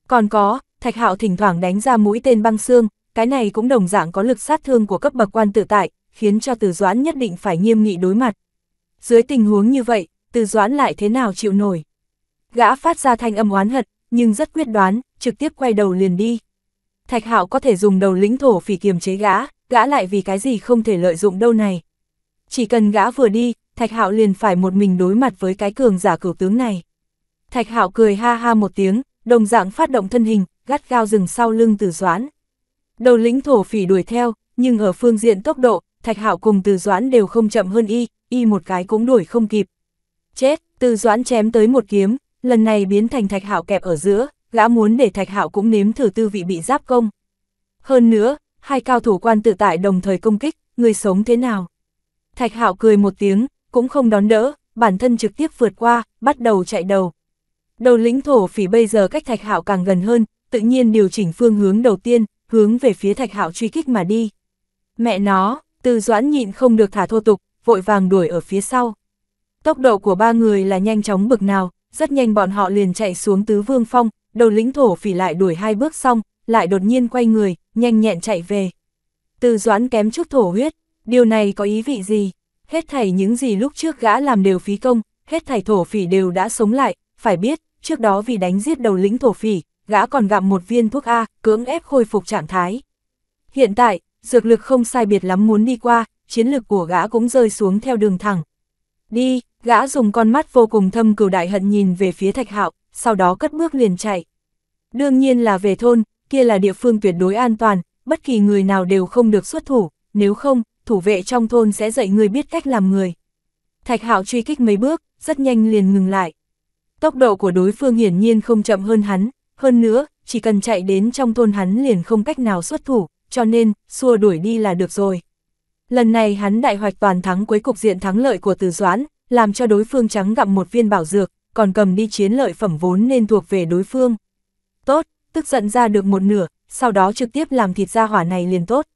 Còn có, Thạch Hạo thỉnh thoảng đánh ra mũi tên băng xương, cái này cũng đồng dạng có lực sát thương của cấp bậc quan tự tại, khiến cho từ doãn nhất định phải nghiêm nghị đối mặt. Dưới tình huống như vậy, từ doãn lại thế nào chịu nổi. Gã phát ra thanh âm oán hận, nhưng rất quyết đoán, trực tiếp quay đầu liền đi. Thạch Hạo có thể dùng đầu lĩnh thổ phỉ kiềm chế gã, gã lại vì cái gì không thể lợi dụng đâu này. Chỉ cần gã vừa đi, Thạch Hạo liền phải một mình đối mặt với cái cường giả cửu tướng này. Thạch Hạo cười ha ha một tiếng, đồng dạng phát động thân hình, gắt gao dừng sau lưng Từ Doãn. Đầu lĩnh thổ phỉ đuổi theo, nhưng ở phương diện tốc độ, Thạch Hạo cùng Từ Doãn đều không chậm hơn y, y một cái cũng đuổi không kịp. Chết, Từ Doãn chém tới một kiếm, lần này biến thành Thạch Hạo kẹp ở giữa, gã muốn để Thạch Hạo cũng nếm thử tư vị bị giáp công. Hơn nữa, hai cao thủ quan tự tại đồng thời công kích, người sống thế nào? Thạch Hạo cười một tiếng, cũng không đón đỡ, bản thân trực tiếp vượt qua, bắt đầu chạy đầu. Đầu lĩnh thổ phỉ bây giờ cách Thạch Hạo càng gần hơn, tự nhiên điều chỉnh phương hướng đầu tiên, hướng về phía Thạch Hạo truy kích mà đi. Mẹ nó, Từ Doãn nhịn không được thả thô tục, vội vàng đuổi ở phía sau. Tốc độ của ba người là nhanh chóng bực nào, rất nhanh bọn họ liền chạy xuống Tứ Vương Phong, đầu lĩnh thổ phỉ lại đuổi hai bước xong, lại đột nhiên quay người, nhanh nhẹn chạy về. Từ Doãn kém chút thổ huyết, Điều này có ý vị gì? Hết thảy những gì lúc trước gã làm đều phí công, hết thảy thổ phỉ đều đã sống lại, phải biết, trước đó vì đánh giết đầu lính thổ phỉ, gã còn gặm một viên thuốc A, cưỡng ép khôi phục trạng thái. Hiện tại, dược lực không sai biệt lắm muốn đi qua, chiến lực của gã cũng rơi xuống theo đường thẳng. Đi, gã dùng con mắt vô cùng thâm cừu đại hận nhìn về phía thạch hạo, sau đó cất bước liền chạy. Đương nhiên là về thôn, kia là địa phương tuyệt đối an toàn, bất kỳ người nào đều không được xuất thủ, nếu không, thủ vệ trong thôn sẽ dạy người biết cách làm người. Thạch Hạo truy kích mấy bước, rất nhanh liền ngừng lại. Tốc độ của đối phương hiển nhiên không chậm hơn hắn, hơn nữa, chỉ cần chạy đến trong thôn hắn liền không cách nào xuất thủ, cho nên, xua đuổi đi là được rồi. Lần này hắn đại hoạch toàn thắng cuối cục diện thắng lợi của Từ Doãn, làm cho đối phương trắng gặm một viên bảo dược, còn cầm đi chiến lợi phẩm vốn nên thuộc về đối phương. Tốt, tức giận ra được một nửa, sau đó trực tiếp làm thịt ra hỏa này liền tốt.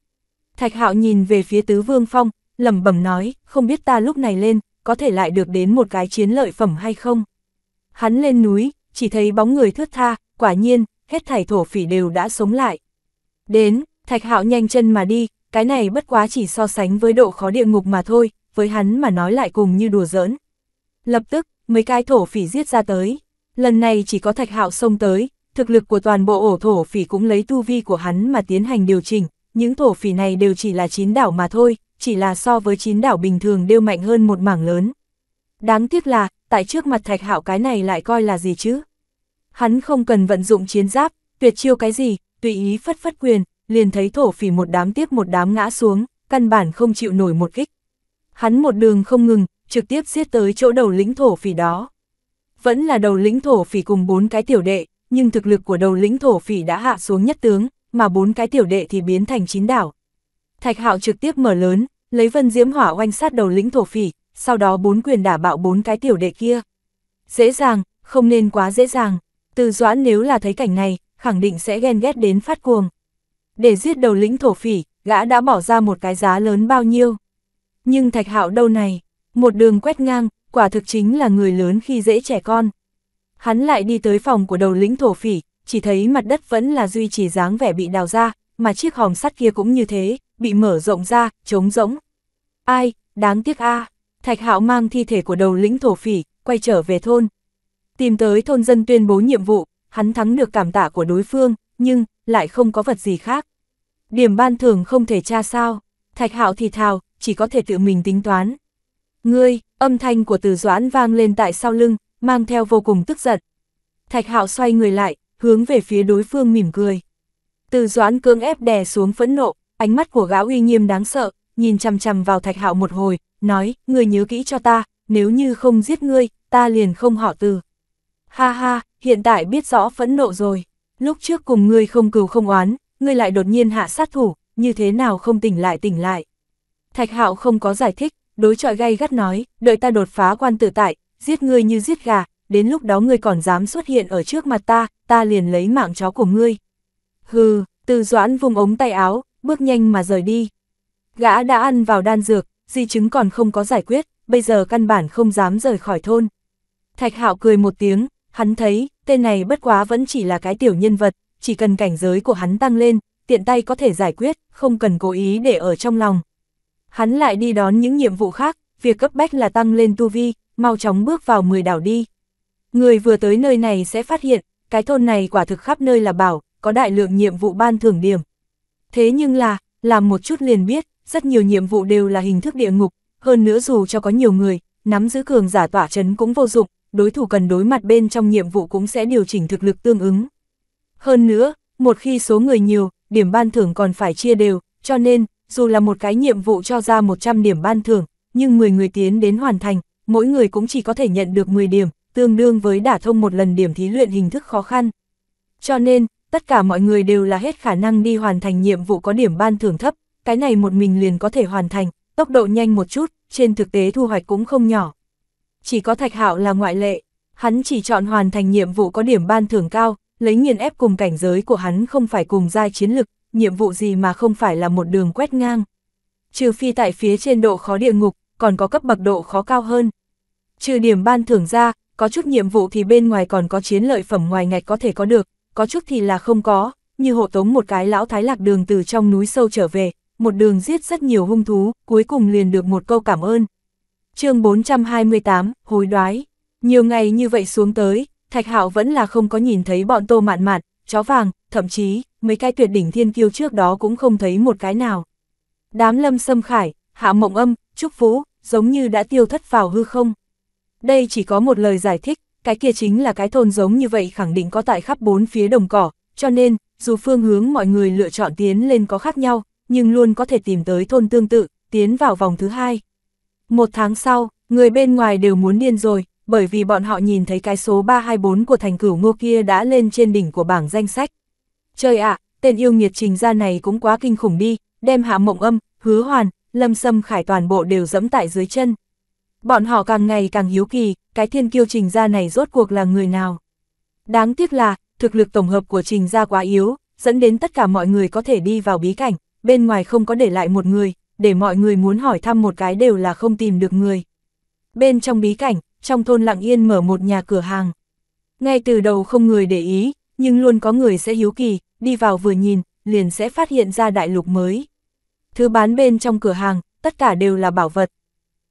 Thạch Hạo nhìn về phía tứ vương phong, lẩm bẩm nói, không biết ta lúc này lên, có thể lại được đến một cái chiến lợi phẩm hay không. Hắn lên núi, chỉ thấy bóng người thướt tha, quả nhiên, hết thảy thổ phỉ đều đã sống lại. Đến, Thạch Hạo nhanh chân mà đi, cái này bất quá chỉ so sánh với độ khó địa ngục mà thôi, với hắn mà nói lại cùng như đùa giỡn. Lập tức, mấy cái thổ phỉ giết ra tới, lần này chỉ có Thạch Hạo xông tới, thực lực của toàn bộ ổ thổ phỉ cũng lấy tu vi của hắn mà tiến hành điều chỉnh, những thổ phỉ này đều chỉ là chín đảo mà thôi, chỉ là so với chín đảo bình thường đều mạnh hơn một mảng lớn. Đáng tiếc là, tại trước mặt thạch hạo cái này lại coi là gì chứ? Hắn không cần vận dụng chiến giáp, tuyệt chiêu cái gì, tùy ý phất phất quyền, liền thấy thổ phỉ một đám tiếp một đám ngã xuống, căn bản không chịu nổi một kích. Hắn một đường không ngừng, trực tiếp giết tới chỗ đầu lĩnh thổ phỉ đó. Vẫn là đầu lĩnh thổ phỉ cùng bốn cái tiểu đệ, nhưng thực lực của đầu lĩnh thổ phỉ đã hạ xuống nhất tướng, mà bốn cái tiểu đệ thì biến thành chín đảo. Thạch Hạo trực tiếp mở lớn, lấy vân diễm hỏa oanh sát đầu lĩnh thổ phỉ, sau đó bốn quyền đả bạo bốn cái tiểu đệ kia. Dễ dàng, không nên quá dễ dàng. Từ Doãn nếu là thấy cảnh này, khẳng định sẽ ghen ghét đến phát cuồng. Để giết đầu lĩnh thổ phỉ, gã đã bỏ ra một cái giá lớn bao nhiêu. Nhưng Thạch Hạo đâu này, một đường quét ngang, quả thực chính là người lớn khi dễ trẻ con. Hắn lại đi tới phòng của đầu lĩnh thổ phỉ, chỉ thấy mặt đất vẫn là duy trì dáng vẻ bị đào ra, mà chiếc hòm sắt kia cũng như thế, bị mở rộng ra, trống rỗng. Ai, đáng tiếc a Thạch Hạo mang thi thể của đầu lĩnh thổ phỉ, quay trở về thôn. Tìm tới thôn dân tuyên bố nhiệm vụ, hắn thắng được cảm tạ của đối phương, nhưng, lại không có vật gì khác. Điểm ban thường không thể tra sao, Thạch Hạo thì thào, chỉ có thể tự mình tính toán. Ngươi, âm thanh của từ doãn vang lên tại sau lưng, mang theo vô cùng tức giận. Thạch Hạo xoay người lại, hướng về phía đối phương mỉm cười. Từ doãn cương ép đè xuống phẫn nộ, ánh mắt của gã uy nghiêm đáng sợ, nhìn chằm chằm vào thạch hạo một hồi, nói, ngươi nhớ kỹ cho ta, nếu như không giết ngươi, ta liền không họ từ. Ha ha, hiện tại biết rõ phẫn nộ rồi, lúc trước cùng ngươi không cừu không oán, ngươi lại đột nhiên hạ sát thủ, như thế nào không tỉnh lại tỉnh lại. Thạch hạo không có giải thích, đối trọi gay gắt nói, đợi ta đột phá quan tử tại, giết ngươi như giết gà, đến lúc đó ngươi còn dám xuất hiện ở trước mặt ta, ta liền lấy mạng chó của ngươi. Hừ, từ doãn vùng ống tay áo, bước nhanh mà rời đi. Gã đã ăn vào đan dược, di chứng còn không có giải quyết, bây giờ căn bản không dám rời khỏi thôn. Thạch hạo cười một tiếng, hắn thấy, tên này bất quá vẫn chỉ là cái tiểu nhân vật, chỉ cần cảnh giới của hắn tăng lên, tiện tay có thể giải quyết, không cần cố ý để ở trong lòng. Hắn lại đi đón những nhiệm vụ khác, việc cấp bách là tăng lên tu vi, mau chóng bước vào 10 đảo đi. Người vừa tới nơi này sẽ phát hiện, cái thôn này quả thực khắp nơi là bảo, có đại lượng nhiệm vụ ban thưởng điểm. Thế nhưng là, làm một chút liền biết, rất nhiều nhiệm vụ đều là hình thức địa ngục, hơn nữa dù cho có nhiều người, nắm giữ cường giả tỏa chấn cũng vô dụng, đối thủ cần đối mặt bên trong nhiệm vụ cũng sẽ điều chỉnh thực lực tương ứng. Hơn nữa, một khi số người nhiều, điểm ban thưởng còn phải chia đều, cho nên, dù là một cái nhiệm vụ cho ra 100 điểm ban thưởng, nhưng 10 người tiến đến hoàn thành, mỗi người cũng chỉ có thể nhận được 10 điểm, tương đương với đả thông một lần điểm thí luyện hình thức khó khăn. Cho nên, tất cả mọi người đều là hết khả năng đi hoàn thành nhiệm vụ có điểm ban thưởng thấp, cái này một mình liền có thể hoàn thành, tốc độ nhanh một chút, trên thực tế thu hoạch cũng không nhỏ. Chỉ có Thạch Hạo là ngoại lệ, hắn chỉ chọn hoàn thành nhiệm vụ có điểm ban thưởng cao, lấy nghiền ép cùng cảnh giới của hắn không phải cùng giai chiến lực, nhiệm vụ gì mà không phải là một đường quét ngang. Trừ phi tại phía trên độ khó địa ngục, còn có cấp bậc độ khó cao hơn. Trừ điểm ban thưởng ra, có chút nhiệm vụ thì bên ngoài còn có chiến lợi phẩm ngoài ngạch có thể có được, có chút thì là không có, như hộ tống một cái lão thái lạc đường từ trong núi sâu trở về, một đường giết rất nhiều hung thú, cuối cùng liền được một câu cảm ơn. chương 428, hối đoái. Nhiều ngày như vậy xuống tới, Thạch Hạo vẫn là không có nhìn thấy bọn tô mạn mạn, chó vàng, thậm chí, mấy cái tuyệt đỉnh thiên kiêu trước đó cũng không thấy một cái nào. Đám lâm xâm khải, hạ mộng âm, trúc Phú, giống như đã tiêu thất vào hư không. Đây chỉ có một lời giải thích, cái kia chính là cái thôn giống như vậy khẳng định có tại khắp bốn phía đồng cỏ, cho nên, dù phương hướng mọi người lựa chọn tiến lên có khác nhau, nhưng luôn có thể tìm tới thôn tương tự, tiến vào vòng thứ hai. Một tháng sau, người bên ngoài đều muốn điên rồi, bởi vì bọn họ nhìn thấy cái số 324 của thành cửu ngô kia đã lên trên đỉnh của bảng danh sách. Trời ạ, tên yêu nghiệt trình ra này cũng quá kinh khủng đi, đem hạ mộng âm, hứa hoàn, lâm sâm khải toàn bộ đều dẫm tại dưới chân bọn họ càng ngày càng hiếu kỳ, cái thiên kiêu trình gia này rốt cuộc là người nào. Đáng tiếc là, thực lực tổng hợp của trình gia quá yếu, dẫn đến tất cả mọi người có thể đi vào bí cảnh, bên ngoài không có để lại một người, để mọi người muốn hỏi thăm một cái đều là không tìm được người. Bên trong bí cảnh, trong thôn Lặng Yên mở một nhà cửa hàng. Ngay từ đầu không người để ý, nhưng luôn có người sẽ hiếu kỳ, đi vào vừa nhìn, liền sẽ phát hiện ra đại lục mới. Thứ bán bên trong cửa hàng, tất cả đều là bảo vật.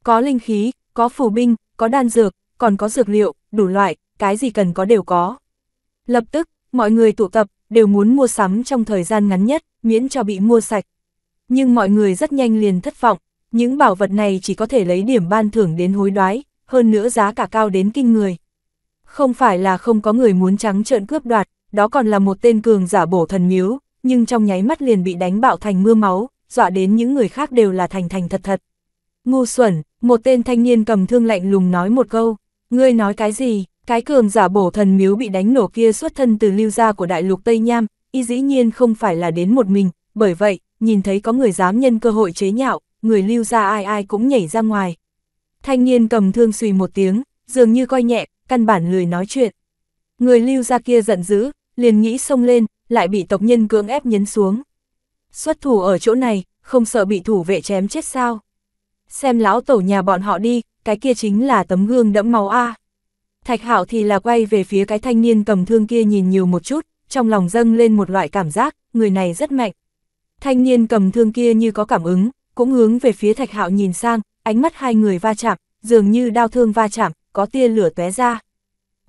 Có linh khí, có phủ binh, có đan dược, còn có dược liệu, đủ loại, cái gì cần có đều có. Lập tức, mọi người tụ tập, đều muốn mua sắm trong thời gian ngắn nhất, miễn cho bị mua sạch. Nhưng mọi người rất nhanh liền thất vọng, những bảo vật này chỉ có thể lấy điểm ban thưởng đến hối đoái, hơn nữa giá cả cao đến kinh người. Không phải là không có người muốn trắng trợn cướp đoạt, đó còn là một tên cường giả bổ thần miếu, nhưng trong nháy mắt liền bị đánh bạo thành mưa máu, dọa đến những người khác đều là thành thành thật thật, Ngu xuẩn, một tên thanh niên cầm thương lạnh lùng nói một câu, ngươi nói cái gì, cái cường giả bổ thần miếu bị đánh nổ kia xuất thân từ lưu gia của đại lục Tây Nham, y dĩ nhiên không phải là đến một mình, bởi vậy, nhìn thấy có người dám nhân cơ hội chế nhạo, người lưu gia ai ai cũng nhảy ra ngoài. Thanh niên cầm thương xùy một tiếng, dường như coi nhẹ, căn bản lười nói chuyện. Người lưu gia kia giận dữ, liền nghĩ xông lên, lại bị tộc nhân cưỡng ép nhấn xuống. Xuất thủ ở chỗ này, không sợ bị thủ vệ chém chết sao? xem lão tổ nhà bọn họ đi, cái kia chính là tấm gương đẫm máu A. Thạch Hạo thì là quay về phía cái thanh niên cầm thương kia nhìn nhiều một chút, trong lòng dâng lên một loại cảm giác, người này rất mạnh. Thanh niên cầm thương kia như có cảm ứng, cũng hướng về phía Thạch Hạo nhìn sang, ánh mắt hai người va chạm, dường như đau thương va chạm, có tia lửa tóe ra.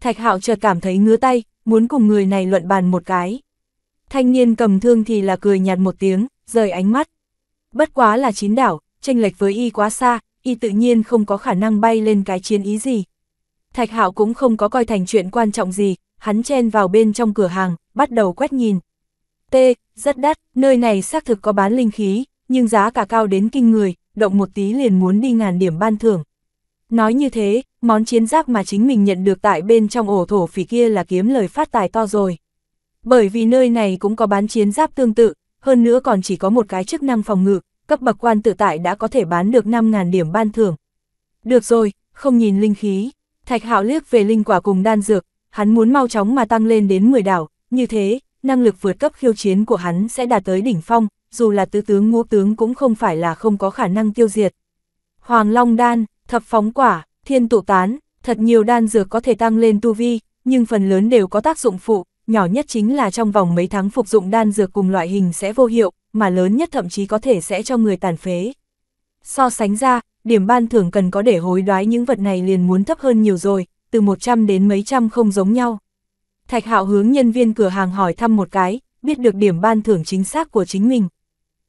Thạch Hạo chợt cảm thấy ngứa tay, muốn cùng người này luận bàn một cái. Thanh niên cầm thương thì là cười nhạt một tiếng, rời ánh mắt. Bất quá là chín đảo, tranh lệch với y quá xa, y tự nhiên không có khả năng bay lên cái chiến ý gì. Thạch Hạo cũng không có coi thành chuyện quan trọng gì, hắn chen vào bên trong cửa hàng, bắt đầu quét nhìn. T, rất đắt, nơi này xác thực có bán linh khí, nhưng giá cả cao đến kinh người, động một tí liền muốn đi ngàn điểm ban thưởng. Nói như thế, món chiến giáp mà chính mình nhận được tại bên trong ổ thổ phỉ kia là kiếm lời phát tài to rồi. Bởi vì nơi này cũng có bán chiến giáp tương tự, hơn nữa còn chỉ có một cái chức năng phòng ngự, cấp bậc quan tự tại đã có thể bán được 5.000 điểm ban thưởng. Được rồi, không nhìn linh khí, thạch hạo liếc về linh quả cùng đan dược, hắn muốn mau chóng mà tăng lên đến 10 đảo, như thế, năng lực vượt cấp khiêu chiến của hắn sẽ đạt tới đỉnh phong, dù là tứ tướng ngũ tướng cũng không phải là không có khả năng tiêu diệt. Hoàng Long Đan, Thập Phóng Quả, Thiên Tụ Tán, thật nhiều đan dược có thể tăng lên tu vi, nhưng phần lớn đều có tác dụng phụ, nhỏ nhất chính là trong vòng mấy tháng phục dụng đan dược cùng loại hình sẽ vô hiệu, mà lớn nhất thậm chí có thể sẽ cho người tàn phế. So sánh ra, điểm ban thưởng cần có để hối đoái những vật này liền muốn thấp hơn nhiều rồi, từ 100 đến mấy trăm không giống nhau. Thạch hạo hướng nhân viên cửa hàng hỏi thăm một cái, biết được điểm ban thưởng chính xác của chính mình.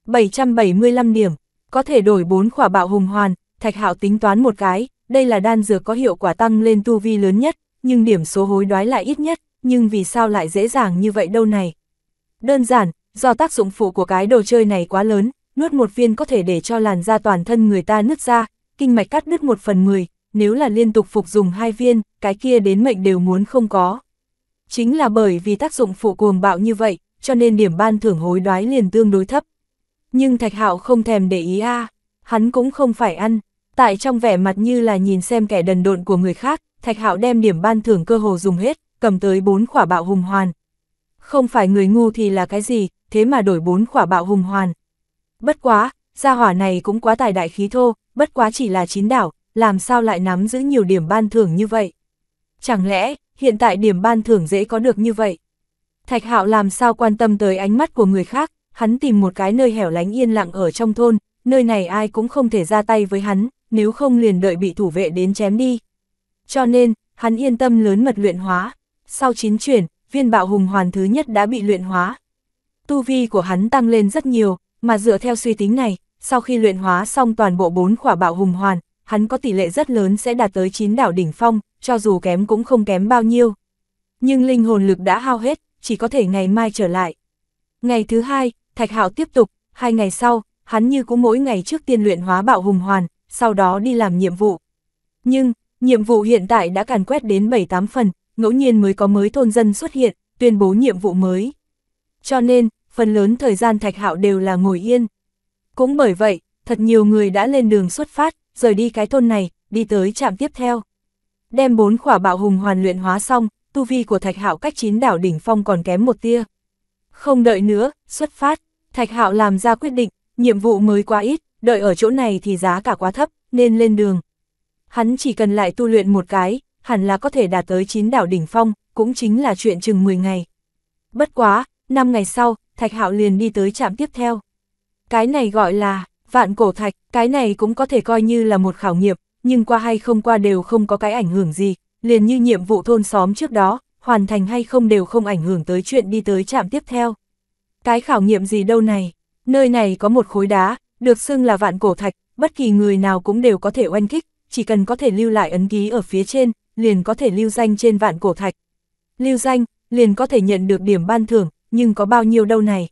775 điểm, có thể đổi 4 khỏa bạo hùng hoàn, thạch hạo tính toán một cái, đây là đan dược có hiệu quả tăng lên tu vi lớn nhất, nhưng điểm số hối đoái lại ít nhất nhưng vì sao lại dễ dàng như vậy đâu này? Đơn giản, do tác dụng phụ của cái đồ chơi này quá lớn, nuốt một viên có thể để cho làn da toàn thân người ta nứt ra, kinh mạch cắt đứt một phần mười, nếu là liên tục phục dùng hai viên, cái kia đến mệnh đều muốn không có. Chính là bởi vì tác dụng phụ cuồng bạo như vậy, cho nên điểm ban thưởng hối đoái liền tương đối thấp. Nhưng Thạch Hạo không thèm để ý a, hắn cũng không phải ăn, tại trong vẻ mặt như là nhìn xem kẻ đần độn của người khác, Thạch Hạo đem điểm ban thưởng cơ hồ dùng hết, cầm tới bốn khỏa bạo hùng hoàn. Không phải người ngu thì là cái gì, thế mà đổi bốn khỏa bạo hùng hoàn. Bất quá, gia hỏa này cũng quá tài đại khí thô, bất quá chỉ là chín đảo, làm sao lại nắm giữ nhiều điểm ban thưởng như vậy. Chẳng lẽ, hiện tại điểm ban thưởng dễ có được như vậy? Thạch Hạo làm sao quan tâm tới ánh mắt của người khác, hắn tìm một cái nơi hẻo lánh yên lặng ở trong thôn, nơi này ai cũng không thể ra tay với hắn, nếu không liền đợi bị thủ vệ đến chém đi. Cho nên, hắn yên tâm lớn mật luyện hóa. Sau chín chuyển, viên bạo hùng hoàn thứ nhất đã bị luyện hóa. Tu vi của hắn tăng lên rất nhiều, mà dựa theo suy tính này, sau khi luyện hóa xong toàn bộ bốn quả bạo hùng hoàn, hắn có tỷ lệ rất lớn sẽ đạt tới chín đảo đỉnh phong, cho dù kém cũng không kém bao nhiêu. Nhưng linh hồn lực đã hao hết, chỉ có thể ngày mai trở lại. Ngày thứ hai, Thạch Hạo tiếp tục, hai ngày sau, hắn như cũ mỗi ngày trước tiên luyện hóa bạo hùng hoàn, sau đó đi làm nhiệm vụ. Nhưng, nhiệm vụ hiện tại đã càn quét đến 7-8 phần, ngẫu nhiên mới có mới thôn dân xuất hiện, tuyên bố nhiệm vụ mới. Cho nên, phần lớn thời gian Thạch Hạo đều là ngồi yên. Cũng bởi vậy, thật nhiều người đã lên đường xuất phát, rời đi cái thôn này, đi tới trạm tiếp theo. Đem bốn khỏa bạo hùng hoàn luyện hóa xong, tu vi của Thạch Hạo cách chín đảo đỉnh phong còn kém một tia. Không đợi nữa, xuất phát, Thạch Hạo làm ra quyết định, nhiệm vụ mới quá ít, đợi ở chỗ này thì giá cả quá thấp, nên lên đường. Hắn chỉ cần lại tu luyện một cái, hẳn là có thể đạt tới chín đảo đỉnh phong, cũng chính là chuyện chừng 10 ngày. Bất quá, 5 ngày sau, Thạch Hạo liền đi tới trạm tiếp theo. Cái này gọi là vạn cổ thạch, cái này cũng có thể coi như là một khảo nghiệm, nhưng qua hay không qua đều không có cái ảnh hưởng gì, liền như nhiệm vụ thôn xóm trước đó, hoàn thành hay không đều không ảnh hưởng tới chuyện đi tới trạm tiếp theo. Cái khảo nghiệm gì đâu này, nơi này có một khối đá, được xưng là vạn cổ thạch, bất kỳ người nào cũng đều có thể oanh kích, chỉ cần có thể lưu lại ấn ký ở phía trên, liền có thể lưu danh trên vạn cổ thạch. Lưu danh, liền có thể nhận được điểm ban thưởng, nhưng có bao nhiêu đâu này?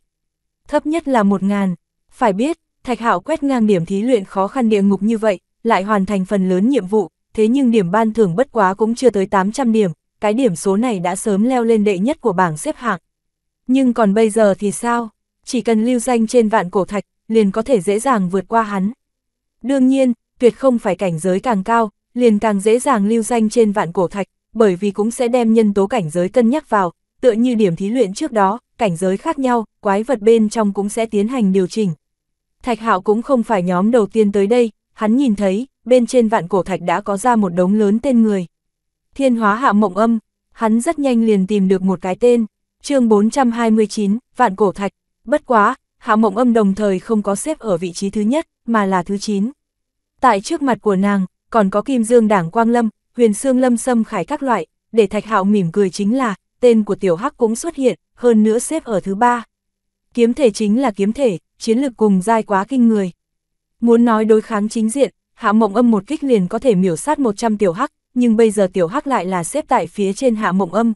Thấp nhất là 1.000. Phải biết, Thạch Hạo quét ngang điểm thí luyện khó khăn địa ngục như vậy, lại hoàn thành phần lớn nhiệm vụ, thế nhưng điểm ban thưởng bất quá cũng chưa tới 800 điểm, cái điểm số này đã sớm leo lên đệ nhất của bảng xếp hạng. Nhưng còn bây giờ thì sao? Chỉ cần lưu danh trên vạn cổ thạch, liền có thể dễ dàng vượt qua hắn. Đương nhiên, tuyệt không phải cảnh giới càng cao, liền càng dễ dàng lưu danh trên vạn cổ thạch, bởi vì cũng sẽ đem nhân tố cảnh giới cân nhắc vào, tựa như điểm thí luyện trước đó, cảnh giới khác nhau, quái vật bên trong cũng sẽ tiến hành điều chỉnh. Thạch Hạo cũng không phải nhóm đầu tiên tới đây, hắn nhìn thấy, bên trên vạn cổ thạch đã có ra một đống lớn tên người. Thiên hóa hạ mộng âm, hắn rất nhanh liền tìm được một cái tên, chương 429, vạn cổ thạch, bất quá, hạ mộng âm đồng thời không có xếp ở vị trí thứ nhất, mà là thứ 9. Tại trước mặt của nàng, còn có kim dương đảng Quang Lâm, huyền xương lâm sâm khải các loại, để Thạch Hạo mỉm cười chính là, tên của Tiểu Hắc cũng xuất hiện, hơn nữa xếp ở thứ ba. Kiếm thể chính là kiếm thể, chiến lực cùng dai quá kinh người. Muốn nói đối kháng chính diện, Hạ Mộng Âm một kích liền có thể miểu sát 100 Tiểu Hắc, nhưng bây giờ Tiểu Hắc lại là xếp tại phía trên Hạ Mộng Âm.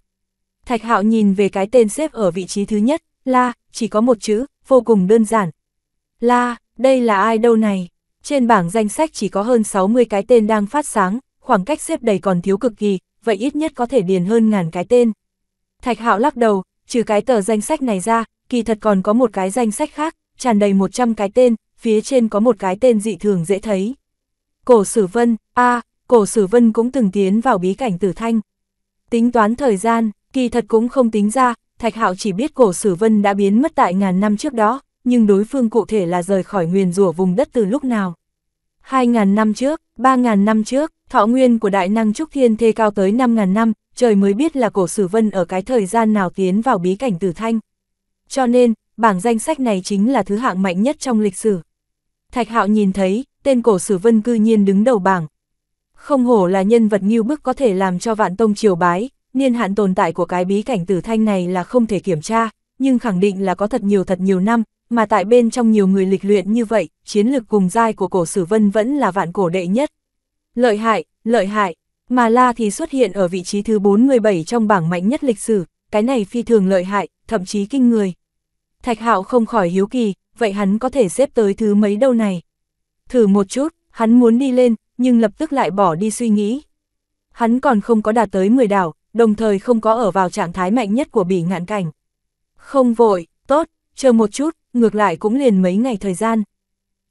Thạch Hạo nhìn về cái tên xếp ở vị trí thứ nhất, La, chỉ có một chữ, vô cùng đơn giản. La, đây là ai đâu này? Trên bảng danh sách chỉ có hơn 60 cái tên đang phát sáng, khoảng cách xếp đầy còn thiếu cực kỳ, vậy ít nhất có thể điền hơn ngàn cái tên. Thạch Hạo lắc đầu, trừ cái tờ danh sách này ra, kỳ thật còn có một cái danh sách khác, tràn đầy 100 cái tên, phía trên có một cái tên dị thường dễ thấy. Cổ Sử Vân, a, Cổ Sử Vân cũng từng tiến vào bí cảnh Tử Thanh. Tính toán thời gian, kỳ thật cũng không tính ra, Thạch Hạo chỉ biết Cổ Sử Vân đã biến mất tại ngàn năm trước đó, nhưng đối phương cụ thể là rời khỏi nguyền rủa vùng đất từ lúc nào. 2.000 năm trước, 3.000 năm trước, thọ nguyên của đại năng Trúc Thiên Thê cao tới 5.000 năm, trời mới biết là cổ sử vân ở cái thời gian nào tiến vào bí cảnh tử thanh. Cho nên, bảng danh sách này chính là thứ hạng mạnh nhất trong lịch sử. Thạch Hạo nhìn thấy, tên cổ sử vân cư nhiên đứng đầu bảng. Không hổ là nhân vật nghiêu bức có thể làm cho vạn tông triều bái, niên hạn tồn tại của cái bí cảnh tử thanh này là không thể kiểm tra, nhưng khẳng định là có thật nhiều thật nhiều năm, mà tại bên trong nhiều người lịch luyện như vậy, chiến lực cùng giai của cổ sử vân vẫn là vạn cổ đệ nhất. Lợi hại, lợi hại, mà La thì xuất hiện ở vị trí thứ 47 trong bảng mạnh nhất lịch sử, cái này phi thường lợi hại, thậm chí kinh người. Thạch Hạo không khỏi hiếu kỳ, vậy hắn có thể xếp tới thứ mấy đâu này? Thử một chút, hắn muốn đi lên, nhưng lập tức lại bỏ đi suy nghĩ. Hắn còn không có đạt tới 10 đảo, đồng thời không có ở vào trạng thái mạnh nhất của bỉ ngạn cảnh. Không vội, tốt, chờ một chút, ngược lại cũng liền mấy ngày thời gian.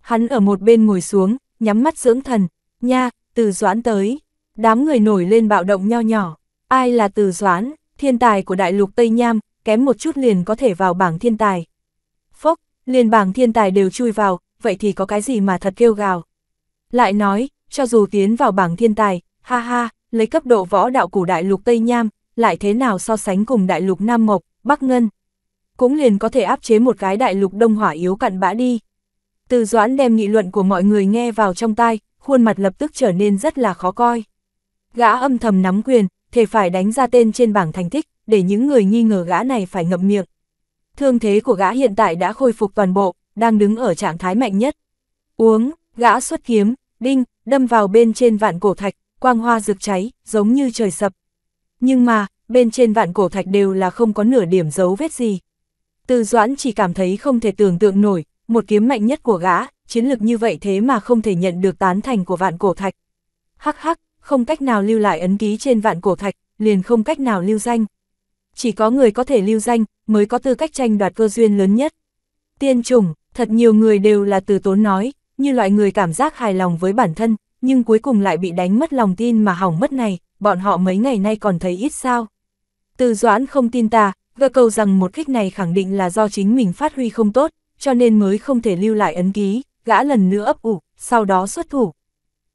Hắn ở một bên ngồi xuống, nhắm mắt dưỡng thần, nha, từ doãn tới, đám người nổi lên bạo động nho nhỏ, ai là từ doãn, thiên tài của đại lục Tây Nham, kém một chút liền có thể vào bảng thiên tài. Phốc, liền bảng thiên tài đều chui vào, vậy thì có cái gì mà thật kêu gào. Lại nói, cho dù tiến vào bảng thiên tài, ha ha, lấy cấp độ võ đạo của đại lục Tây Nham, lại thế nào so sánh cùng đại lục Nam Mộc, Bắc Ngân, cũng liền có thể áp chế một cái đại lục đông hỏa yếu cặn bã đi. Từ Doãn đem nghị luận của mọi người nghe vào trong tai, khuôn mặt lập tức trở nên rất là khó coi. Gã âm thầm nắm quyền, thể phải đánh ra tên trên bảng thành tích, để những người nghi ngờ gã này phải ngậm miệng. Thương thế của gã hiện tại đã khôi phục toàn bộ, đang đứng ở trạng thái mạnh nhất. Uống, gã xuất kiếm, đinh, đâm vào bên trên vạn cổ thạch, quang hoa rực cháy, giống như trời sập. Nhưng mà, bên trên vạn cổ thạch đều là không có nửa điểm dấu vết gì. Từ Doãn chỉ cảm thấy không thể tưởng tượng nổi, một kiếm mạnh nhất của gã, chiến lược như vậy thế mà không thể nhận được tán thành của vạn cổ thạch. Hắc hắc, không cách nào lưu lại ấn ký trên vạn cổ thạch, liền không cách nào lưu danh. Chỉ có người có thể lưu danh, mới có tư cách tranh đoạt cơ duyên lớn nhất. Tiên trùng, thật nhiều người đều là từ tốn nói, như loại người cảm giác hài lòng với bản thân, nhưng cuối cùng lại bị đánh mất lòng tin mà hỏng mất này, bọn họ mấy ngày nay còn thấy ít sao. Từ Doãn không tin ta, gơ cầu rằng một kích này khẳng định là do chính mình phát huy không tốt, cho nên mới không thể lưu lại ấn ký, gã lần nữa ấp ủ, sau đó xuất thủ.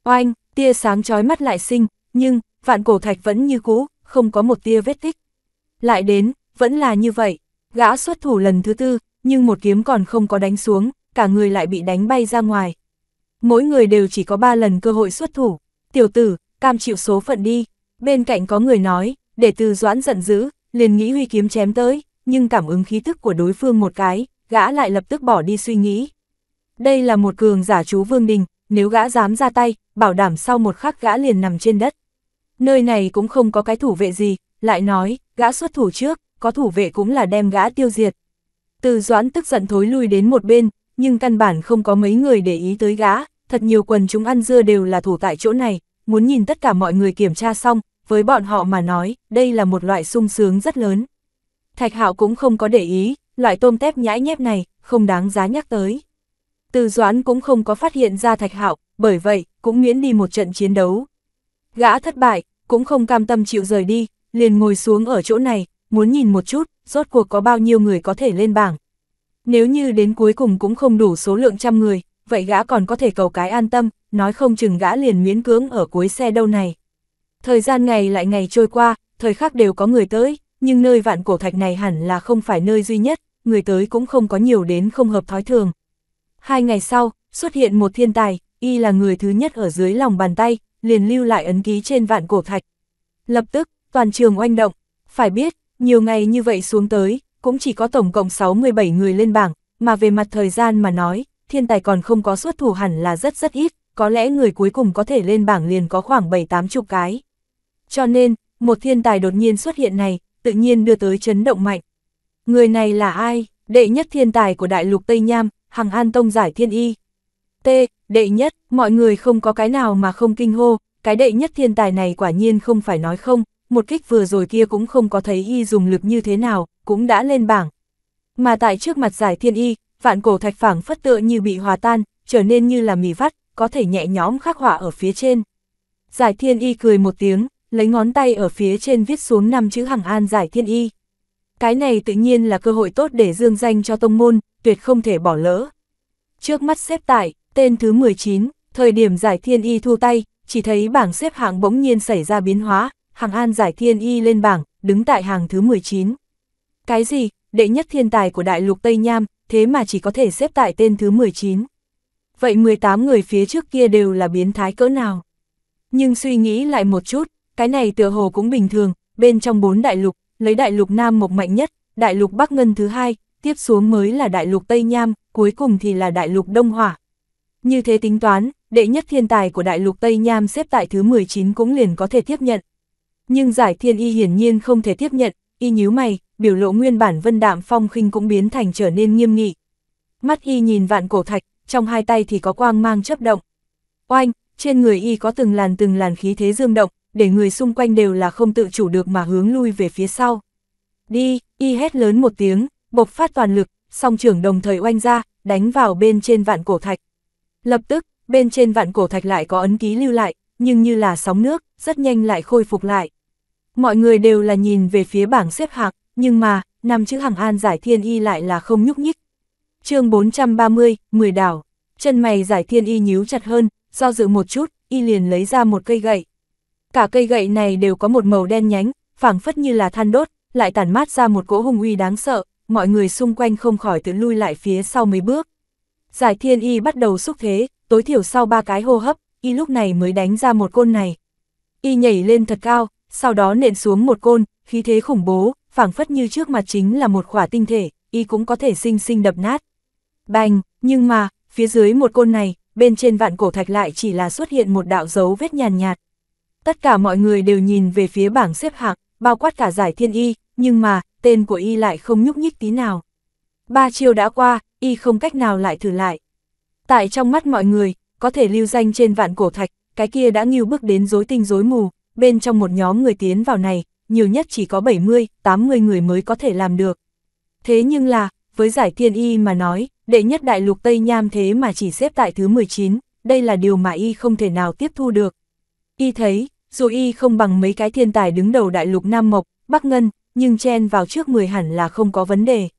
Oanh, tia sáng chói mắt lại sinh, nhưng, vạn cổ thạch vẫn như cũ, không có một tia vết tích. Lại đến, vẫn là như vậy, gã xuất thủ lần thứ tư, nhưng một kiếm còn không có đánh xuống, cả người lại bị đánh bay ra ngoài. Mỗi người đều chỉ có ba lần cơ hội xuất thủ, tiểu tử, cam chịu số phận đi, bên cạnh có người nói, để từ doãn giận dữ, liền nghĩ huy kiếm chém tới, nhưng cảm ứng khí tức của đối phương một cái, gã lại lập tức bỏ đi suy nghĩ. Đây là một cường giả chú Vương Đình, nếu gã dám ra tay, bảo đảm sau một khắc gã liền nằm trên đất. Nơi này cũng không có cái thủ vệ gì, lại nói, gã xuất thủ trước, có thủ vệ cũng là đem gã tiêu diệt. Từ doãn tức giận thối lui đến một bên, nhưng căn bản không có mấy người để ý tới gã, thật nhiều quần chúng ăn dưa đều là thủ tại chỗ này, muốn nhìn tất cả mọi người kiểm tra xong, với bọn họ mà nói, đây là một loại sung sướng rất lớn. Thạch Hạo cũng không có để ý, loại tôm tép nhãi nhép này, không đáng giá nhắc tới. Từ Doãn cũng không có phát hiện ra Thạch Hạo, bởi vậy, cũng miễn đi một trận chiến đấu. Gã thất bại, cũng không cam tâm chịu rời đi, liền ngồi xuống ở chỗ này, muốn nhìn một chút, rốt cuộc có bao nhiêu người có thể lên bảng. Nếu như đến cuối cùng cũng không đủ số lượng trăm người, vậy gã còn có thể cầu cái an tâm, nói không chừng gã liền miễn cưỡng ở cuối xe đâu này. Thời gian ngày lại ngày trôi qua, thời khắc đều có người tới, nhưng nơi vạn cổ thạch này hẳn là không phải nơi duy nhất, người tới cũng không có nhiều đến không hợp thói thường. Hai ngày sau, xuất hiện một thiên tài, y là người thứ nhất ở dưới lòng bàn tay, liền lưu lại ấn ký trên vạn cổ thạch. Lập tức, toàn trường oanh động, phải biết, nhiều ngày như vậy xuống tới, cũng chỉ có tổng cộng 67 người lên bảng, mà về mặt thời gian mà nói, thiên tài còn không có xuất thủ hẳn là rất rất ít, có lẽ người cuối cùng có thể lên bảng liền có khoảng 7-8 chục cái. Cho nên, một thiên tài đột nhiên xuất hiện này, tự nhiên đưa tới chấn động mạnh. Người này là ai? Đệ nhất thiên tài của đại lục Tây Nham, Hằng An Tông giải thiên y. T. Đệ nhất, mọi người không có cái nào mà không kinh hô, cái đệ nhất thiên tài này quả nhiên không phải nói không, một kích vừa rồi kia cũng không có thấy y dùng lực như thế nào, cũng đã lên bảng. Mà tại trước mặt giải thiên y, vạn cổ thạch phảng phất tựa như bị hòa tan, trở nên như là mì vắt, có thể nhẹ nhõm khắc họa ở phía trên. Giải thiên y cười một tiếng, lấy ngón tay ở phía trên viết xuống năm chữ Hằng An Giải Thiên Y. Cái này tự nhiên là cơ hội tốt để dương danh cho tông môn, tuyệt không thể bỏ lỡ. Trước mắt xếp tại, tên thứ 19, thời điểm Giải Thiên Y thu tay, chỉ thấy bảng xếp hạng bỗng nhiên xảy ra biến hóa, Hằng An Giải Thiên Y lên bảng, đứng tại hàng thứ 19. Cái gì, đệ nhất thiên tài của đại lục Tây Nham, thế mà chỉ có thể xếp tại tên thứ 19. Vậy 18 người phía trước kia đều là biến thái cỡ nào? Nhưng suy nghĩ lại một chút, cái này tựa hồ cũng bình thường, bên trong bốn đại lục, lấy đại lục Nam Mộc mạnh nhất, đại lục Bắc Ngân thứ hai, tiếp xuống mới là đại lục Tây Nham, cuối cùng thì là đại lục Đông Hỏa. Như thế tính toán, đệ nhất thiên tài của đại lục Tây Nham xếp tại thứ 19 cũng liền có thể tiếp nhận. Nhưng giải thiên y hiển nhiên không thể tiếp nhận, y nhíu mày, biểu lộ nguyên bản vân đạm phong khinh cũng biến thành trở nên nghiêm nghị. Mắt y nhìn vạn cổ thạch, trong hai tay thì có quang mang chấp động. Oanh, trên người y có từng làn từng làn khí thế dương động, để người xung quanh đều là không tự chủ được mà hướng lui về phía sau. Đi, y hét lớn một tiếng, bộc phát toàn lực, song trưởng đồng thời oanh ra, đánh vào bên trên vạn cổ thạch. Lập tức, bên trên vạn cổ thạch lại có ấn ký lưu lại, nhưng như là sóng nước, rất nhanh lại khôi phục lại. Mọi người đều là nhìn về phía bảng xếp hạng, nhưng mà, năm chữ hàng an giải thiên y lại là không nhúc nhích. chương 430, 10 đảo, chân mày giải thiên y nhíu chặt hơn, do dự một chút, y liền lấy ra một cây gậy cả cây gậy này đều có một màu đen nhánh, phảng phất như là than đốt, lại tản mát ra một cỗ hung uy đáng sợ, mọi người xung quanh không khỏi tự lui lại phía sau mấy bước. Giải thiên y bắt đầu xúc thế, tối thiểu sau ba cái hô hấp, y lúc này mới đánh ra một côn này. Y nhảy lên thật cao, sau đó nện xuống một côn, khí thế khủng bố, phảng phất như trước mặt chính là một khỏa tinh thể, y cũng có thể sinh sinh đập nát. Bành, nhưng mà, phía dưới một côn này, bên trên vạn cổ thạch lại chỉ là xuất hiện một đạo dấu vết nhàn nhạt, nhạt, tất cả mọi người đều nhìn về phía bảng xếp hạng, bao quát cả giải thiên y, nhưng mà, tên của y lại không nhúc nhích tí nào. Ba chiêu đã qua, y không cách nào lại thử lại. Tại trong mắt mọi người, có thể lưu danh trên vạn cổ thạch, cái kia đã nghiêu bước đến rối tinh rối mù, bên trong một nhóm người tiến vào này, nhiều nhất chỉ có 70, 80 người mới có thể làm được. Thế nhưng là, với giải thiên y mà nói, đệ nhất đại lục Tây Nham thế mà chỉ xếp tại thứ 19, đây là điều mà y không thể nào tiếp thu được. Y thấy, dù y không bằng mấy cái thiên tài đứng đầu đại lục Nam Mộc, Bắc Ngân, nhưng chen vào trước 10 hẳn là không có vấn đề.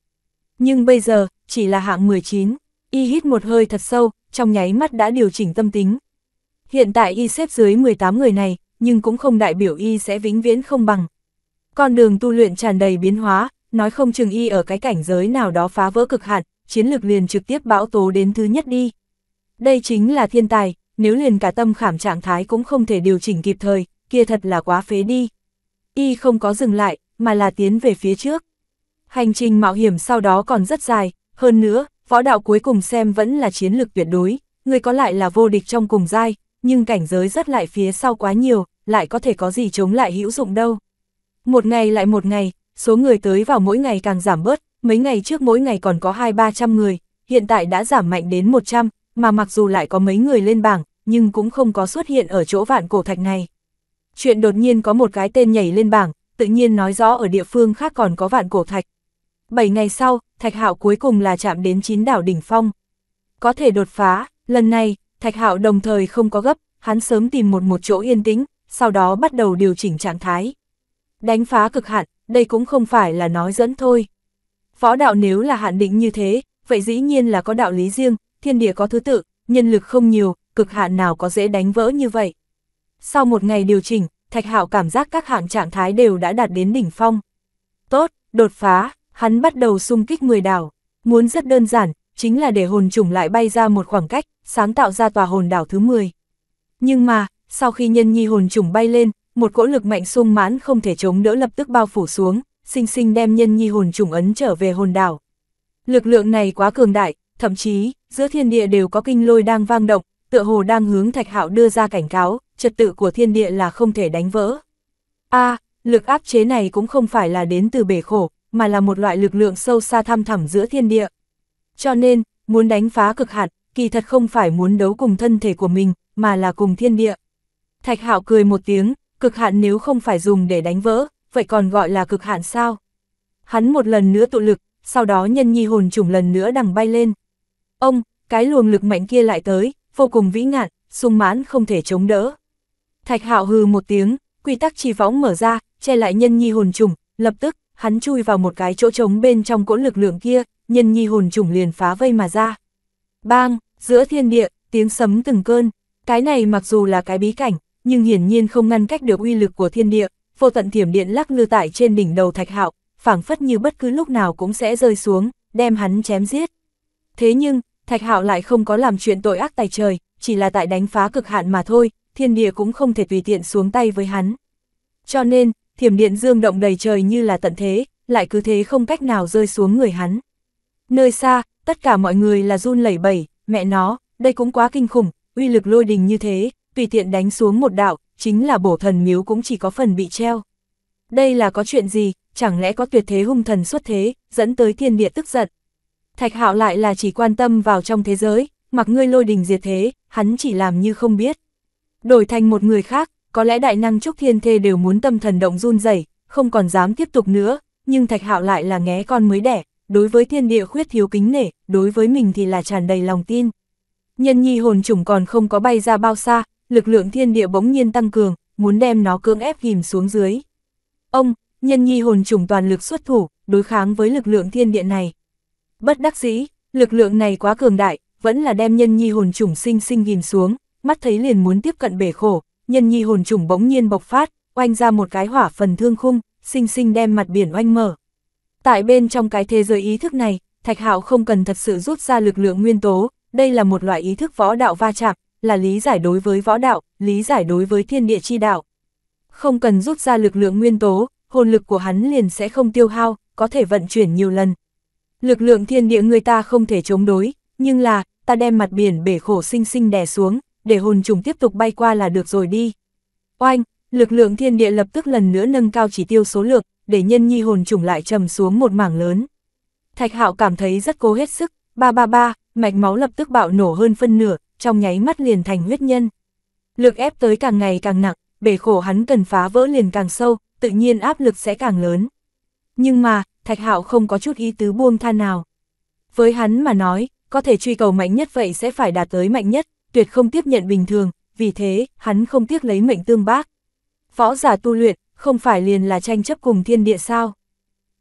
Nhưng bây giờ, chỉ là hạng 19, y hít một hơi thật sâu, trong nháy mắt đã điều chỉnh tâm tính. Hiện tại y xếp dưới 18 người này, nhưng cũng không đại biểu y sẽ vĩnh viễn không bằng. Con đường tu luyện tràn đầy biến hóa, nói không chừng y ở cái cảnh giới nào đó phá vỡ cực hạn, chiến lược liền trực tiếp bão tố đến thứ nhất đi. Đây chính là thiên tài, nếu liền cả tâm khảm trạng thái cũng không thể điều chỉnh kịp thời, kia thật là quá phế đi. Y không có dừng lại, mà là tiến về phía trước. Hành trình mạo hiểm sau đó còn rất dài, hơn nữa, võ đạo cuối cùng xem vẫn là chiến lược tuyệt đối, người có lại là vô địch trong cùng giai, nhưng cảnh giới rất lại phía sau quá nhiều, lại có thể có gì chống lại hữu dụng đâu. Một ngày lại một ngày, số người tới vào mỗi ngày càng giảm bớt, mấy ngày trước mỗi ngày còn có hai ba trăm người, hiện tại đã giảm mạnh đến 100, mà mặc dù lại có mấy người lên bảng, nhưng cũng không có xuất hiện ở chỗ vạn cổ thạch này. Chuyện đột nhiên có một cái tên nhảy lên bảng, tự nhiên nói rõ ở địa phương khác còn có vạn cổ thạch. 7 ngày sau, Thạch Hạo cuối cùng là chạm đến chín đảo đỉnh phong. Có thể đột phá, lần này, Thạch Hạo đồng thời không có gấp, hắn sớm tìm một một chỗ yên tĩnh, sau đó bắt đầu điều chỉnh trạng thái. Đánh phá cực hạn, đây cũng không phải là nói dẫn thôi. Võ đạo nếu là hạn định như thế, vậy dĩ nhiên là có đạo lý riêng, thiên địa có thứ tự, nhân lực không nhiều, cực hạn nào có dễ đánh vỡ như vậy. Sau một ngày điều chỉnh, Thạch Hạo cảm giác các hạng trạng thái đều đã đạt đến đỉnh phong. Tốt, đột phá, hắn bắt đầu xung kích 10 đảo. Muốn rất đơn giản, chính là để hồn trùng lại bay ra một khoảng cách, sáng tạo ra tòa hồn đảo thứ 10. Nhưng mà, sau khi nhân nhi hồn trùng bay lên, một cỗ lực mạnh sung mãn không thể chống đỡ lập tức bao phủ xuống, sinh sinh đem nhân nhi hồn trùng ấn trở về hồn đảo. Lực lượng này quá cường đại, thậm chí, giữa thiên địa đều có kinh lôi đang vang động, tựa hồ đang hướng Thạch Hạo đưa ra cảnh cáo, trật tự của thiên địa là không thể đánh vỡ. A, lực áp chế này cũng không phải là đến từ bể khổ, mà là một loại lực lượng sâu xa thăm thẳm giữa thiên địa. Cho nên, muốn đánh phá cực hạn, kỳ thật không phải muốn đấu cùng thân thể của mình, mà là cùng thiên địa. Thạch Hạo cười một tiếng, cực hạn nếu không phải dùng để đánh vỡ, vậy còn gọi là cực hạn sao? Hắn một lần nữa tụ lực, sau đó nhân nhi hồn trùng lần nữa đằng bay lên. Ông, cái luồng lực mạnh kia lại tới, vô cùng vĩ ngạn, sung mãn không thể chống đỡ. Thạch hạo hừ một tiếng, quy tắc chi võng mở ra, che lại nhân nhi hồn trùng, lập tức, hắn chui vào một cái chỗ trống bên trong cỗ lực lượng kia, nhân nhi hồn trùng liền phá vây mà ra. Bang, giữa thiên địa, tiếng sấm từng cơn, cái này mặc dù là cái bí cảnh, nhưng hiển nhiên không ngăn cách được uy lực của thiên địa, vô tận thiểm điện lắc lư tại trên đỉnh đầu thạch hạo, phảng phất như bất cứ lúc nào cũng sẽ rơi xuống, đem hắn chém giết. Thế nhưng, Thạch Hạo lại không có làm chuyện tội ác tài trời, chỉ là tại đánh phá cực hạn mà thôi, thiên địa cũng không thể tùy tiện xuống tay với hắn. Cho nên, thiểm điện dương động đầy trời như là tận thế, lại cứ thế không cách nào rơi xuống người hắn. Nơi xa, tất cả mọi người là run lẩy bẩy, mẹ nó, đây cũng quá kinh khủng, uy lực lôi đình như thế, tùy tiện đánh xuống một đạo, chính là bổ thần miếu cũng chỉ có phần bị treo. Đây là có chuyện gì, chẳng lẽ có tuyệt thế hung thần xuất thế, dẫn tới thiên địa tức giận. Thạch Hạo lại là chỉ quan tâm vào trong thế giới, mặc ngươi lôi đình diệt thế, hắn chỉ làm như không biết. Đổi thành một người khác, có lẽ đại năng Trúc Thiên Thê đều muốn tâm thần động run rẩy, không còn dám tiếp tục nữa, nhưng Thạch Hạo lại là nghé con mới đẻ, đối với thiên địa khuyết thiếu kính nể, đối với mình thì là tràn đầy lòng tin. Nhân nhi hồn chủng còn không có bay ra bao xa, lực lượng thiên địa bỗng nhiên tăng cường, muốn đem nó cưỡng ép ghim xuống dưới. Ông, nhân nhi hồn chủng toàn lực xuất thủ, đối kháng với lực lượng thiên địa này. Bất đắc dĩ, lực lượng này quá cường đại, vẫn là đem nhân nhi hồn trùng sinh sinh ghim xuống, mắt thấy liền muốn tiếp cận bể khổ, nhân nhi hồn trùng bỗng nhiên bộc phát, oanh ra một cái hỏa phần thương khung, sinh sinh đem mặt biển oanh mở. Tại bên trong cái thế giới ý thức này, Thạch Hạo không cần thật sự rút ra lực lượng nguyên tố, đây là một loại ý thức võ đạo va chạm, là lý giải đối với võ đạo, lý giải đối với thiên địa chi đạo. Không cần rút ra lực lượng nguyên tố, hồn lực của hắn liền sẽ không tiêu hao, có thể vận chuyển nhiều lần, Lực lượng thiên địa người ta không thể chống đối, nhưng là, ta đem mặt biển bể khổ sinh sinh đè xuống, để hồn trùng tiếp tục bay qua là được rồi đi. Oanh, lực lượng thiên địa lập tức lần nữa nâng cao chỉ tiêu số lượng, để nhân nhi hồn trùng lại trầm xuống một mảng lớn. Thạch hạo cảm thấy rất cố hết sức, ba ba ba, mạch máu lập tức bạo nổ hơn phân nửa, trong nháy mắt liền thành huyết nhân. Lực ép tới càng ngày càng nặng, bể khổ hắn cần phá vỡ liền càng sâu, tự nhiên áp lực sẽ càng lớn. Nhưng mà, Thạch Hạo không có chút ý tứ buông tha nào. Với hắn mà nói, có thể truy cầu mạnh nhất vậy sẽ phải đạt tới mạnh nhất, tuyệt không tiếp nhận bình thường, vì thế, hắn không tiếc lấy mệnh tương bác. Võ giả tu luyện, không phải liền là tranh chấp cùng thiên địa sao?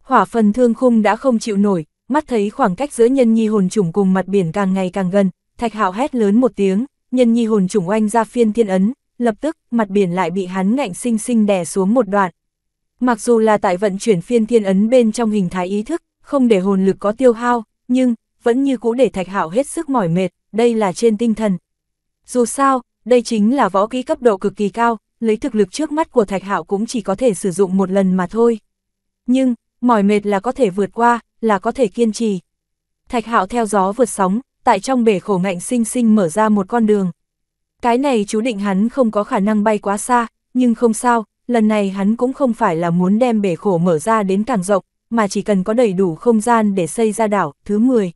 Hỏa phần thương khung đã không chịu nổi, mắt thấy khoảng cách giữa nhân nhi hồn chủng cùng mặt biển càng ngày càng gần, Thạch Hạo hét lớn một tiếng, nhân nhi hồn chủng oanh ra phiên thiên ấn, lập tức mặt biển lại bị hắn ngạnh sinh sinh đè xuống một đoạn, Mặc dù là tại vận chuyển phiên thiên ấn bên trong hình thái ý thức, không để hồn lực có tiêu hao, nhưng, vẫn như cũ để thạch hạo hết sức mỏi mệt, đây là trên tinh thần. Dù sao, đây chính là võ kỹ cấp độ cực kỳ cao, lấy thực lực trước mắt của thạch hạo cũng chỉ có thể sử dụng một lần mà thôi. Nhưng, mỏi mệt là có thể vượt qua, là có thể kiên trì. Thạch hạo theo gió vượt sóng, tại trong bể khổ ngạnh sinh sinh mở ra một con đường. Cái này chú định hắn không có khả năng bay quá xa, nhưng không sao, lần này hắn cũng không phải là muốn đem bể khổ mở ra đến càng rộng, mà chỉ cần có đầy đủ không gian để xây ra đảo, thứ 10.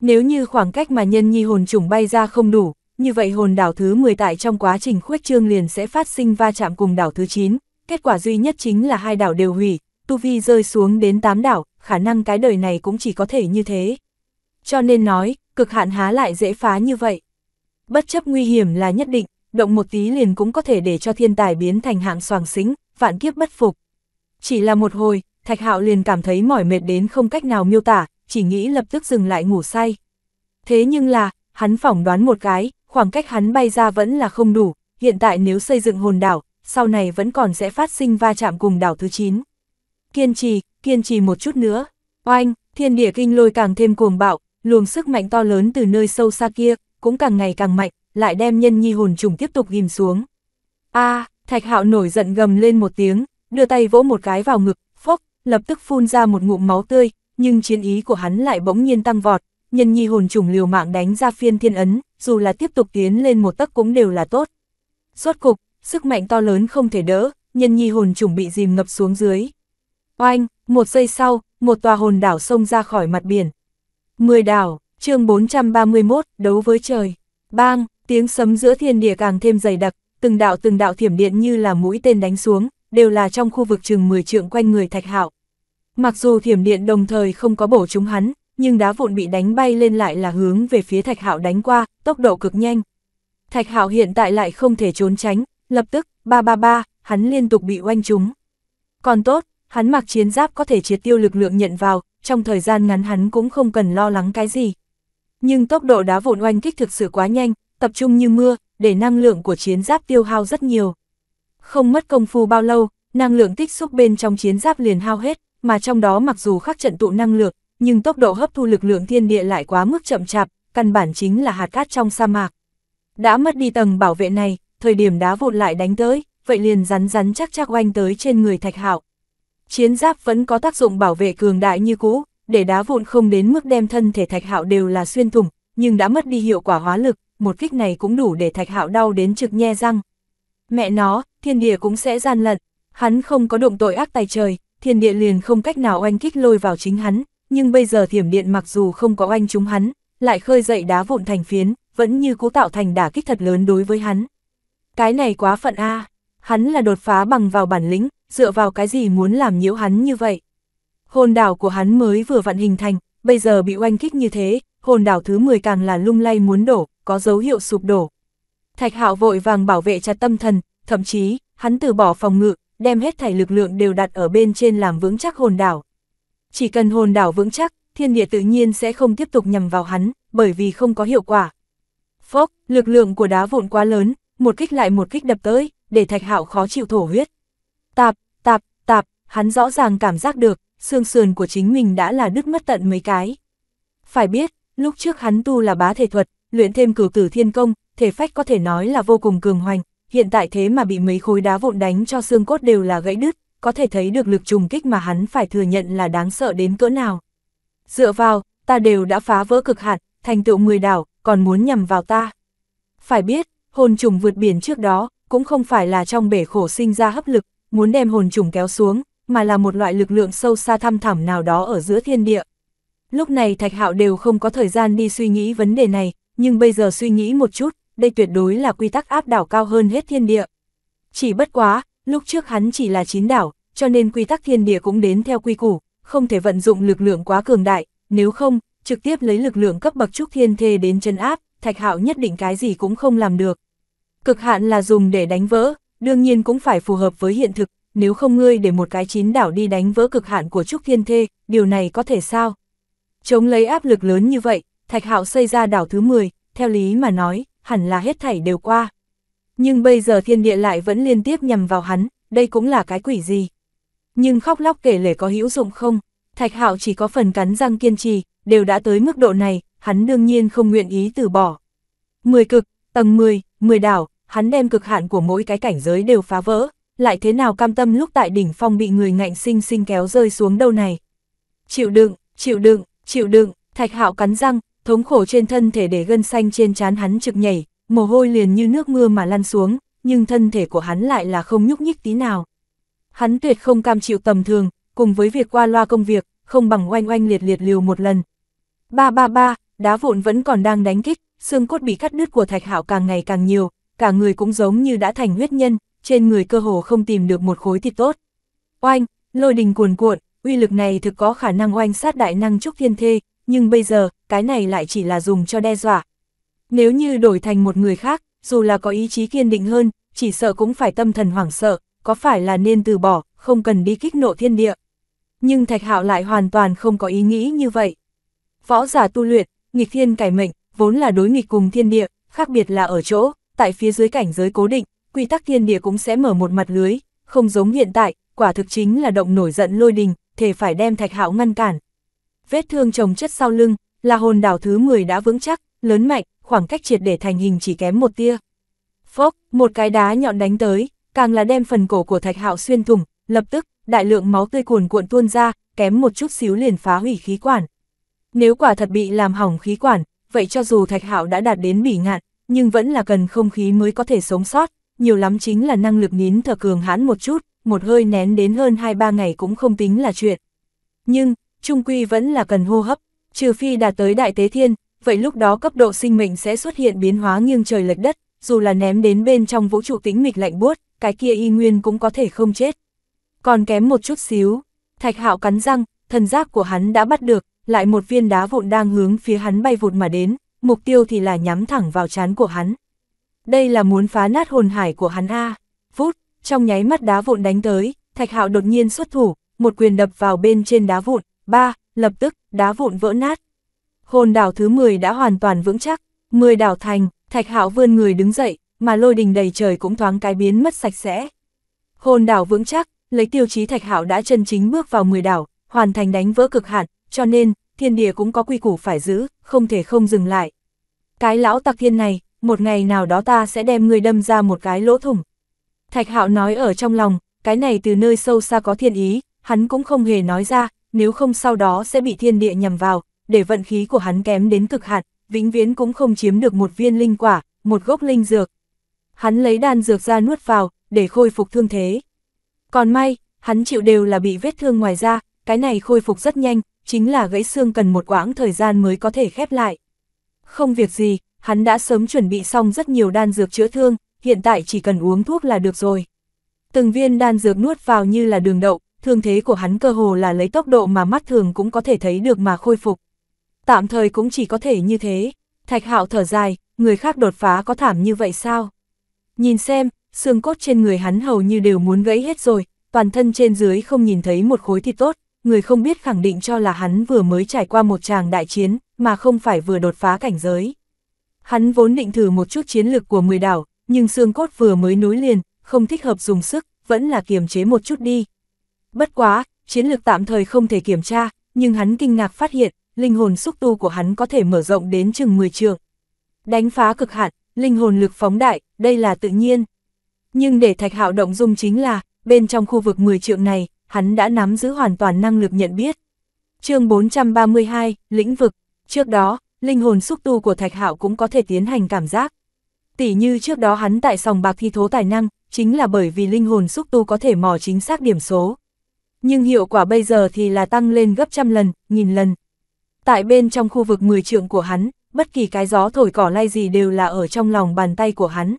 Nếu như khoảng cách mà nhân nhi hồn trùng bay ra không đủ, như vậy hồn đảo thứ 10 tại trong quá trình khuếch trương liền sẽ phát sinh va chạm cùng đảo thứ 9, kết quả duy nhất chính là hai đảo đều hủy, tu vi rơi xuống đến 8 đảo, khả năng cái đời này cũng chỉ có thể như thế. Cho nên nói, cực hạn há lại dễ phá như vậy. Bất chấp nguy hiểm là nhất định, động một tí liền cũng có thể để cho thiên tài biến thành hạng soàng xính, vạn kiếp bất phục. Chỉ là một hồi, Thạch Hạo liền cảm thấy mỏi mệt đến không cách nào miêu tả, chỉ nghĩ lập tức dừng lại ngủ say. Thế nhưng là, hắn phỏng đoán một cái, khoảng cách hắn bay ra vẫn là không đủ, hiện tại nếu xây dựng hồn đảo, sau này vẫn còn sẽ phát sinh va chạm cùng đảo thứ 9. Kiên trì, kiên trì một chút nữa. Oanh, thiên địa kinh lôi càng thêm cuồng bạo, luồng sức mạnh to lớn từ nơi sâu xa kia, cũng càng ngày càng mạnh, lại đem nhân nhi hồn trùng tiếp tục ghim xuống. a thạch hạo nổi giận gầm lên một tiếng, đưa tay vỗ một cái vào ngực, phốc, lập tức phun ra một ngụm máu tươi, nhưng chiến ý của hắn lại bỗng nhiên tăng vọt, nhân nhi hồn trùng liều mạng đánh ra phiên thiên ấn, dù là tiếp tục tiến lên một tấc cũng đều là tốt. Rốt cục, sức mạnh to lớn không thể đỡ, nhân nhi hồn trùng bị dìm ngập xuống dưới. Oanh, một giây sau, một tòa hồn đảo xông ra khỏi mặt biển. Mười đảo, chương 431, đấu với trời. Bang, Tiếng sấm giữa thiên địa càng thêm dày đặc, từng đạo từng đạo thiểm điện như là mũi tên đánh xuống, đều là trong khu vực chừng 10 trượng quanh người Thạch Hạo. Mặc dù thiểm điện đồng thời không có bổ chúng hắn, nhưng đá vụn bị đánh bay lên lại là hướng về phía Thạch Hạo đánh qua, tốc độ cực nhanh. Thạch Hạo hiện tại lại không thể trốn tránh, lập tức, ba ba ba, hắn liên tục bị oanh trúng. Còn tốt, hắn mặc chiến giáp có thể triệt tiêu lực lượng nhận vào, trong thời gian ngắn hắn cũng không cần lo lắng cái gì. Nhưng tốc độ đá vụn oanh kích thực sự quá nhanh, tập trung như mưa, để năng lượng của chiến giáp tiêu hao rất nhiều. Không mất công phu bao lâu, năng lượng tích xúc bên trong chiến giáp liền hao hết, mà trong đó mặc dù khắc trận tụ năng lượng, nhưng tốc độ hấp thu lực lượng thiên địa lại quá mức chậm chạp, căn bản chính là hạt cát trong sa mạc. Đã mất đi tầng bảo vệ này, thời điểm đá vụn lại đánh tới, vậy liền rắn rắn chắc chắc oanh tới trên người Thạch Hạo. Chiến giáp vẫn có tác dụng bảo vệ cường đại như cũ, để đá vụn không đến mức đem thân thể Thạch Hạo đều là xuyên thủng, nhưng đã mất đi hiệu quả hóa lực, một kích này cũng đủ để thạch hạo đau đến trực nhe răng. Mẹ nó, thiên địa cũng sẽ gian lận, hắn không có động tội ác tài trời, thiên địa liền không cách nào oanh kích lôi vào chính hắn, nhưng bây giờ thiểm điện mặc dù không có oanh chúng hắn, lại khơi dậy đá vụn thành phiến, vẫn như cố tạo thành đả kích thật lớn đối với hắn. Cái này quá phận a hắn là đột phá bằng vào bản lĩnh, dựa vào cái gì muốn làm nhiễu hắn như vậy. Hồn đảo của hắn mới vừa vặn hình thành, bây giờ bị oanh kích như thế, hồn đảo thứ 10 càng là lung lay muốn đổ, có dấu hiệu sụp đổ. Thạch Hạo vội vàng bảo vệ chặt tâm thần, thậm chí, hắn từ bỏ phòng ngự, đem hết thảy lực lượng đều đặt ở bên trên làm vững chắc hồn đảo. Chỉ cần hồn đảo vững chắc, thiên địa tự nhiên sẽ không tiếp tục nhằm vào hắn, bởi vì không có hiệu quả. Phốc, lực lượng của đá vụn quá lớn, một kích lại một kích đập tới, để Thạch Hạo khó chịu thổ huyết. Tạp, tạp, tạp, hắn rõ ràng cảm giác được, xương sườn của chính mình đã là đứt mất tận mấy cái. Phải biết, lúc trước hắn tu là bá thể thuật, luyện thêm cửu tử thiên công, thể phách có thể nói là vô cùng cường hoành, hiện tại thế mà bị mấy khối đá vụn đánh cho xương cốt đều là gãy đứt, có thể thấy được lực trùng kích mà hắn phải thừa nhận là đáng sợ đến cỡ nào. Dựa vào, ta đều đã phá vỡ cực hạn, thành tựu mười đảo, còn muốn nhằm vào ta. Phải biết, hồn trùng vượt biển trước đó, cũng không phải là trong bể khổ sinh ra hấp lực, muốn đem hồn trùng kéo xuống, mà là một loại lực lượng sâu xa thăm thẳm nào đó ở giữa thiên địa. Lúc này Thạch Hạo đều không có thời gian đi suy nghĩ vấn đề này, nhưng bây giờ suy nghĩ một chút, đây tuyệt đối là quy tắc áp đảo cao hơn hết thiên địa. Chỉ bất quá, lúc trước hắn chỉ là chín đảo, cho nên quy tắc thiên địa cũng đến theo quy củ, không thể vận dụng lực lượng quá cường đại, nếu không, trực tiếp lấy lực lượng cấp bậc trúc thiên thê đến chân áp, thạch hạo nhất định cái gì cũng không làm được. Cực hạn là dùng để đánh vỡ, đương nhiên cũng phải phù hợp với hiện thực, nếu không ngươi để một cái chín đảo đi đánh vỡ cực hạn của trúc thiên thê, điều này có thể sao? Chống lấy áp lực lớn như vậy, Thạch Hạo xây ra đảo thứ 10, theo lý mà nói, hẳn là hết thảy đều qua. Nhưng bây giờ thiên địa lại vẫn liên tiếp nhằm vào hắn, đây cũng là cái quỷ gì. Nhưng khóc lóc kể lể có hữu dụng không, Thạch Hạo chỉ có phần cắn răng kiên trì, đều đã tới mức độ này, hắn đương nhiên không nguyện ý từ bỏ. 10 cực, tầng 10, 10 đảo, hắn đem cực hạn của mỗi cái cảnh giới đều phá vỡ, lại thế nào cam tâm lúc tại đỉnh phong bị người ngạnh sinh sinh kéo rơi xuống đâu này. Chịu đựng, chịu đựng, chịu đựng, Thạch Hạo cắn răng, thống khổ trên thân thể để gân xanh trên trán hắn trực nhảy, mồ hôi liền như nước mưa mà lăn xuống, nhưng thân thể của hắn lại là không nhúc nhích tí nào. Hắn tuyệt không cam chịu tầm thường, cùng với việc qua loa công việc, không bằng oanh oanh liệt liệt liều một lần. Ba ba ba, đá vụn vẫn còn đang đánh kích, xương cốt bị cắt đứt của Thạch Hạo càng ngày càng nhiều, cả người cũng giống như đã thành huyết nhân, trên người cơ hồ không tìm được một khối thịt tốt. Oanh, lôi đình cuồn cuộn, uy lực này thực có khả năng oanh sát đại năng trúc thiên thê, nhưng bây giờ, cái này lại chỉ là dùng cho đe dọa. Nếu như đổi thành một người khác, dù là có ý chí kiên định hơn, chỉ sợ cũng phải tâm thần hoảng sợ, có phải là nên từ bỏ, không cần đi kích nộ thiên địa. Nhưng Thạch Hạo lại hoàn toàn không có ý nghĩ như vậy. Võ giả tu luyện, nghịch thiên cải mệnh, vốn là đối nghịch cùng thiên địa, khác biệt là ở chỗ, tại phía dưới cảnh giới cố định, quy tắc thiên địa cũng sẽ mở một mặt lưới, không giống hiện tại, quả thực chính là động nổi giận lôi đình, thể phải đem Thạch Hạo ngăn cản vết thương trồng chất sau lưng, là hồn đảo thứ 10 đã vững chắc, lớn mạnh, khoảng cách triệt để thành hình chỉ kém một tia. Phốc, một cái đá nhọn đánh tới, càng là đem phần cổ của Thạch Hạo xuyên thủng, lập tức, đại lượng máu tươi cuồn cuộn tuôn ra, kém một chút xíu liền phá hủy khí quản. Nếu quả thật bị làm hỏng khí quản, vậy cho dù Thạch Hạo đã đạt đến bỉ ngạn, nhưng vẫn là cần không khí mới có thể sống sót, nhiều lắm chính là năng lực nín thở cường hãn một chút, một hơi nén đến hơn 2-3 ngày cũng không tính là chuyện. Nhưng, trung quy vẫn là cần hô hấp, trừ phi đạt tới đại tế thiên, vậy lúc đó cấp độ sinh mệnh sẽ xuất hiện biến hóa nghiêng trời lệch đất, dù là ném đến bên trong vũ trụ tĩnh mịch lạnh buốt, cái kia y nguyên cũng có thể không chết. Còn kém một chút xíu, Thạch Hạo cắn răng, thần giác của hắn đã bắt được, lại một viên đá vụn đang hướng phía hắn bay vụt mà đến, mục tiêu thì là nhắm thẳng vào trán của hắn. Đây là muốn phá nát hồn hải của hắn a. Phút trong nháy mắt đá vụn đánh tới, Thạch Hạo đột nhiên xuất thủ, một quyền đập vào bên trên đá vụn, ba, lập tức, đá vụn vỡ nát. Hồn đảo thứ 10 đã hoàn toàn vững chắc, 10 đảo thành, thạch hạo vươn người đứng dậy, mà lôi đình đầy trời cũng thoáng cái biến mất sạch sẽ. Hồn đảo vững chắc, lấy tiêu chí thạch hạo đã chân chính bước vào 10 đảo, hoàn thành đánh vỡ cực hạn, cho nên, thiên địa cũng có quy củ phải giữ, không thể không dừng lại. Cái lão tặc thiên này, một ngày nào đó ta sẽ đem người đâm ra một cái lỗ thủng. Thạch hạo nói ở trong lòng, cái này từ nơi sâu xa có thiên ý, hắn cũng không hề nói ra, nếu không sau đó sẽ bị thiên địa nhằm vào, để vận khí của hắn kém đến cực hạn, vĩnh viễn cũng không chiếm được một viên linh quả, một gốc linh dược. Hắn lấy đan dược ra nuốt vào, để khôi phục thương thế. Còn may, hắn chịu đều là bị vết thương ngoài da, cái này khôi phục rất nhanh, chính là gãy xương cần một quãng thời gian mới có thể khép lại. Không việc gì, hắn đã sớm chuẩn bị xong rất nhiều đan dược chữa thương, hiện tại chỉ cần uống thuốc là được rồi. Từng viên đan dược nuốt vào như là đường đậu, thương thế của hắn cơ hồ là lấy tốc độ mà mắt thường cũng có thể thấy được mà khôi phục. Tạm thời cũng chỉ có thể như thế, thạch hạo thở dài, người khác đột phá có thảm như vậy sao? Nhìn xem, xương cốt trên người hắn hầu như đều muốn gãy hết rồi, toàn thân trên dưới không nhìn thấy một khối thịt tốt, người không biết khẳng định cho là hắn vừa mới trải qua một tràng đại chiến, mà không phải vừa đột phá cảnh giới. Hắn vốn định thử một chút chiến lược của mười đảo, nhưng xương cốt vừa mới nối liền, không thích hợp dùng sức, vẫn là kiềm chế một chút đi, Bất quá, chiến lược tạm thời không thể kiểm tra, nhưng hắn kinh ngạc phát hiện, linh hồn xúc tu của hắn có thể mở rộng đến chừng 10 trường. Đánh phá cực hạn, linh hồn lực phóng đại, đây là tự nhiên. Nhưng để Thạch Hạo động dung chính là, bên trong khu vực 10 trượng này, hắn đã nắm giữ hoàn toàn năng lực nhận biết. chương 432, lĩnh vực. Trước đó, linh hồn xúc tu của Thạch Hạo cũng có thể tiến hành cảm giác. Tỷ như trước đó hắn tại sòng bạc thi thố tài năng, chính là bởi vì linh hồn xúc tu có thể mò chính xác điểm số nhưng hiệu quả bây giờ thì là tăng lên gấp trăm lần, nghìn lần. Tại bên trong khu vực 10 trượng của hắn, bất kỳ cái gió thổi cỏ lay gì đều là ở trong lòng bàn tay của hắn.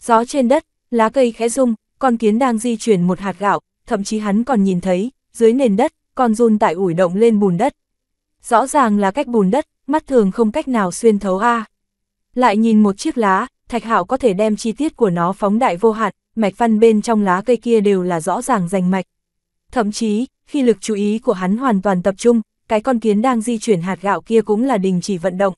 Gió trên đất, lá cây khẽ rung, con kiến đang di chuyển một hạt gạo, thậm chí hắn còn nhìn thấy, dưới nền đất, con run tại ủi động lên bùn đất. Rõ ràng là cách bùn đất, mắt thường không cách nào xuyên thấu a. Lại nhìn một chiếc lá, Thạch Hạo có thể đem chi tiết của nó phóng đại vô hạn, mạch văn bên trong lá cây kia đều là rõ ràng rành mạch. Thậm chí, khi lực chú ý của hắn hoàn toàn tập trung, cái con kiến đang di chuyển hạt gạo kia cũng là đình chỉ vận động.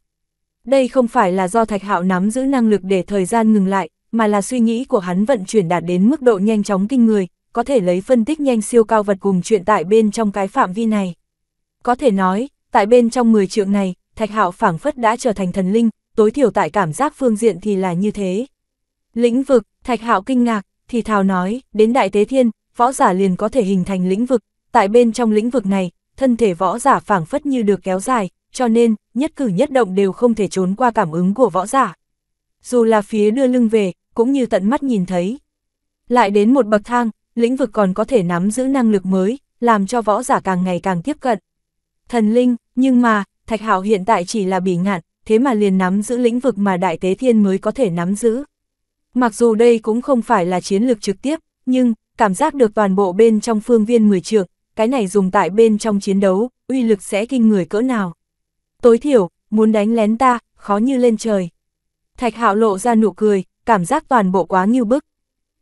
Đây không phải là do Thạch Hạo nắm giữ năng lực để thời gian ngừng lại, mà là suy nghĩ của hắn vận chuyển đạt đến mức độ nhanh chóng kinh người, có thể lấy phân tích nhanh siêu cao vật cùng chuyện tại bên trong cái phạm vi này. Có thể nói, tại bên trong 10 trượng này, Thạch Hạo phảng phất đã trở thành thần linh, tối thiểu tại cảm giác phương diện thì là như thế. Lĩnh vực, Thạch Hạo kinh ngạc, thì thào nói, đến Đại Tế Thiên, võ giả liền có thể hình thành lĩnh vực, tại bên trong lĩnh vực này, thân thể võ giả phảng phất như được kéo dài, cho nên, nhất cử nhất động đều không thể trốn qua cảm ứng của võ giả. Dù là phía đưa lưng về, cũng như tận mắt nhìn thấy. Lại đến một bậc thang, lĩnh vực còn có thể nắm giữ năng lực mới, làm cho võ giả càng ngày càng tiếp cận. Thần linh, nhưng mà, Thạch Hạo hiện tại chỉ là bỉ ngạn, thế mà liền nắm giữ lĩnh vực mà Đại Tế Thiên mới có thể nắm giữ. Mặc dù đây cũng không phải là chiến lược trực tiếp, nhưng, cảm giác được toàn bộ bên trong phương viên 10 trượng, cái này dùng tại bên trong chiến đấu, uy lực sẽ kinh người cỡ nào. Tối thiểu, muốn đánh lén ta, khó như lên trời. Thạch hạo lộ ra nụ cười, cảm giác toàn bộ quá nghiêu bức.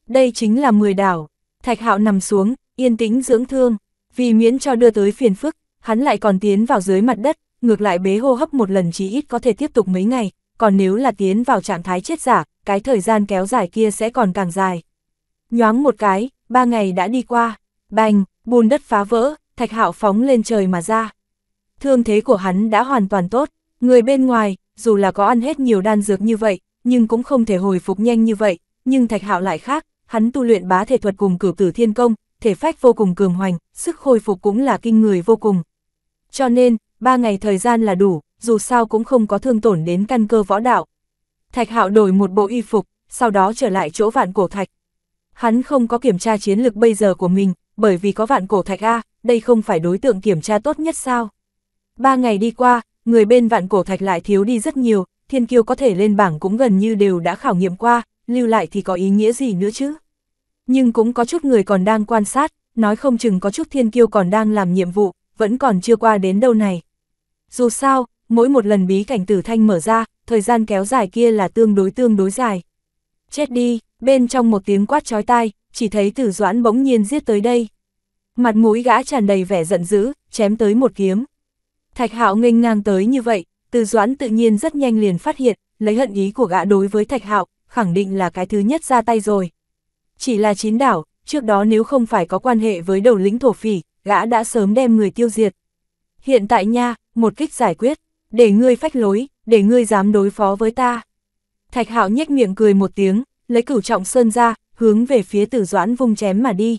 Đây chính là 10 đảo. Thạch hạo nằm xuống, yên tĩnh dưỡng thương, vì miễn cho đưa tới phiền phức, hắn lại còn tiến vào dưới mặt đất, ngược lại bế hô hấp một lần chí ít có thể tiếp tục mấy ngày, còn nếu là tiến vào trạng thái chết giả, cái thời gian kéo dài kia sẽ còn càng dài. Nhoáng một cái, ba ngày đã đi qua, bành, bùn đất phá vỡ, thạch hạo phóng lên trời mà ra. Thương thế của hắn đã hoàn toàn tốt, người bên ngoài, dù là có ăn hết nhiều đan dược như vậy, nhưng cũng không thể hồi phục nhanh như vậy, nhưng thạch hạo lại khác, hắn tu luyện bá thể thuật cùng cửu tử thiên công, thể phách vô cùng cường hoành, sức hồi phục cũng là kinh người vô cùng. Cho nên, ba ngày thời gian là đủ, dù sao cũng không có thương tổn đến căn cơ võ đạo. Thạch hạo đổi một bộ y phục, sau đó trở lại chỗ vạn cổ thạch, hắn không có kiểm tra chiến lực bây giờ của mình, bởi vì có vạn cổ thạch A, đây không phải đối tượng kiểm tra tốt nhất sao. Ba ngày đi qua, người bên vạn cổ thạch lại thiếu đi rất nhiều, thiên kiêu có thể lên bảng cũng gần như đều đã khảo nghiệm qua, lưu lại thì có ý nghĩa gì nữa chứ. Nhưng cũng có chút người còn đang quan sát, nói không chừng có chút thiên kiêu còn đang làm nhiệm vụ, vẫn còn chưa qua đến đâu này. Dù sao, mỗi một lần bí cảnh tử thanh mở ra, thời gian kéo dài kia là tương đối tương đối dài. Chết đi, bên trong một tiếng quát chói tai, chỉ thấy tử doãn bỗng nhiên giết tới đây. Mặt mũi gã tràn đầy vẻ giận dữ, chém tới một kiếm. Thạch hạo nghênh ngang tới như vậy, tử doãn tự nhiên rất nhanh liền phát hiện, lấy hận ý của gã đối với thạch hạo, khẳng định là cái thứ nhất ra tay rồi. Chỉ là chín đảo, trước đó nếu không phải có quan hệ với đầu lĩnh thổ phỉ, gã đã sớm đem người tiêu diệt. Hiện tại nha, một kích giải quyết, để ngươi phách lối, để ngươi dám đối phó với ta. Thạch hạo nhếch miệng cười một tiếng, lấy cửu trọng sơn ra, hướng về phía tử doãn vung chém mà đi.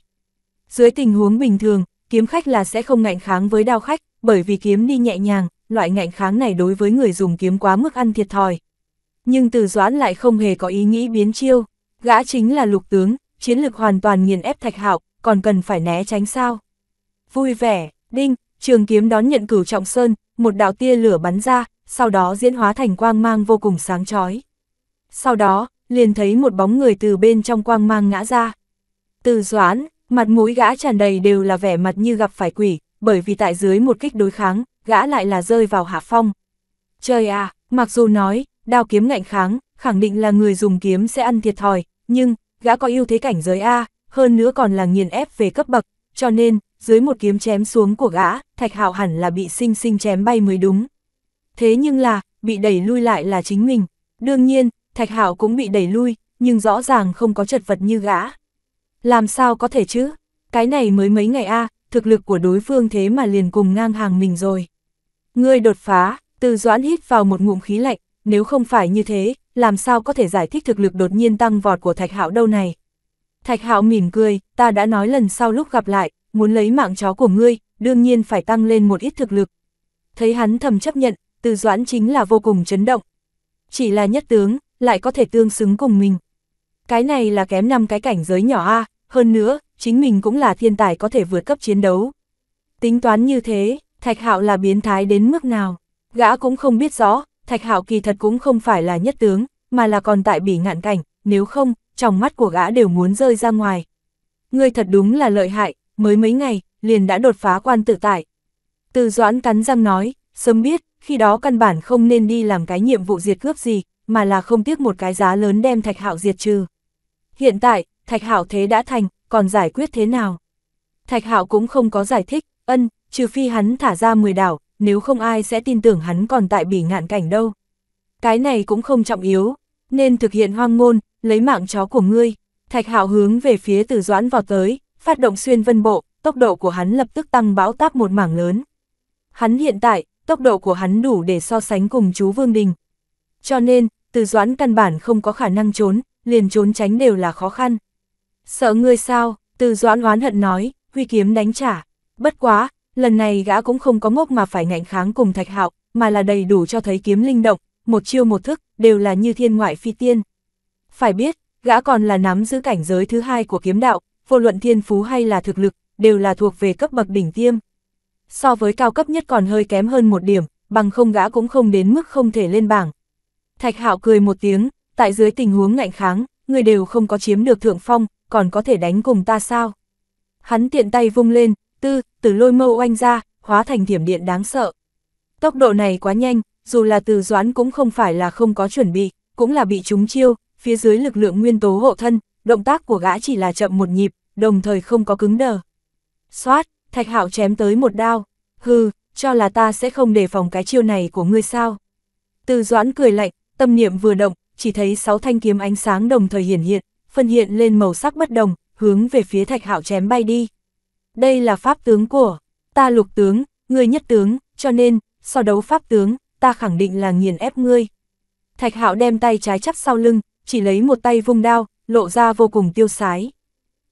Dưới tình huống bình thường, kiếm khách là sẽ không ngạnh kháng với đao khách, bởi vì kiếm đi nhẹ nhàng, loại ngạnh kháng này đối với người dùng kiếm quá mức ăn thiệt thòi. Nhưng tử doãn lại không hề có ý nghĩ biến chiêu, gã chính là lục tướng, chiến lực hoàn toàn nghiền ép thạch hạo, còn cần phải né tránh sao. Vui vẻ, đinh, trường kiếm đón nhận cửu trọng sơn, một đạo tia lửa bắn ra, sau đó diễn hóa thành quang mang vô cùng sáng chói. Sau đó, liền thấy một bóng người từ bên trong quang mang ngã ra. Từ doán, mặt mũi gã tràn đầy đều là vẻ mặt như gặp phải quỷ, bởi vì tại dưới một kích đối kháng, gã lại là rơi vào hạ phong. Trời à, mặc dù nói, đao kiếm ngạnh kháng, khẳng định là người dùng kiếm sẽ ăn thiệt thòi, nhưng, gã có ưu thế cảnh giới A, hơn nữa còn là nghiền ép về cấp bậc, cho nên, dưới một kiếm chém xuống của gã, thạch hạo hẳn là bị sinh sinh chém bay mới đúng. Thế nhưng là, bị đẩy lui lại là chính mình. Đương nhiên, Thạch Hạo cũng bị đẩy lui, nhưng rõ ràng không có chật vật như gã. Làm sao có thể chứ? Cái này mới mấy ngày a, thực lực của đối phương thế mà liền cùng ngang hàng mình rồi. Ngươi đột phá, Từ Doãn hít vào một ngụm khí lạnh, nếu không phải như thế, làm sao có thể giải thích thực lực đột nhiên tăng vọt của Thạch Hạo đâu này? Thạch Hạo mỉm cười, ta đã nói lần sau lúc gặp lại, muốn lấy mạng chó của ngươi, đương nhiên phải tăng lên một ít thực lực. Thấy hắn thầm chấp nhận, Từ Doãn chính là vô cùng chấn động. Chỉ là nhất tướng, lại có thể tương xứng cùng mình. Cái này là kém năm cái cảnh giới nhỏ A, hơn nữa, chính mình cũng là thiên tài có thể vượt cấp chiến đấu. Tính toán như thế, Thạch Hạo là biến thái đến mức nào? Gã cũng không biết rõ, Thạch Hạo kỳ thật cũng không phải là nhất tướng, mà là còn tại bỉ ngạn cảnh, nếu không, trong mắt của gã đều muốn rơi ra ngoài. Ngươi thật đúng là lợi hại, mới mấy ngày, liền đã đột phá quan tự tại. Từ Doãn cắn răng nói, sớm biết, khi đó căn bản không nên đi làm cái nhiệm vụ diệt cướp gì, mà là không tiếc một cái giá lớn đem Thạch Hạo diệt trừ. Hiện tại, Thạch Hạo thế đã thành, còn giải quyết thế nào? Thạch Hạo cũng không có giải thích, ân, trừ phi hắn thả ra 10 đảo, nếu không ai sẽ tin tưởng hắn còn tại bỉ ngạn cảnh đâu. Cái này cũng không trọng yếu, nên thực hiện hoang ngôn, lấy mạng chó của ngươi. Thạch Hạo hướng về phía Từ Doãn vào tới, phát động xuyên vân bộ, tốc độ của hắn lập tức tăng bão táp một mảng lớn. Hắn hiện tại, tốc độ của hắn đủ để so sánh cùng chú Vương Đình. Cho nên, từ doãn căn bản không có khả năng trốn, liền trốn tránh đều là khó khăn. Sợ ngươi sao, từ doãn oán hận nói, huy kiếm đánh trả. Bất quá, lần này gã cũng không có ngốc mà phải ngạnh kháng cùng thạch hạo, mà là đầy đủ cho thấy kiếm linh động, một chiêu một thức, đều là như thiên ngoại phi tiên. Phải biết, gã còn là nắm giữ cảnh giới thứ hai của kiếm đạo, vô luận thiên phú hay là thực lực, đều là thuộc về cấp bậc đỉnh tiêm. So với cao cấp nhất còn hơi kém hơn một điểm, bằng không gã cũng không đến mức không thể lên bảng, Thạch Hạo cười một tiếng, tại dưới tình huống ngạnh kháng, người đều không có chiếm được thượng phong, còn có thể đánh cùng ta sao? Hắn tiện tay vung lên, tư, từ lôi mâu oanh ra, hóa thành thiểm điện đáng sợ. Tốc độ này quá nhanh, dù là từ doãn cũng không phải là không có chuẩn bị, cũng là bị trúng chiêu, phía dưới lực lượng nguyên tố hộ thân, động tác của gã chỉ là chậm một nhịp, đồng thời không có cứng đờ. Xoát, thạch hạo chém tới một đao, hừ, cho là ta sẽ không đề phòng cái chiêu này của ngươi sao. Từ doãn cười lạnh, Tâm niệm vừa động, chỉ thấy sáu thanh kiếm ánh sáng đồng thời hiển hiện, phân hiện lên màu sắc bất đồng, hướng về phía thạch hạo chém bay đi. Đây là pháp tướng của ta lục tướng, ngươi nhất tướng, cho nên, so đấu pháp tướng, ta khẳng định là nghiền ép ngươi. Thạch hạo đem tay trái chắp sau lưng, chỉ lấy một tay vung đao, lộ ra vô cùng tiêu sái.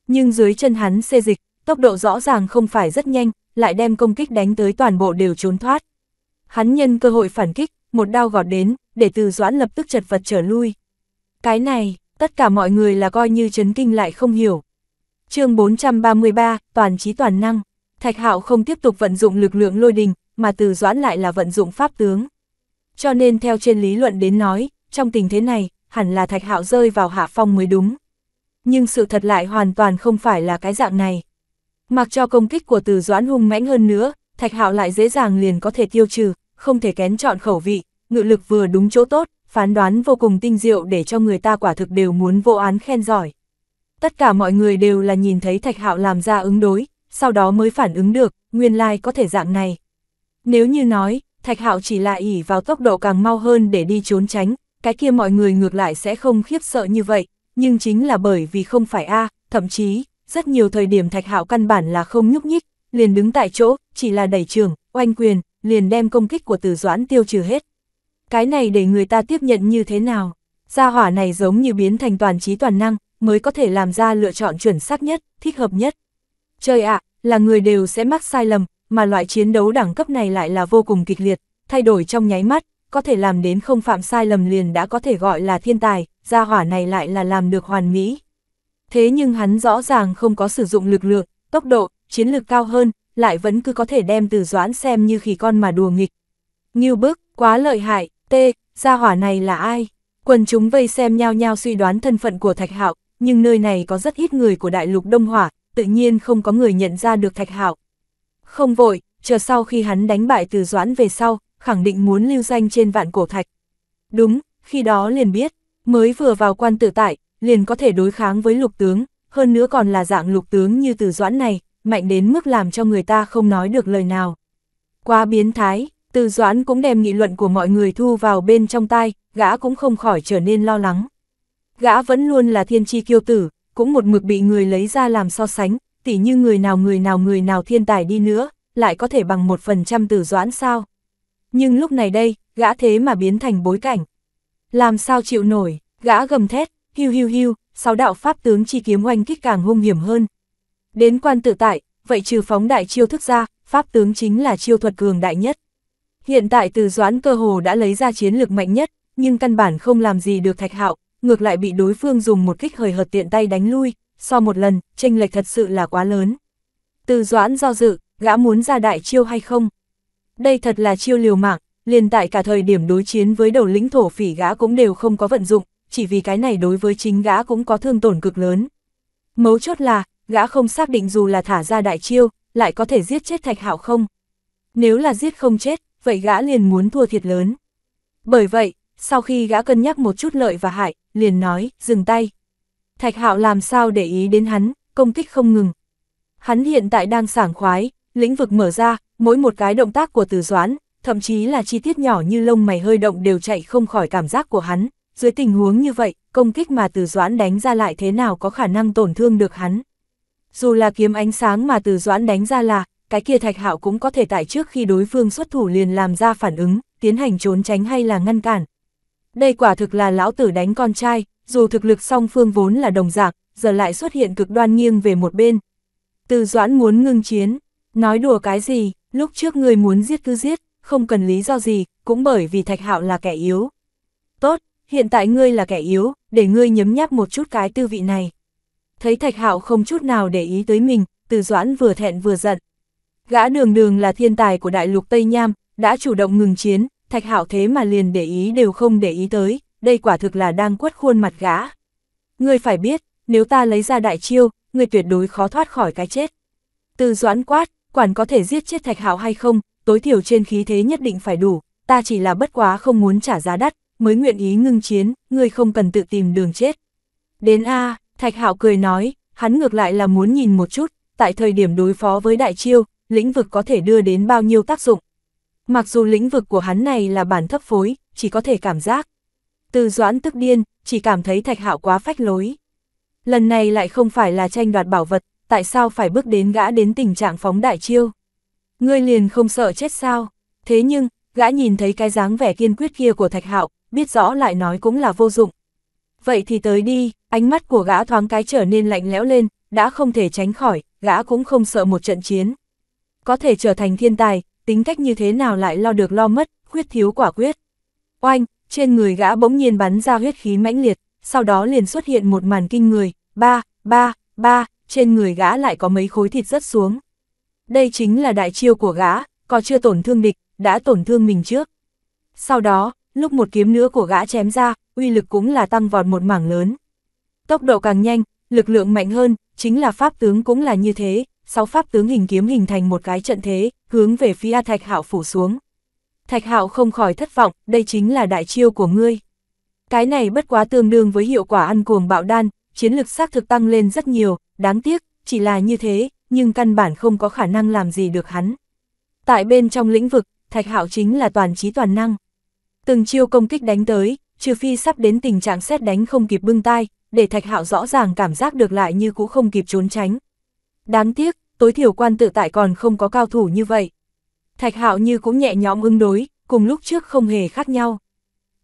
Nhưng dưới chân hắn xê dịch, tốc độ rõ ràng không phải rất nhanh, lại đem công kích đánh tới toàn bộ đều trốn thoát. Hắn nhân cơ hội phản kích, một đao gọt đến, để từ doãn lập tức chật vật trở lui. Cái này, tất cả mọi người là coi như chấn kinh lại không hiểu. chương 433, toàn trí toàn năng, thạch hạo không tiếp tục vận dụng lực lượng lôi đình, mà từ doãn lại là vận dụng pháp tướng. Cho nên theo trên lý luận đến nói, trong tình thế này, hẳn là thạch hạo rơi vào hạ phong mới đúng. Nhưng sự thật lại hoàn toàn không phải là cái dạng này. Mặc cho công kích của từ doãn hung mãnh hơn nữa, thạch hạo lại dễ dàng liền có thể tiêu trừ, không thể kén chọn khẩu vị, ngự lực vừa đúng chỗ tốt, phán đoán vô cùng tinh diệu để cho người ta quả thực đều muốn vô án khen giỏi. Tất cả mọi người đều là nhìn thấy Thạch Hạo làm ra ứng đối, sau đó mới phản ứng được, nguyên lai có thể dạng này. Nếu như nói, Thạch Hạo chỉ là ỉ vào tốc độ càng mau hơn để đi trốn tránh, cái kia mọi người ngược lại sẽ không khiếp sợ như vậy, nhưng chính là bởi vì không phải A, thậm chí, rất nhiều thời điểm Thạch Hạo căn bản là không nhúc nhích, liền đứng tại chỗ, chỉ là đẩy trường, oanh quyền, liền đem công kích của Từ Doãn tiêu trừ hết cái này để người ta tiếp nhận như thế nào. Gia hỏa này giống như biến thành toàn trí toàn năng, mới có thể làm ra lựa chọn chuẩn xác nhất, thích hợp nhất. Trời ạ, là người đều sẽ mắc sai lầm, mà loại chiến đấu đẳng cấp này lại là vô cùng kịch liệt, thay đổi trong nháy mắt, có thể làm đến không phạm sai lầm liền đã có thể gọi là thiên tài, gia hỏa này lại là làm được hoàn mỹ. Thế nhưng hắn rõ ràng không có sử dụng lực lượng, tốc độ, chiến lược cao hơn, lại vẫn cứ có thể đem từ doãn xem như khỉ con mà đùa nghịch. Nghiêu bức, quá lợi hại, T, gia hỏa này là ai? Quần chúng vây xem nhau nhau suy đoán thân phận của Thạch Hạo, nhưng nơi này có rất ít người của đại lục Đông Hỏa, tự nhiên không có người nhận ra được Thạch Hạo. Không vội, chờ sau khi hắn đánh bại Từ Doãn về sau, khẳng định muốn lưu danh trên vạn cổ thạch. Đúng, khi đó liền biết, mới vừa vào quan tự tại, liền có thể đối kháng với lục tướng, hơn nữa còn là dạng lục tướng như Từ Doãn này, mạnh đến mức làm cho người ta không nói được lời nào. Quá biến thái, từ Doãn cũng đem nghị luận của mọi người thu vào bên trong tai, gã cũng không khỏi trở nên lo lắng. Gã vẫn luôn là thiên tri kiêu tử, cũng một mực bị người lấy ra làm so sánh, tỉ như người nào người nào người nào thiên tài đi nữa, lại có thể bằng một phần trăm từ Doãn sao. Nhưng lúc này đây, gã thế mà biến thành bối cảnh. Làm sao chịu nổi, gã gầm thét, hiu hiu hiu, sáu đạo pháp tướng chi kiếm oanh kích càng hung hiểm hơn. Đến quan tự tại, vậy trừ phóng đại chiêu thức ra, pháp tướng chính là chiêu thuật cường đại nhất. Hiện tại từ doãn cơ hồ đã lấy ra chiến lược mạnh nhất, nhưng căn bản không làm gì được thạch hạo, ngược lại bị đối phương dùng một kích hời hợt tiện tay đánh lui, so một lần, tranh lệch thật sự là quá lớn. Từ doãn do dự, gã muốn ra đại chiêu hay không? Đây thật là chiêu liều mạng, liền tại cả thời điểm đối chiến với đầu lĩnh thổ phỉ gã cũng đều không có vận dụng, chỉ vì cái này đối với chính gã cũng có thương tổn cực lớn. Mấu chốt là, gã không xác định dù là thả ra đại chiêu, lại có thể giết chết thạch hạo không. Nếu là giết không chết, vậy gã liền muốn thua thiệt lớn. Bởi vậy, sau khi gã cân nhắc một chút lợi và hại, liền nói, dừng tay. Thạch hạo làm sao để ý đến hắn, công kích không ngừng. Hắn hiện tại đang sảng khoái, lĩnh vực mở ra, mỗi một cái động tác của từ doãn, thậm chí là chi tiết nhỏ như lông mày hơi động đều chạy không khỏi cảm giác của hắn. Dưới tình huống như vậy, công kích mà từ doãn đánh ra lại thế nào có khả năng tổn thương được hắn. Dù là kiếm ánh sáng mà từ doãn đánh ra là, cái kia thạch hạo cũng có thể tại trước khi đối phương xuất thủ liền làm ra phản ứng, tiến hành trốn tránh hay là ngăn cản. Đây quả thực là lão tử đánh con trai, dù thực lực song phương vốn là đồng dạng, giờ lại xuất hiện cực đoan nghiêng về một bên. Từ doãn muốn ngưng chiến, nói đùa cái gì, lúc trước người muốn giết cứ giết, không cần lý do gì, cũng bởi vì thạch hạo là kẻ yếu. Tốt, hiện tại ngươi là kẻ yếu, để ngươi nhấm nháp một chút cái tư vị này. Thấy thạch hạo không chút nào để ý tới mình, từ doãn vừa thẹn vừa giận, Gã đường đường là thiên tài của đại lục Tây Nham, đã chủ động ngừng chiến, thạch Hảo thế mà liền để ý đều không để ý tới, đây quả thực là đang quất khuôn mặt gã. Ngươi phải biết, nếu ta lấy ra đại chiêu, ngươi tuyệt đối khó thoát khỏi cái chết. Từ doãn quát, quản có thể giết chết thạch Hảo hay không, tối thiểu trên khí thế nhất định phải đủ, ta chỉ là bất quá không muốn trả giá đắt, mới nguyện ý ngưng chiến, ngươi không cần tự tìm đường chết. Đến A, thạch Hảo cười nói, hắn ngược lại là muốn nhìn một chút, tại thời điểm đối phó với đại chiêu, lĩnh vực có thể đưa đến bao nhiêu tác dụng. Mặc dù lĩnh vực của hắn này là bản thấp phối, chỉ có thể cảm giác. Từ doãn tức điên, chỉ cảm thấy thạch hạo quá phách lối. Lần này lại không phải là tranh đoạt bảo vật, tại sao phải bước đến gã đến tình trạng phóng đại chiêu. Ngươi liền không sợ chết sao, thế nhưng, gã nhìn thấy cái dáng vẻ kiên quyết kia của thạch hạo, biết rõ lại nói cũng là vô dụng. Vậy thì tới đi, ánh mắt của gã thoáng cái trở nên lạnh lẽo lên, đã không thể tránh khỏi, gã cũng không sợ một trận chiến có thể trở thành thiên tài, tính cách như thế nào lại lo được lo mất, khuyết thiếu quả quyết. Oanh, trên người gã bỗng nhiên bắn ra huyết khí mãnh liệt, sau đó liền xuất hiện một màn kinh người, ba, ba, ba, trên người gã lại có mấy khối thịt rớt xuống. Đây chính là đại chiêu của gã, có chưa tổn thương địch, đã tổn thương mình trước. Sau đó, lúc một kiếm nữa của gã chém ra, uy lực cũng là tăng vọt một mảng lớn. Tốc độ càng nhanh, lực lượng mạnh hơn, chính là pháp tướng cũng là như thế, sáu pháp tướng hình kiếm hình thành một cái trận thế, hướng về phía Thạch Hạo phủ xuống. Thạch Hạo không khỏi thất vọng, đây chính là đại chiêu của ngươi. Cái này bất quá tương đương với hiệu quả ăn cuồng bạo đan, chiến lực xác thực tăng lên rất nhiều, đáng tiếc, chỉ là như thế, nhưng căn bản không có khả năng làm gì được hắn. Tại bên trong lĩnh vực, Thạch Hạo chính là toàn trí toàn năng. Từng chiêu công kích đánh tới, trừ phi sắp đến tình trạng xét đánh không kịp bưng tai, để Thạch Hạo rõ ràng cảm giác được lại như cũ không kịp trốn tránh, Đáng tiếc, tối thiểu quan tự tại còn không có cao thủ như vậy. Thạch hạo như cũng nhẹ nhõm ứng đối, cùng lúc trước không hề khác nhau.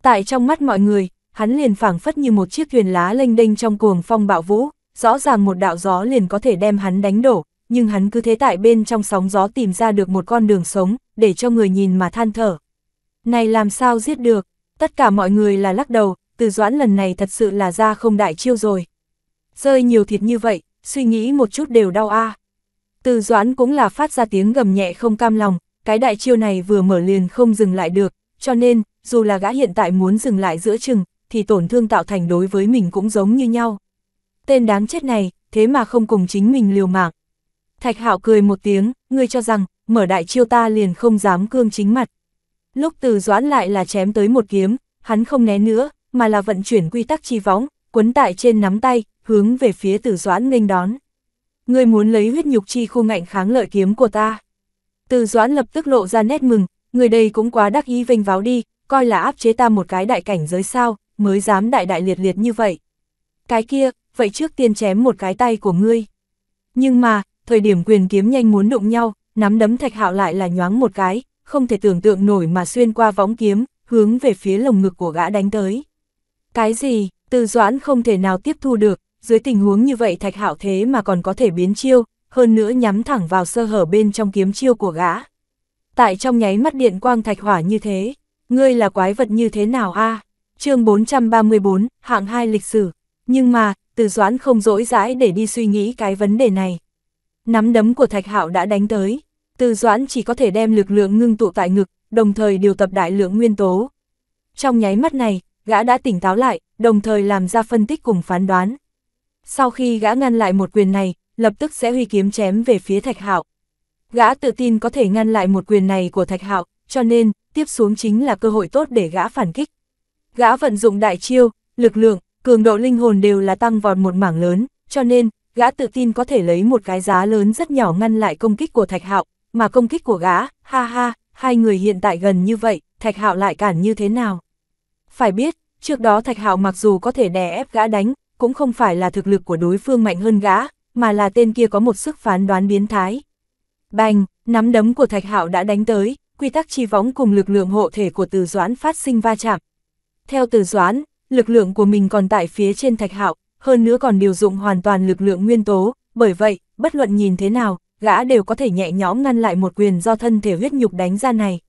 Tại trong mắt mọi người, hắn liền phảng phất như một chiếc thuyền lá lênh đênh trong cuồng phong bạo vũ, rõ ràng một đạo gió liền có thể đem hắn đánh đổ, nhưng hắn cứ thế tại bên trong sóng gió tìm ra được một con đường sống, để cho người nhìn mà than thở. Này làm sao giết được, tất cả mọi người là lắc đầu, từ doãn lần này thật sự là ra không đại chiêu rồi. Rơi nhiều thịt như vậy, suy nghĩ một chút đều đau a. À. Từ Doãn cũng là phát ra tiếng gầm nhẹ không cam lòng, cái đại chiêu này vừa mở liền không dừng lại được, cho nên, dù là gã hiện tại muốn dừng lại giữa chừng, thì tổn thương tạo thành đối với mình cũng giống như nhau. Tên đáng chết này, thế mà không cùng chính mình liều mạng. Thạch Hạo cười một tiếng, ngươi cho rằng, mở đại chiêu ta liền không dám cương chính mặt. Lúc từ doãn lại là chém tới một kiếm, hắn không né nữa, mà là vận chuyển quy tắc chi võng, quấn tại trên nắm tay, hướng về phía tử doãn nghênh đón. Ngươi muốn lấy huyết nhục chi khu ngạnh kháng lợi kiếm của ta. Tử doãn lập tức lộ ra nét mừng, người đây cũng quá đắc ý vinh váo đi, coi là áp chế ta một cái đại cảnh giới sao, mới dám đại đại liệt liệt như vậy. Cái kia, vậy trước tiên chém một cái tay của ngươi. Nhưng mà, thời điểm quyền kiếm nhanh muốn đụng nhau, nắm đấm thạch hạo lại là nhoáng một cái, không thể tưởng tượng nổi mà xuyên qua võng kiếm, hướng về phía lồng ngực của gã đánh tới. Cái gì? Từ Doãn không thể nào tiếp thu được, dưới tình huống như vậy Thạch Hạo thế mà còn có thể biến chiêu, hơn nữa nhắm thẳng vào sơ hở bên trong kiếm chiêu của gã. Tại trong nháy mắt điện quang thạch hỏa như thế, ngươi là quái vật như thế nào a? À? Chương 434, hạng 2 lịch sử. Nhưng mà, Từ Doãn không dỗi dãi để đi suy nghĩ cái vấn đề này. Nắm đấm của Thạch Hạo đã đánh tới, Từ Doãn chỉ có thể đem lực lượng ngưng tụ tại ngực, đồng thời điều tập đại lượng nguyên tố. Trong nháy mắt này, gã đã tỉnh táo lại, đồng thời làm ra phân tích cùng phán đoán. Sau khi gã ngăn lại một quyền này, lập tức sẽ huy kiếm chém về phía Thạch Hạo. Gã tự tin có thể ngăn lại một quyền này của Thạch Hạo, cho nên tiếp xuống chính là cơ hội tốt để gã phản kích. Gã vận dụng đại chiêu, lực lượng, cường độ linh hồn đều là tăng vọt một mảng lớn, cho nên gã tự tin có thể lấy một cái giá lớn rất nhỏ ngăn lại công kích của Thạch Hạo, mà công kích của gã, ha ha, hai người hiện tại gần như vậy, Thạch Hạo lại cản như thế nào? Phải biết, Trước đó Thạch Hạo mặc dù có thể đè ép gã đánh, cũng không phải là thực lực của đối phương mạnh hơn gã, mà là tên kia có một sức phán đoán biến thái. Bành, nắm đấm của Thạch Hạo đã đánh tới, quy tắc chi võng cùng lực lượng hộ thể của Từ Doãn phát sinh va chạm. Theo Từ Doãn, lực lượng của mình còn tại phía trên Thạch Hạo, hơn nữa còn điều dụng hoàn toàn lực lượng nguyên tố, bởi vậy, bất luận nhìn thế nào, gã đều có thể nhẹ nhõm ngăn lại một quyền do thân thể huyết nhục đánh ra này.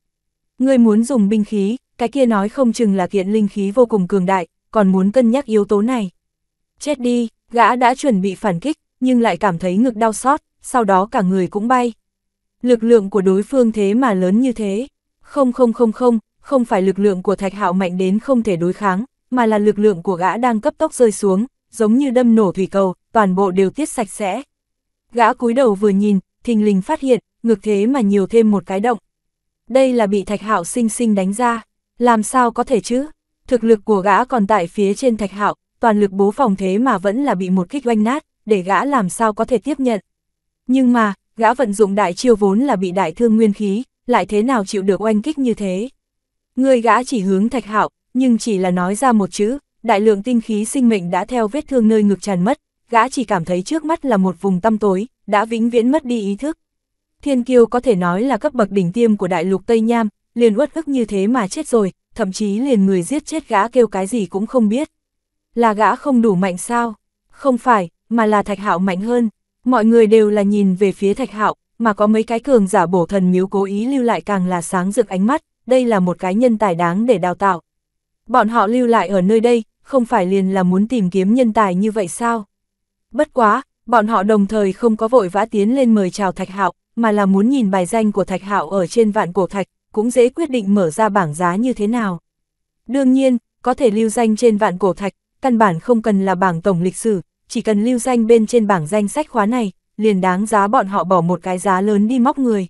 Ngươi muốn dùng binh khí, cái kia nói không chừng là kiện linh khí vô cùng cường đại, còn muốn cân nhắc yếu tố này. Chết đi, gã đã chuẩn bị phản kích, nhưng lại cảm thấy ngực đau xót, sau đó cả người cũng bay. Lực lượng của đối phương thế mà lớn như thế. Không không không không, không phải lực lượng của Thạch Hạo mạnh đến không thể đối kháng, mà là lực lượng của gã đang cấp tốc rơi xuống, giống như đâm nổ thủy cầu, toàn bộ đều tiết sạch sẽ. Gã cúi đầu vừa nhìn, thình lình phát hiện, ngược thế mà nhiều thêm một cái động. Đây là bị Thạch Hạo sinh sinh đánh ra. Làm sao có thể chứ? Thực lực của gã còn tại phía trên thạch hạo, toàn lực bố phòng thế mà vẫn là bị một kích oanh nát, để gã làm sao có thể tiếp nhận. Nhưng mà, gã vận dụng đại chiêu vốn là bị đại thương nguyên khí, lại thế nào chịu được oanh kích như thế? Người gã chỉ hướng thạch hạo, nhưng chỉ là nói ra một chữ, đại lượng tinh khí sinh mệnh đã theo vết thương nơi ngực tràn mất, gã chỉ cảm thấy trước mắt là một vùng tăm tối, đã vĩnh viễn mất đi ý thức. Thiên kiêu có thể nói là cấp bậc đỉnh tiêm của đại lục Tây Nham, liền uất ức như thế mà chết rồi, thậm chí liền người giết chết gã kêu cái gì cũng không biết. Là gã không đủ mạnh sao? Không phải, mà là thạch hạo mạnh hơn. Mọi người đều là nhìn về phía thạch hạo, mà có mấy cái cường giả bổ thần miếu cố ý lưu lại càng là sáng rực ánh mắt, đây là một cái nhân tài đáng để đào tạo. Bọn họ lưu lại ở nơi đây, không phải liền là muốn tìm kiếm nhân tài như vậy sao? Bất quá, bọn họ đồng thời không có vội vã tiến lên mời chào Thạch Hạo, mà là muốn nhìn bài danh của Thạch Hạo ở trên vạn cổ thạch, cũng dễ quyết định mở ra bảng giá như thế nào. Đương nhiên, có thể lưu danh trên vạn cổ thạch, căn bản không cần là bảng tổng lịch sử, chỉ cần lưu danh bên trên bảng danh sách khóa này, liền đáng giá bọn họ bỏ một cái giá lớn đi móc người.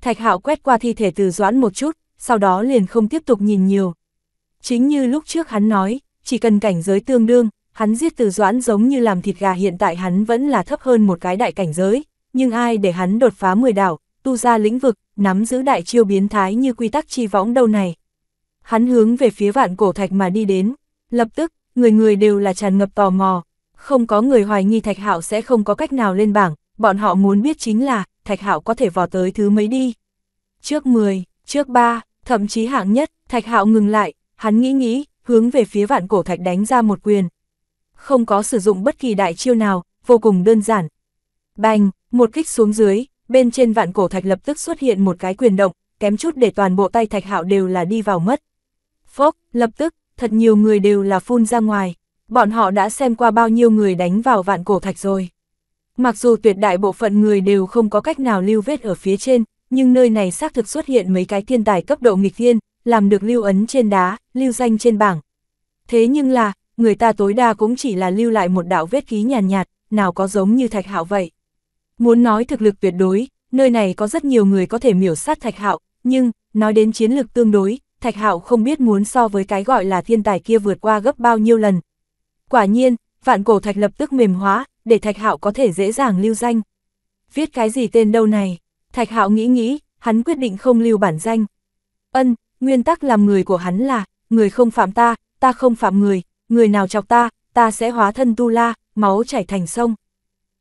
Thạch hạo quét qua thi thể từ doãn một chút, sau đó liền không tiếp tục nhìn nhiều. Chính như lúc trước hắn nói, chỉ cần cảnh giới tương đương, hắn giết từ doãn giống như làm thịt gà hiện tại hắn vẫn là thấp hơn một cái đại cảnh giới, nhưng ai để hắn đột phá 10 đảo, tu ra lĩnh vực, nắm giữ đại chiêu biến thái như quy tắc chi võng đâu này. Hắn hướng về phía vạn cổ thạch mà đi đến, lập tức, người người đều là tràn ngập tò mò, không có người hoài nghi thạch hạo sẽ không có cách nào lên bảng, bọn họ muốn biết chính là, thạch hạo có thể vò tới thứ mấy đi. Trước 10, trước 3, thậm chí hạng nhất, thạch hạo ngừng lại, hắn nghĩ nghĩ, hướng về phía vạn cổ thạch đánh ra một quyền. Không có sử dụng bất kỳ đại chiêu nào, vô cùng đơn giản. Bành, một kích xuống dưới, bên trên vạn cổ thạch lập tức xuất hiện một cái quyền động, kém chút để toàn bộ tay thạch hạo đều là đi vào mất. Phốc, lập tức, thật nhiều người đều là phun ra ngoài, bọn họ đã xem qua bao nhiêu người đánh vào vạn cổ thạch rồi. Mặc dù tuyệt đại bộ phận người đều không có cách nào lưu vết ở phía trên, nhưng nơi này xác thực xuất hiện mấy cái thiên tài cấp độ nghịch thiên, làm được lưu ấn trên đá, lưu danh trên bảng. Thế nhưng là, người ta tối đa cũng chỉ là lưu lại một đạo vết ký nhàn nhạt, nhạt, nào có giống như thạch hạo vậy. Muốn nói thực lực tuyệt đối, nơi này có rất nhiều người có thể miểu sát Thạch Hạo, nhưng, nói đến chiến lực tương đối, Thạch Hạo không biết muốn so với cái gọi là thiên tài kia vượt qua gấp bao nhiêu lần. Quả nhiên, vạn cổ thạch lập tức mềm hóa, để Thạch Hạo có thể dễ dàng lưu danh. Viết cái gì tên đâu này? Thạch Hạo nghĩ nghĩ, hắn quyết định không lưu bản danh. Ân, nguyên tắc làm người của hắn là, người không phạm ta, ta không phạm người, người nào chọc ta, ta sẽ hóa thân tu la, máu chảy thành sông.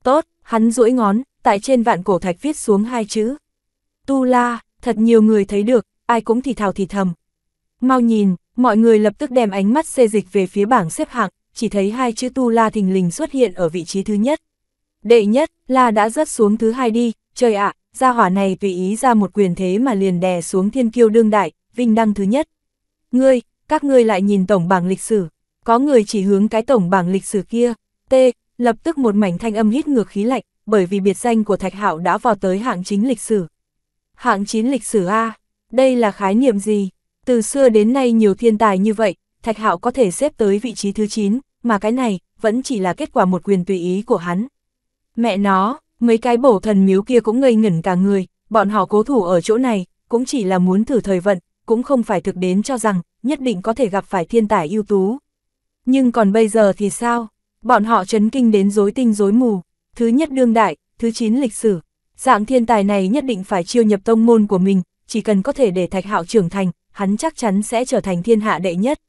Tốt, Hắn duỗi ngón, tại trên vạn cổ thạch viết xuống hai chữ. Tu La, thật nhiều người thấy được, ai cũng thì thào thì thầm. Mau nhìn, mọi người lập tức đem ánh mắt xê dịch về phía bảng xếp hạng, chỉ thấy hai chữ Tu La thình lình xuất hiện ở vị trí thứ nhất. Đệ nhất, La đã rớt xuống thứ hai đi, trời ạ, gia hỏa này tùy ý ra một quyền thế mà liền đè xuống thiên kiêu đương đại, vinh đăng thứ nhất. Ngươi, các ngươi lại nhìn tổng bảng lịch sử, có người chỉ hướng cái tổng bảng lịch sử kia, T, Lập tức một mảnh thanh âm hít ngược khí lạnh, bởi vì biệt danh của Thạch Hạo đã vào tới hạng chính lịch sử. Hạng chín lịch sử A, đây là khái niệm gì? Từ xưa đến nay nhiều thiên tài như vậy, Thạch Hạo có thể xếp tới vị trí thứ 9, mà cái này vẫn chỉ là kết quả một quyền tùy ý của hắn. Mẹ nó, mấy cái bổ thần miếu kia cũng ngây ngẩn cả người, bọn họ cố thủ ở chỗ này, cũng chỉ là muốn thử thời vận, cũng không phải thực đến cho rằng nhất định có thể gặp phải thiên tài ưu tú. Nhưng còn bây giờ thì sao? Bọn họ chấn kinh đến rối tinh rối mù, thứ nhất đương đại, thứ chín lịch sử. Dạng thiên tài này nhất định phải chiêu nhập tông môn của mình, chỉ cần có thể để Thạch Hạo trưởng thành, hắn chắc chắn sẽ trở thành thiên hạ đệ nhất.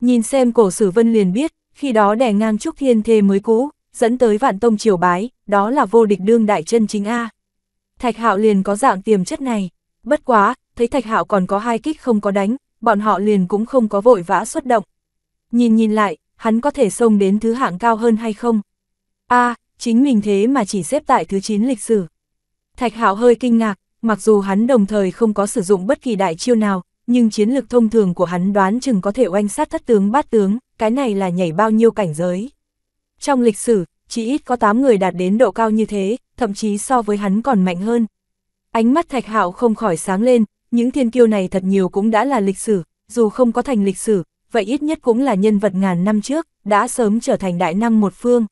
Nhìn xem cổ sử vân liền biết, khi đó đè ngang trúc thiên thê mới cũ, dẫn tới vạn tông triều bái, đó là vô địch đương đại chân chính A. Thạch Hạo liền có dạng tiềm chất này, bất quá, thấy Thạch Hạo còn có hai kích không có đánh, bọn họ liền cũng không có vội vã xuất động. Nhìn nhìn lại, hắn có thể xông đến thứ hạng cao hơn hay không? a chính mình thế mà chỉ xếp tại thứ 9 lịch sử. Thạch Hạo hơi kinh ngạc, mặc dù hắn đồng thời không có sử dụng bất kỳ đại chiêu nào, nhưng chiến lược thông thường của hắn đoán chừng có thể oanh sát thất tướng bát tướng, cái này là nhảy bao nhiêu cảnh giới. Trong lịch sử, chỉ ít có 8 người đạt đến độ cao như thế, thậm chí so với hắn còn mạnh hơn. Ánh mắt Thạch Hạo không khỏi sáng lên, những thiên kiêu này thật nhiều cũng đã là lịch sử, dù không có thành lịch sử, vậy ít nhất cũng là nhân vật ngàn năm trước, đã sớm trở thành đại năng một phương.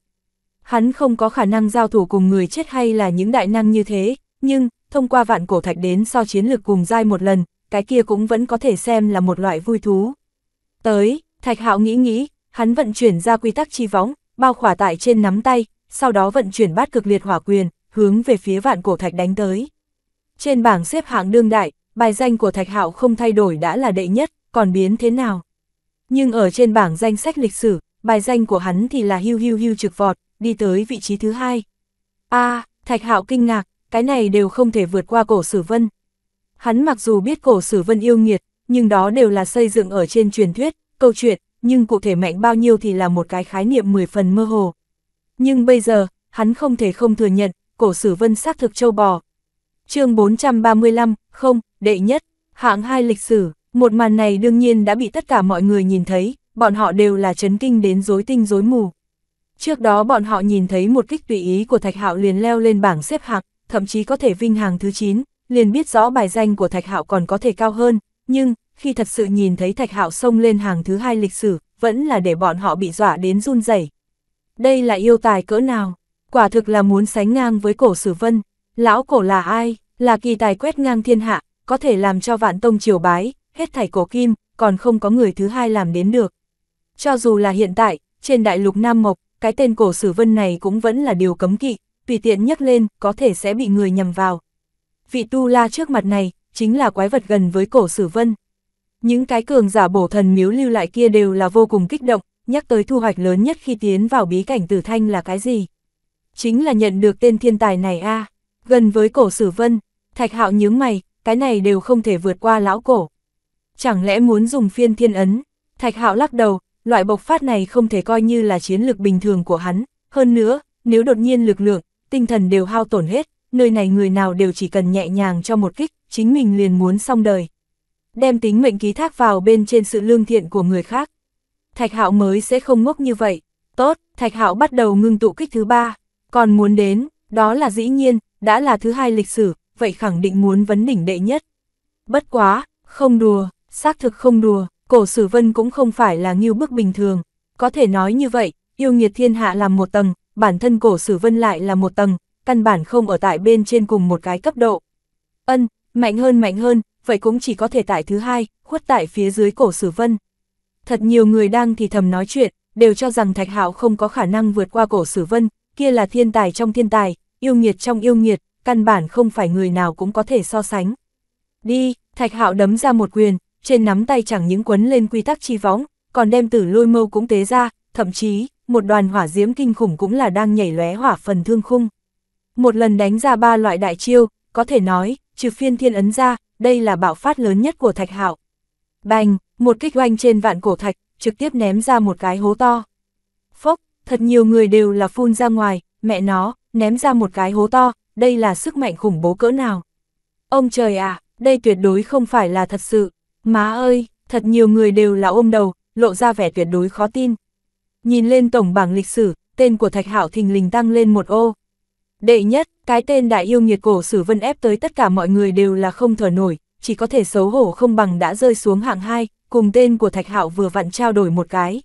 Hắn không có khả năng giao thủ cùng người chết hay là những đại năng như thế, nhưng, thông qua vạn cổ thạch đến so chiến lược cùng dai một lần, cái kia cũng vẫn có thể xem là một loại vui thú. Tới, thạch hạo nghĩ nghĩ, hắn vận chuyển ra quy tắc chi võng, bao khỏa tại trên nắm tay, sau đó vận chuyển bát cực liệt hỏa quyền, hướng về phía vạn cổ thạch đánh tới. Trên bảng xếp hạng đương đại, bài danh của thạch hạo không thay đổi đã là đệ nhất, còn biến thế nào? Nhưng ở trên bảng danh sách lịch sử, bài danh của hắn thì là hưu hưu hưu trực vọt, đi tới vị trí thứ hai. a à, Thạch Hạo kinh ngạc, cái này đều không thể vượt qua cổ sử vân. Hắn mặc dù biết cổ sử vân yêu nghiệt, nhưng đó đều là xây dựng ở trên truyền thuyết, câu chuyện, nhưng cụ thể mạnh bao nhiêu thì là một cái khái niệm mười phần mơ hồ. Nhưng bây giờ, hắn không thể không thừa nhận, cổ sử vân xác thực châu bò. chương 435, không, đệ nhất, hạng hai lịch sử. Một màn này đương nhiên đã bị tất cả mọi người nhìn thấy, bọn họ đều là chấn kinh đến rối tinh rối mù. Trước đó bọn họ nhìn thấy một kích tùy ý của Thạch Hạo liền leo lên bảng xếp hạng, thậm chí có thể vinh hàng thứ 9, liền biết rõ bài danh của Thạch Hạo còn có thể cao hơn, nhưng khi thật sự nhìn thấy Thạch Hạo xông lên hàng thứ hai lịch sử, vẫn là để bọn họ bị dọa đến run rẩy. Đây là yêu tài cỡ nào? Quả thực là muốn sánh ngang với cổ Sử Vân, lão cổ là ai? Là kỳ tài quét ngang thiên hạ, có thể làm cho vạn tông triều bái, hết thảy cổ kim, còn không có người thứ hai làm đến được. Cho dù là hiện tại, trên đại lục Nam Mộc, cái tên cổ sử vân này cũng vẫn là điều cấm kỵ, tùy tiện nhắc lên có thể sẽ bị người nhầm vào. Vị tu la trước mặt này, chính là quái vật gần với cổ sử vân. Những cái cường giả bổ thần miếu lưu lại kia đều là vô cùng kích động, nhắc tới thu hoạch lớn nhất khi tiến vào bí cảnh tử thanh là cái gì? Chính là nhận được tên thiên tài này a gần với cổ sử vân, thạch hạo nhướng mày, cái này đều không thể vượt qua lão cổ. Chẳng lẽ muốn dùng phiên thiên ấn? Thạch hạo lắc đầu, loại bộc phát này không thể coi như là chiến lược bình thường của hắn. Hơn nữa, nếu đột nhiên lực lượng, tinh thần đều hao tổn hết, nơi này người nào đều chỉ cần nhẹ nhàng cho một kích, chính mình liền muốn xong đời. Đem tính mệnh ký thác vào bên trên sự lương thiện của người khác. Thạch hạo mới sẽ không ngốc như vậy. Tốt, thạch hạo bắt đầu ngưng tụ kích thứ ba. Còn muốn đến, đó là dĩ nhiên, đã là thứ hai lịch sử, vậy khẳng định muốn vấn đỉnh đệ nhất. Bất quá, không đùa, xác thực không đùa, cổ sử vân cũng không phải là nghiêu bức bình thường. Có thể nói như vậy, yêu nghiệt thiên hạ làm một tầng, bản thân cổ sử vân lại là một tầng, căn bản không ở tại bên trên cùng một cái cấp độ. Ân, mạnh hơn mạnh hơn, vậy cũng chỉ có thể tại thứ hai, khuất tại phía dưới cổ sử vân. Thật nhiều người đang thì thầm nói chuyện, đều cho rằng Thạch Hạo không có khả năng vượt qua cổ sử vân, kia là thiên tài trong thiên tài, yêu nghiệt trong yêu nghiệt, căn bản không phải người nào cũng có thể so sánh. Đi, Thạch Hạo đấm ra một quyền, trên nắm tay chẳng những quấn lên quy tắc chi võng, còn đem tử lôi mâu cũng tế ra, thậm chí, một đoàn hỏa diễm kinh khủng cũng là đang nhảy lóe hỏa phần thương khung. Một lần đánh ra ba loại đại chiêu, có thể nói, trừ phiên thiên ấn ra, đây là bạo phát lớn nhất của thạch hạo. Bành, một kích oanh trên vạn cổ thạch, trực tiếp ném ra một cái hố to. Phốc, thật nhiều người đều là phun ra ngoài, mẹ nó, ném ra một cái hố to, đây là sức mạnh khủng bố cỡ nào. Ông trời à, đây tuyệt đối không phải là thật sự. Má ơi, thật nhiều người đều là ôm đầu, lộ ra vẻ tuyệt đối khó tin. Nhìn lên tổng bảng lịch sử, tên của Thạch Hạo thình lình tăng lên một ô. Đệ nhất, cái tên đại yêu nghiệt cổ sử vân ép tới tất cả mọi người đều là không thở nổi, chỉ có thể xấu hổ không bằng đã rơi xuống hạng hai, cùng tên của Thạch Hạo vừa vặn trao đổi một cái.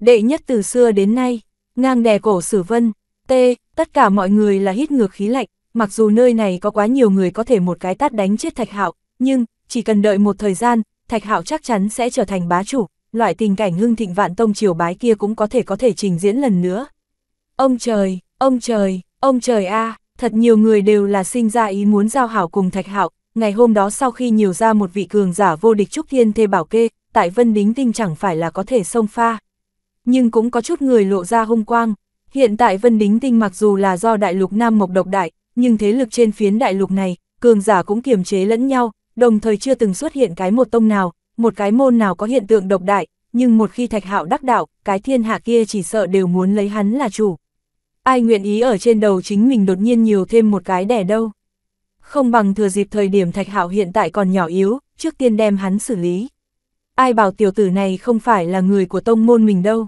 Đệ nhất từ xưa đến nay, ngang đè cổ sử vân, T, tất cả mọi người là hít ngược khí lạnh, mặc dù nơi này có quá nhiều người có thể một cái tát đánh chết Thạch Hạo, nhưng chỉ cần đợi một thời gian, Thạch Hạo chắc chắn sẽ trở thành bá chủ, loại tình cảnh hưng thịnh vạn tông triều bái kia cũng có thể có thể trình diễn lần nữa. Ông trời, ông trời, ông trời a, à, thật nhiều người đều là sinh ra ý muốn giao hảo cùng Thạch Hạo, ngày hôm đó sau khi nhiều ra một vị cường giả vô địch trúc thiên thê bảo kê, tại Vân Đính Tinh chẳng phải là có thể xông pha. Nhưng cũng có chút người lộ ra hung quang, hiện tại Vân Đính Tinh mặc dù là do đại lục Nam Mộc độc đại, nhưng thế lực trên phiến đại lục này, cường giả cũng kiềm chế lẫn nhau, đồng thời chưa từng xuất hiện cái một tông nào, một cái môn nào có hiện tượng độc đại, nhưng một khi thạch hạo đắc đạo, cái thiên hạ kia chỉ sợ đều muốn lấy hắn là chủ. Ai nguyện ý ở trên đầu chính mình đột nhiên nhiều thêm một cái đẻ đâu. Không bằng thừa dịp thời điểm thạch hạo hiện tại còn nhỏ yếu, trước tiên đem hắn xử lý. Ai bảo tiểu tử này không phải là người của tông môn mình đâu.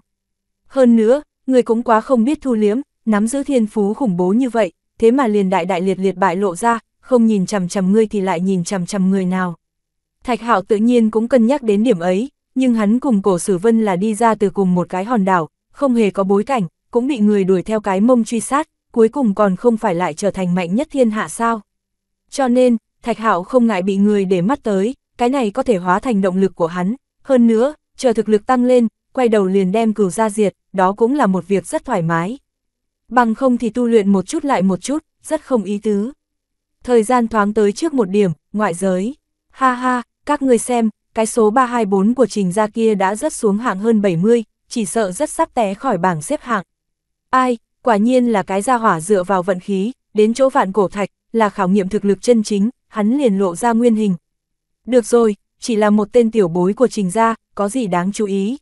Hơn nữa, người cũng quá không biết thu liếm, nắm giữ thiên phú khủng bố như vậy, thế mà liền đại đại liệt liệt bại lộ ra, không nhìn chằm chằm ngươi thì lại nhìn chằm chằm người nào. Thạch Hạo tự nhiên cũng cân nhắc đến điểm ấy, nhưng hắn cùng cổ sử vân là đi ra từ cùng một cái hòn đảo, không hề có bối cảnh, cũng bị người đuổi theo cái mông truy sát, cuối cùng còn không phải lại trở thành mạnh nhất thiên hạ sao. Cho nên, Thạch Hạo không ngại bị người để mắt tới, cái này có thể hóa thành động lực của hắn, hơn nữa, chờ thực lực tăng lên, quay đầu liền đem cửu ra diệt, đó cũng là một việc rất thoải mái. Bằng không thì tu luyện một chút lại một chút, rất không ý tứ. Thời gian thoáng tới trước một điểm, ngoại giới. Ha ha, các người xem, cái số 324 của trình gia kia đã rất xuống hạng hơn 70, chỉ sợ rất sắp té khỏi bảng xếp hạng. Ai, quả nhiên là cái gia hỏa dựa vào vận khí, đến chỗ vạn cổ thạch, là khảo nghiệm thực lực chân chính, hắn liền lộ ra nguyên hình. Được rồi, chỉ là một tên tiểu bối của trình gia, có gì đáng chú ý.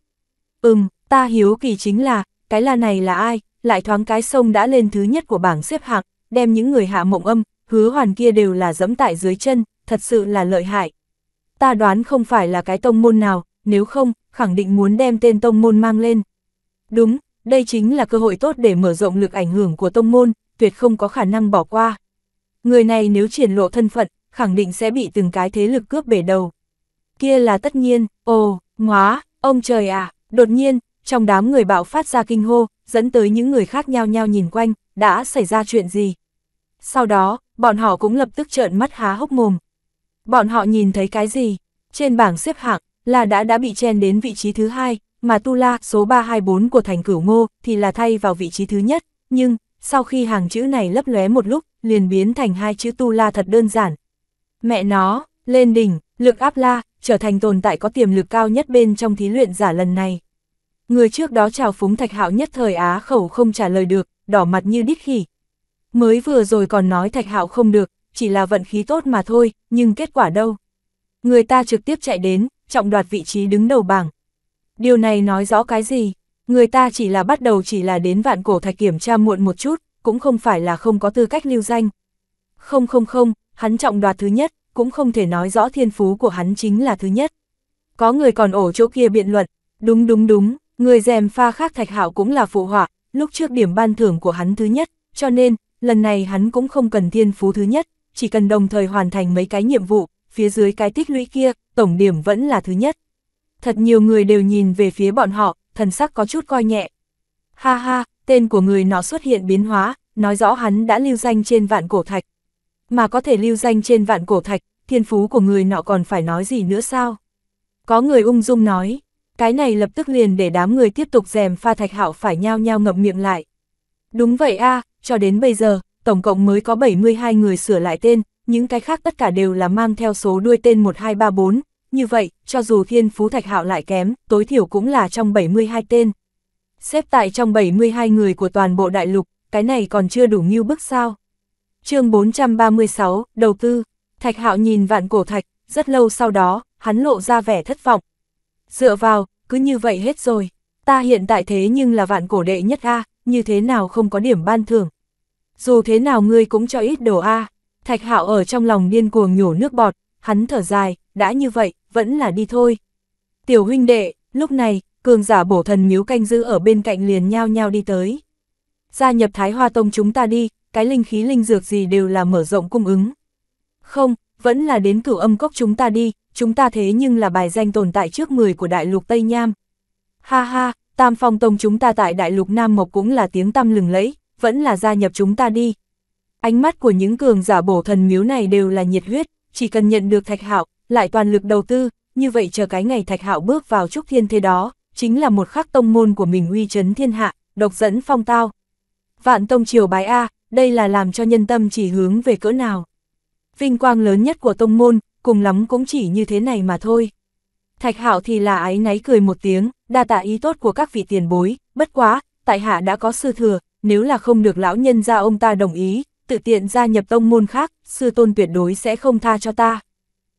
Ừm, ta hiếu kỳ chính là, cái là này là ai, lại thoáng cái sông đã lên thứ nhất của bảng xếp hạng, đem những người hạ mộng âm, hứa hoàn kia đều là dẫm tại dưới chân, thật sự là lợi hại. Ta đoán không phải là cái tông môn nào, nếu không, khẳng định muốn đem tên tông môn mang lên. Đúng, đây chính là cơ hội tốt để mở rộng lực ảnh hưởng của tông môn, tuyệt không có khả năng bỏ qua. Người này nếu triển lộ thân phận, khẳng định sẽ bị từng cái thế lực cướp bể đầu. Kia là tất nhiên, ồ, ngóa, ông trời à, đột nhiên, trong đám người bạo phát ra kinh hô, dẫn tới những người khác nhao nhao nhìn quanh, đã xảy ra chuyện gì. Sau đó, bọn họ cũng lập tức trợn mắt há hốc mồm. Bọn họ nhìn thấy cái gì? Trên bảng xếp hạng, là đã đã bị chen đến vị trí thứ hai, mà Tu La số 324 của thành cửu ngô thì là thay vào vị trí thứ nhất, nhưng, sau khi hàng chữ này lấp lóe một lúc, liền biến thành hai chữ Tu La thật đơn giản. Mẹ nó, lên đỉnh, lực áp la, trở thành tồn tại có tiềm lực cao nhất bên trong thí luyện giả lần này. Người trước đó chào phúng thạch hạo nhất thời Á khẩu không trả lời được, đỏ mặt như đít khỉ, Mới vừa rồi còn nói thạch hạo không được, chỉ là vận khí tốt mà thôi, nhưng kết quả đâu? Người ta trực tiếp chạy đến, trọng đoạt vị trí đứng đầu bảng. Điều này nói rõ cái gì? Người ta chỉ là bắt đầu chỉ là đến vạn cổ thạch kiểm tra muộn một chút, cũng không phải là không có tư cách lưu danh. Không không không, hắn trọng đoạt thứ nhất, cũng không thể nói rõ thiên phú của hắn chính là thứ nhất. Có người còn ổ chỗ kia biện luận, đúng đúng đúng, người dèm pha khác thạch hạo cũng là phụ họa, lúc trước điểm ban thưởng của hắn thứ nhất, cho nên, lần này hắn cũng không cần thiên phú thứ nhất, chỉ cần đồng thời hoàn thành mấy cái nhiệm vụ, phía dưới cái tích lũy kia, tổng điểm vẫn là thứ nhất. Thật nhiều người đều nhìn về phía bọn họ, thần sắc có chút coi nhẹ. Ha ha, tên của người nó xuất hiện biến hóa, nói rõ hắn đã lưu danh trên vạn cổ thạch. Mà có thể lưu danh trên vạn cổ thạch, thiên phú của người nọ còn phải nói gì nữa sao? Có người ung dung nói, cái này lập tức liền để đám người tiếp tục dèm pha thạch hạo phải nhao nhao ngậm miệng lại. Đúng vậy a cho đến bây giờ, tổng cộng mới có 72 người sửa lại tên, những cái khác tất cả đều là mang theo số đuôi tên 1234, như vậy, cho dù thiên phú thạch hạo lại kém, tối thiểu cũng là trong 72 tên. Xếp tại trong 72 người của toàn bộ đại lục, cái này còn chưa đủ như bức sao. chương 436, đầu tư, thạch hạo nhìn vạn cổ thạch, rất lâu sau đó, hắn lộ ra vẻ thất vọng. Dựa vào, cứ như vậy hết rồi, ta hiện tại thế nhưng là vạn cổ đệ nhất A, như thế nào không có điểm ban thưởng. Dù thế nào ngươi cũng cho ít đồ a. Thạch Hạo ở trong lòng điên cuồng nhổ nước bọt, hắn thở dài, đã như vậy, vẫn là đi thôi. Tiểu huynh đệ, lúc này, cường giả bổ thần miếu canh giữ ở bên cạnh liền nhao nhau đi tới. Gia nhập Thái Hoa Tông chúng ta đi, cái linh khí linh dược gì đều là mở rộng cung ứng. Không, vẫn là đến cửu âm cốc chúng ta đi, chúng ta thế nhưng là bài danh tồn tại trước 10 của đại lục Tây Nham. Ha ha, Tam Phong Tông chúng ta tại Đại Lục Nam Mộc cũng là tiếng tăm lừng lẫy, vẫn là gia nhập chúng ta đi. Ánh mắt của những cường giả bổ thần miếu này đều là nhiệt huyết, chỉ cần nhận được Thạch Hạo, lại toàn lực đầu tư, như vậy chờ cái ngày Thạch Hạo bước vào trúc thiên thế đó, chính là một khắc tông môn của mình uy chấn thiên hạ, độc dẫn phong tao. Vạn tông triều bái a, đây là làm cho nhân tâm chỉ hướng về cỡ nào. Vinh quang lớn nhất của tông môn, cùng lắm cũng chỉ như thế này mà thôi. Thạch Hạo thì là ái náy cười một tiếng, đa tạ ý tốt của các vị tiền bối, bất quá, tại hạ đã có sư thừa, nếu là không được lão nhân gia ông ta đồng ý, tự tiện gia nhập tông môn khác, sư tôn tuyệt đối sẽ không tha cho ta.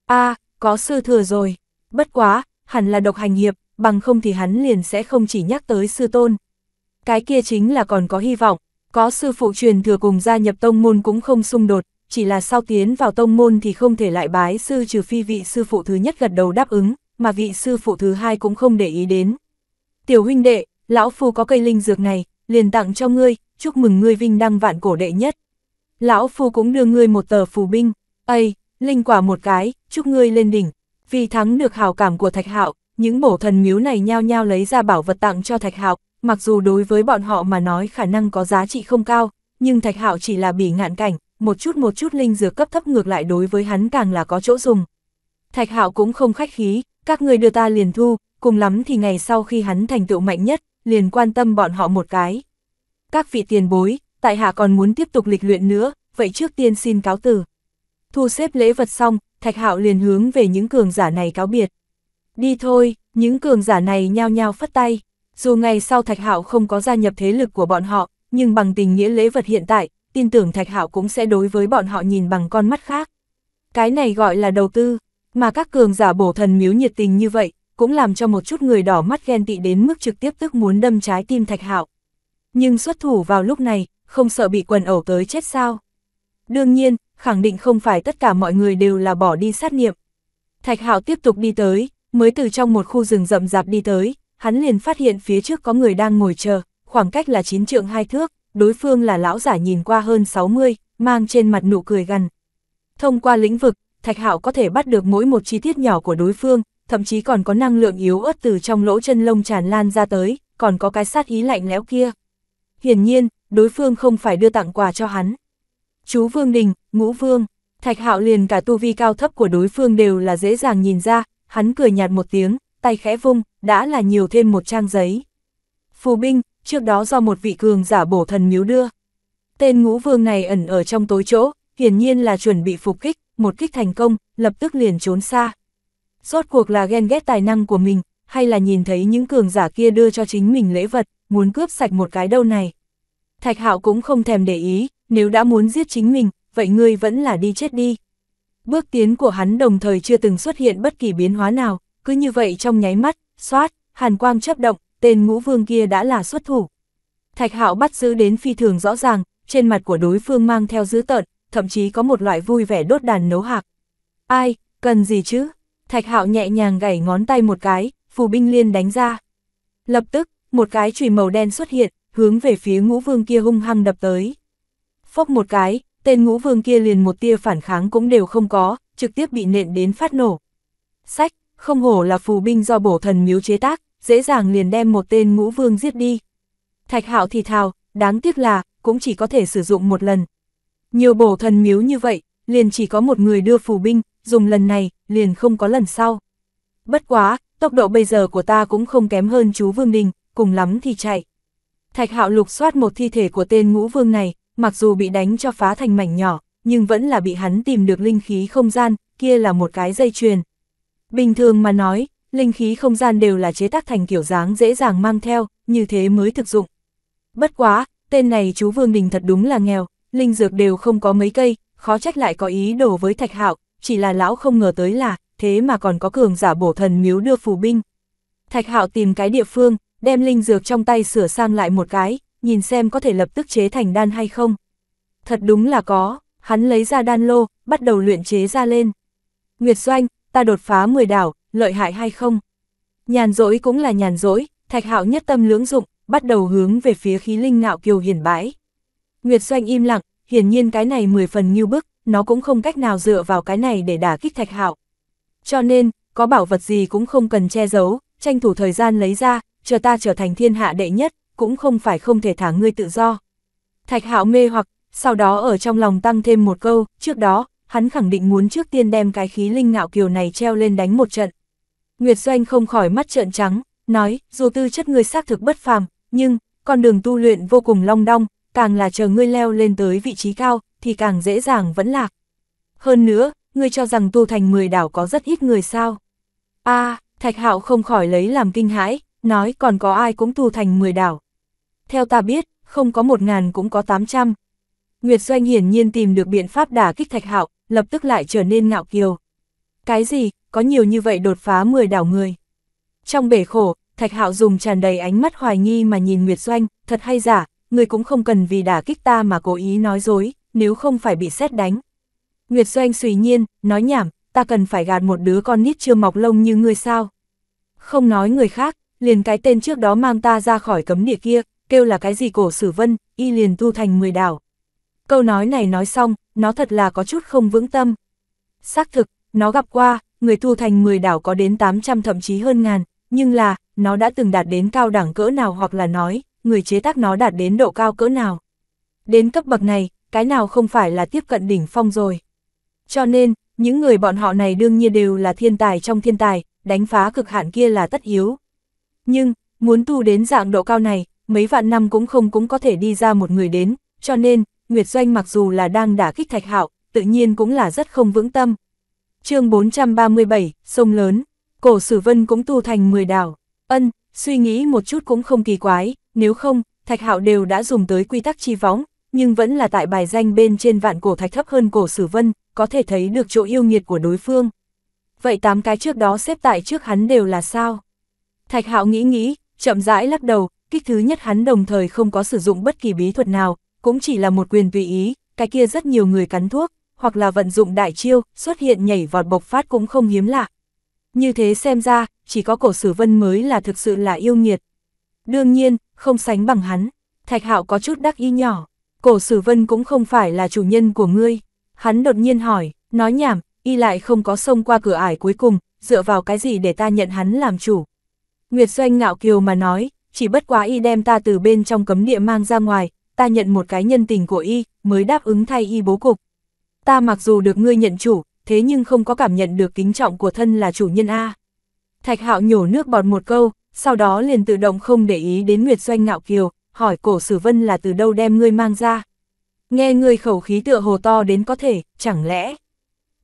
A, có sư thừa rồi, bất quá, hẳn là độc hành hiệp, bằng không thì hắn liền sẽ không chỉ nhắc tới sư tôn. Cái kia chính là còn có hy vọng, có sư phụ truyền thừa cùng gia nhập tông môn cũng không xung đột, chỉ là sau tiến vào tông môn thì không thể lại bái sư trừ phi vị sư phụ thứ nhất gật đầu đáp ứng, mà vị sư phụ thứ hai cũng không để ý đến. Tiểu huynh đệ, lão phu có cây linh dược này, liền tặng cho ngươi, chúc mừng ngươi vinh đăng vạn cổ đệ nhất. Lão phu cũng đưa ngươi một tờ phù binh, ây, linh quả một cái, chúc ngươi lên đỉnh. Vì thắng được hào cảm của Thạch Hạo, những bổ thần miếu này nhao nhao lấy ra bảo vật tặng cho Thạch Hạo, mặc dù đối với bọn họ mà nói khả năng có giá trị không cao, nhưng Thạch Hạo chỉ là bỉ ngạn cảnh, một chút một chút linh dược cấp thấp ngược lại đối với hắn càng là có chỗ dùng. Thạch Hạo cũng không khách khí, các người đưa ta liền thu, cùng lắm thì ngày sau khi hắn thành tựu mạnh nhất, liền quan tâm bọn họ một cái. Các vị tiền bối, tại hạ còn muốn tiếp tục lịch luyện nữa, vậy trước tiên xin cáo từ. Thu xếp lễ vật xong, Thạch Hạo liền hướng về những cường giả này cáo biệt. Đi thôi, những cường giả này nhao nhao phất tay. Dù ngày sau Thạch Hạo không có gia nhập thế lực của bọn họ, nhưng bằng tình nghĩa lễ vật hiện tại, tin tưởng Thạch Hạo cũng sẽ đối với bọn họ nhìn bằng con mắt khác. Cái này gọi là đầu tư. Mà các cường giả bổ thần miếu nhiệt tình như vậy, cũng làm cho một chút người đỏ mắt ghen tị đến mức trực tiếp tức muốn đâm trái tim thạch hạo. Nhưng xuất thủ vào lúc này, không sợ bị quần ẩu tới chết sao. Đương nhiên, khẳng định không phải tất cả mọi người đều là bỏ đi sát niệm. Thạch hạo tiếp tục đi tới, mới từ trong một khu rừng rậm rạp đi tới, hắn liền phát hiện phía trước có người đang ngồi chờ, khoảng cách là chín trượng hai thước, đối phương là lão giả nhìn qua hơn 60, mang trên mặt nụ cười gần. Thông qua lĩnh vực, Thạch Hạo có thể bắt được mỗi một chi tiết nhỏ của đối phương, thậm chí còn có năng lượng yếu ớt từ trong lỗ chân lông tràn lan ra tới, còn có cái sát ý lạnh lẽo kia. Hiển nhiên, đối phương không phải đưa tặng quà cho hắn. Chú Vương Đình, Ngũ Vương, Thạch Hạo liền cả tu vi cao thấp của đối phương đều là dễ dàng nhìn ra, hắn cười nhạt một tiếng, tay khẽ vung, đã là nhiều thêm một trang giấy. Phù binh, trước đó do một vị cường giả bổ thần miếu đưa. Tên Ngũ Vương này ẩn ở trong tối chỗ, hiển nhiên là chuẩn bị phục kích, một kích thành công, lập tức liền trốn xa. Rốt cuộc là ghen ghét tài năng của mình, hay là nhìn thấy những cường giả kia đưa cho chính mình lễ vật, muốn cướp sạch một cái đâu này. Thạch Hạo cũng không thèm để ý, nếu đã muốn giết chính mình, vậy ngươi vẫn là đi chết đi. Bước tiến của hắn đồng thời chưa từng xuất hiện bất kỳ biến hóa nào, cứ như vậy trong nháy mắt, xoát, hàn quang chấp động, tên ngũ vương kia đã là xuất thủ. Thạch Hạo bắt giữ đến phi thường rõ ràng, trên mặt của đối phương mang theo dữ tợn, thậm chí có một loại vui vẻ đốt đàn nấu hạc. Ai, cần gì chứ? Thạch hạo nhẹ nhàng gảy ngón tay một cái, phù binh liên đánh ra. Lập tức, một cái chùy màu đen xuất hiện, hướng về phía ngũ vương kia hung hăng đập tới. Phốc một cái, tên ngũ vương kia liền một tia phản kháng cũng đều không có, trực tiếp bị nện đến phát nổ. Sách, không hổ là phù binh do bổ thần miếu chế tác, dễ dàng liền đem một tên ngũ vương giết đi. Thạch hạo thì thào, đáng tiếc là, cũng chỉ có thể sử dụng một lần, nhiều bổ thần miếu như vậy, liền chỉ có một người đưa phù binh, dùng lần này, liền không có lần sau. Bất quá, tốc độ bây giờ của ta cũng không kém hơn chú Vương Đình, cùng lắm thì chạy. Thạch hạo lục soát một thi thể của tên ngũ vương này, mặc dù bị đánh cho phá thành mảnh nhỏ, nhưng vẫn là bị hắn tìm được linh khí không gian, kia là một cái dây chuyền. Bình thường mà nói, linh khí không gian đều là chế tác thành kiểu dáng dễ dàng mang theo, như thế mới thực dụng. Bất quá, tên này chú Vương Đình thật đúng là nghèo, linh dược đều không có mấy cây, khó trách lại có ý đồ với thạch hạo, chỉ là lão không ngờ tới là, thế mà còn có cường giả bổ thần miếu đưa phù binh. Thạch hạo tìm cái địa phương, đem linh dược trong tay sửa sang lại một cái, nhìn xem có thể lập tức chế thành đan hay không. Thật đúng là có, hắn lấy ra đan lô, bắt đầu luyện chế ra lên. Nguyệt Doanh, ta đột phá 10 đảo, lợi hại hay không? Nhàn rỗi cũng là nhàn rỗi, Thạch Hạo nhất tâm lưỡng dụng, bắt đầu hướng về phía khí linh ngạo kiều hiển bãi. Nguyệt Doanh im lặng, hiển nhiên cái này mười phần như bức, nó cũng không cách nào dựa vào cái này để đả kích Thạch Hạo. Cho nên, có bảo vật gì cũng không cần che giấu, tranh thủ thời gian lấy ra, chờ ta trở thành thiên hạ đệ nhất, cũng không phải không thể thả ngươi tự do. Thạch Hạo mê hoặc, sau đó ở trong lòng tăng thêm một câu, trước đó, hắn khẳng định muốn trước tiên đem cái khí linh ngạo kiều này treo lên đánh một trận. Nguyệt Doanh không khỏi mắt trợn trắng, nói, dù tư chất ngươi xác thực bất phàm, nhưng, con đường tu luyện vô cùng long đong, càng là chờ ngươi leo lên tới vị trí cao, thì càng dễ dàng vẫn lạc. Hơn nữa, ngươi cho rằng tu thành 10 đảo có rất ít người sao. a Thạch Hạo không khỏi lấy làm kinh hãi, nói còn có ai cũng tu thành 10 đảo. Theo ta biết, không có 1.000 cũng có 800. Nguyệt Doanh hiển nhiên tìm được biện pháp đả kích Thạch Hạo, lập tức lại trở nên ngạo kiều. Cái gì, có nhiều như vậy đột phá 10 đảo người. Trong bể khổ, Thạch Hạo dùng tràn đầy ánh mắt hoài nghi mà nhìn Nguyệt Doanh, thật hay giả, Ngươi cũng không cần vì đả kích ta mà cố ý nói dối, nếu không phải bị xét đánh. Nguyệt Doanh suy nhiên, nói nhảm, ta cần phải gạt một đứa con nít chưa mọc lông như ngươi sao. Không nói người khác, liền cái tên trước đó mang ta ra khỏi cấm địa kia, kêu là cái gì cổ sử vân, y liền tu thành mười đảo. Câu nói này nói xong, nó thật là có chút không vững tâm. Xác thực, nó gặp qua, người tu thành 10 đảo có đến 800 thậm chí hơn ngàn, nhưng là, nó đã từng đạt đến cao đẳng cỡ nào hoặc là nói, người chế tác nó đạt đến độ cao cỡ nào. Đến cấp bậc này, cái nào không phải là tiếp cận đỉnh phong rồi. Cho nên, những người bọn họ này đương nhiên đều là thiên tài trong thiên tài, đánh phá cực hạn kia là tất yếu. Nhưng, muốn tu đến dạng độ cao này, mấy vạn năm cũng không cũng có thể đi ra một người đến, cho nên, Nguyệt Doanh mặc dù là đang đả kích thạch hạo, tự nhiên cũng là rất không vững tâm. chương 437, Sông Lớn, Cổ Sử Vân cũng tu thành 10 đảo, ân, suy nghĩ một chút cũng không kỳ quái, nếu không, Thạch Hạo đều đã dùng tới quy tắc chi võng, nhưng vẫn là tại bài danh bên trên vạn cổ thạch thấp hơn cổ Sử Vân, có thể thấy được chỗ yêu nghiệt của đối phương. Vậy tám cái trước đó xếp tại trước hắn đều là sao? Thạch Hạo nghĩ nghĩ, chậm rãi lắc đầu, kích thứ nhất hắn đồng thời không có sử dụng bất kỳ bí thuật nào, cũng chỉ là một quyền tùy ý, cái kia rất nhiều người cắn thuốc, hoặc là vận dụng đại chiêu, xuất hiện nhảy vọt bộc phát cũng không hiếm lạ. Như thế xem ra, chỉ có cổ Sử Vân mới là thực sự là yêu nghiệt. Đương nhiên, không sánh bằng hắn. Thạch Hạo có chút đắc ý nhỏ. Cổ Sử Vân cũng không phải là chủ nhân của ngươi. Hắn đột nhiên hỏi, nói nhảm, y lại không có xông qua cửa ải cuối cùng, dựa vào cái gì để ta nhận hắn làm chủ. Nguyệt Doanh ngạo kiều mà nói, chỉ bất quá y đem ta từ bên trong cấm địa mang ra ngoài, ta nhận một cái nhân tình của y, mới đáp ứng thay y bố cục. Ta mặc dù được ngươi nhận chủ, thế nhưng không có cảm nhận được kính trọng của thân là chủ nhân A. Thạch hạo nhổ nước bọt một câu, sau đó liền tự động không để ý đến Nguyệt Doanh ngạo kiều, hỏi cổ sử vân là từ đâu đem ngươi mang ra. Nghe ngươi khẩu khí tựa hồ to đến có thể, chẳng lẽ...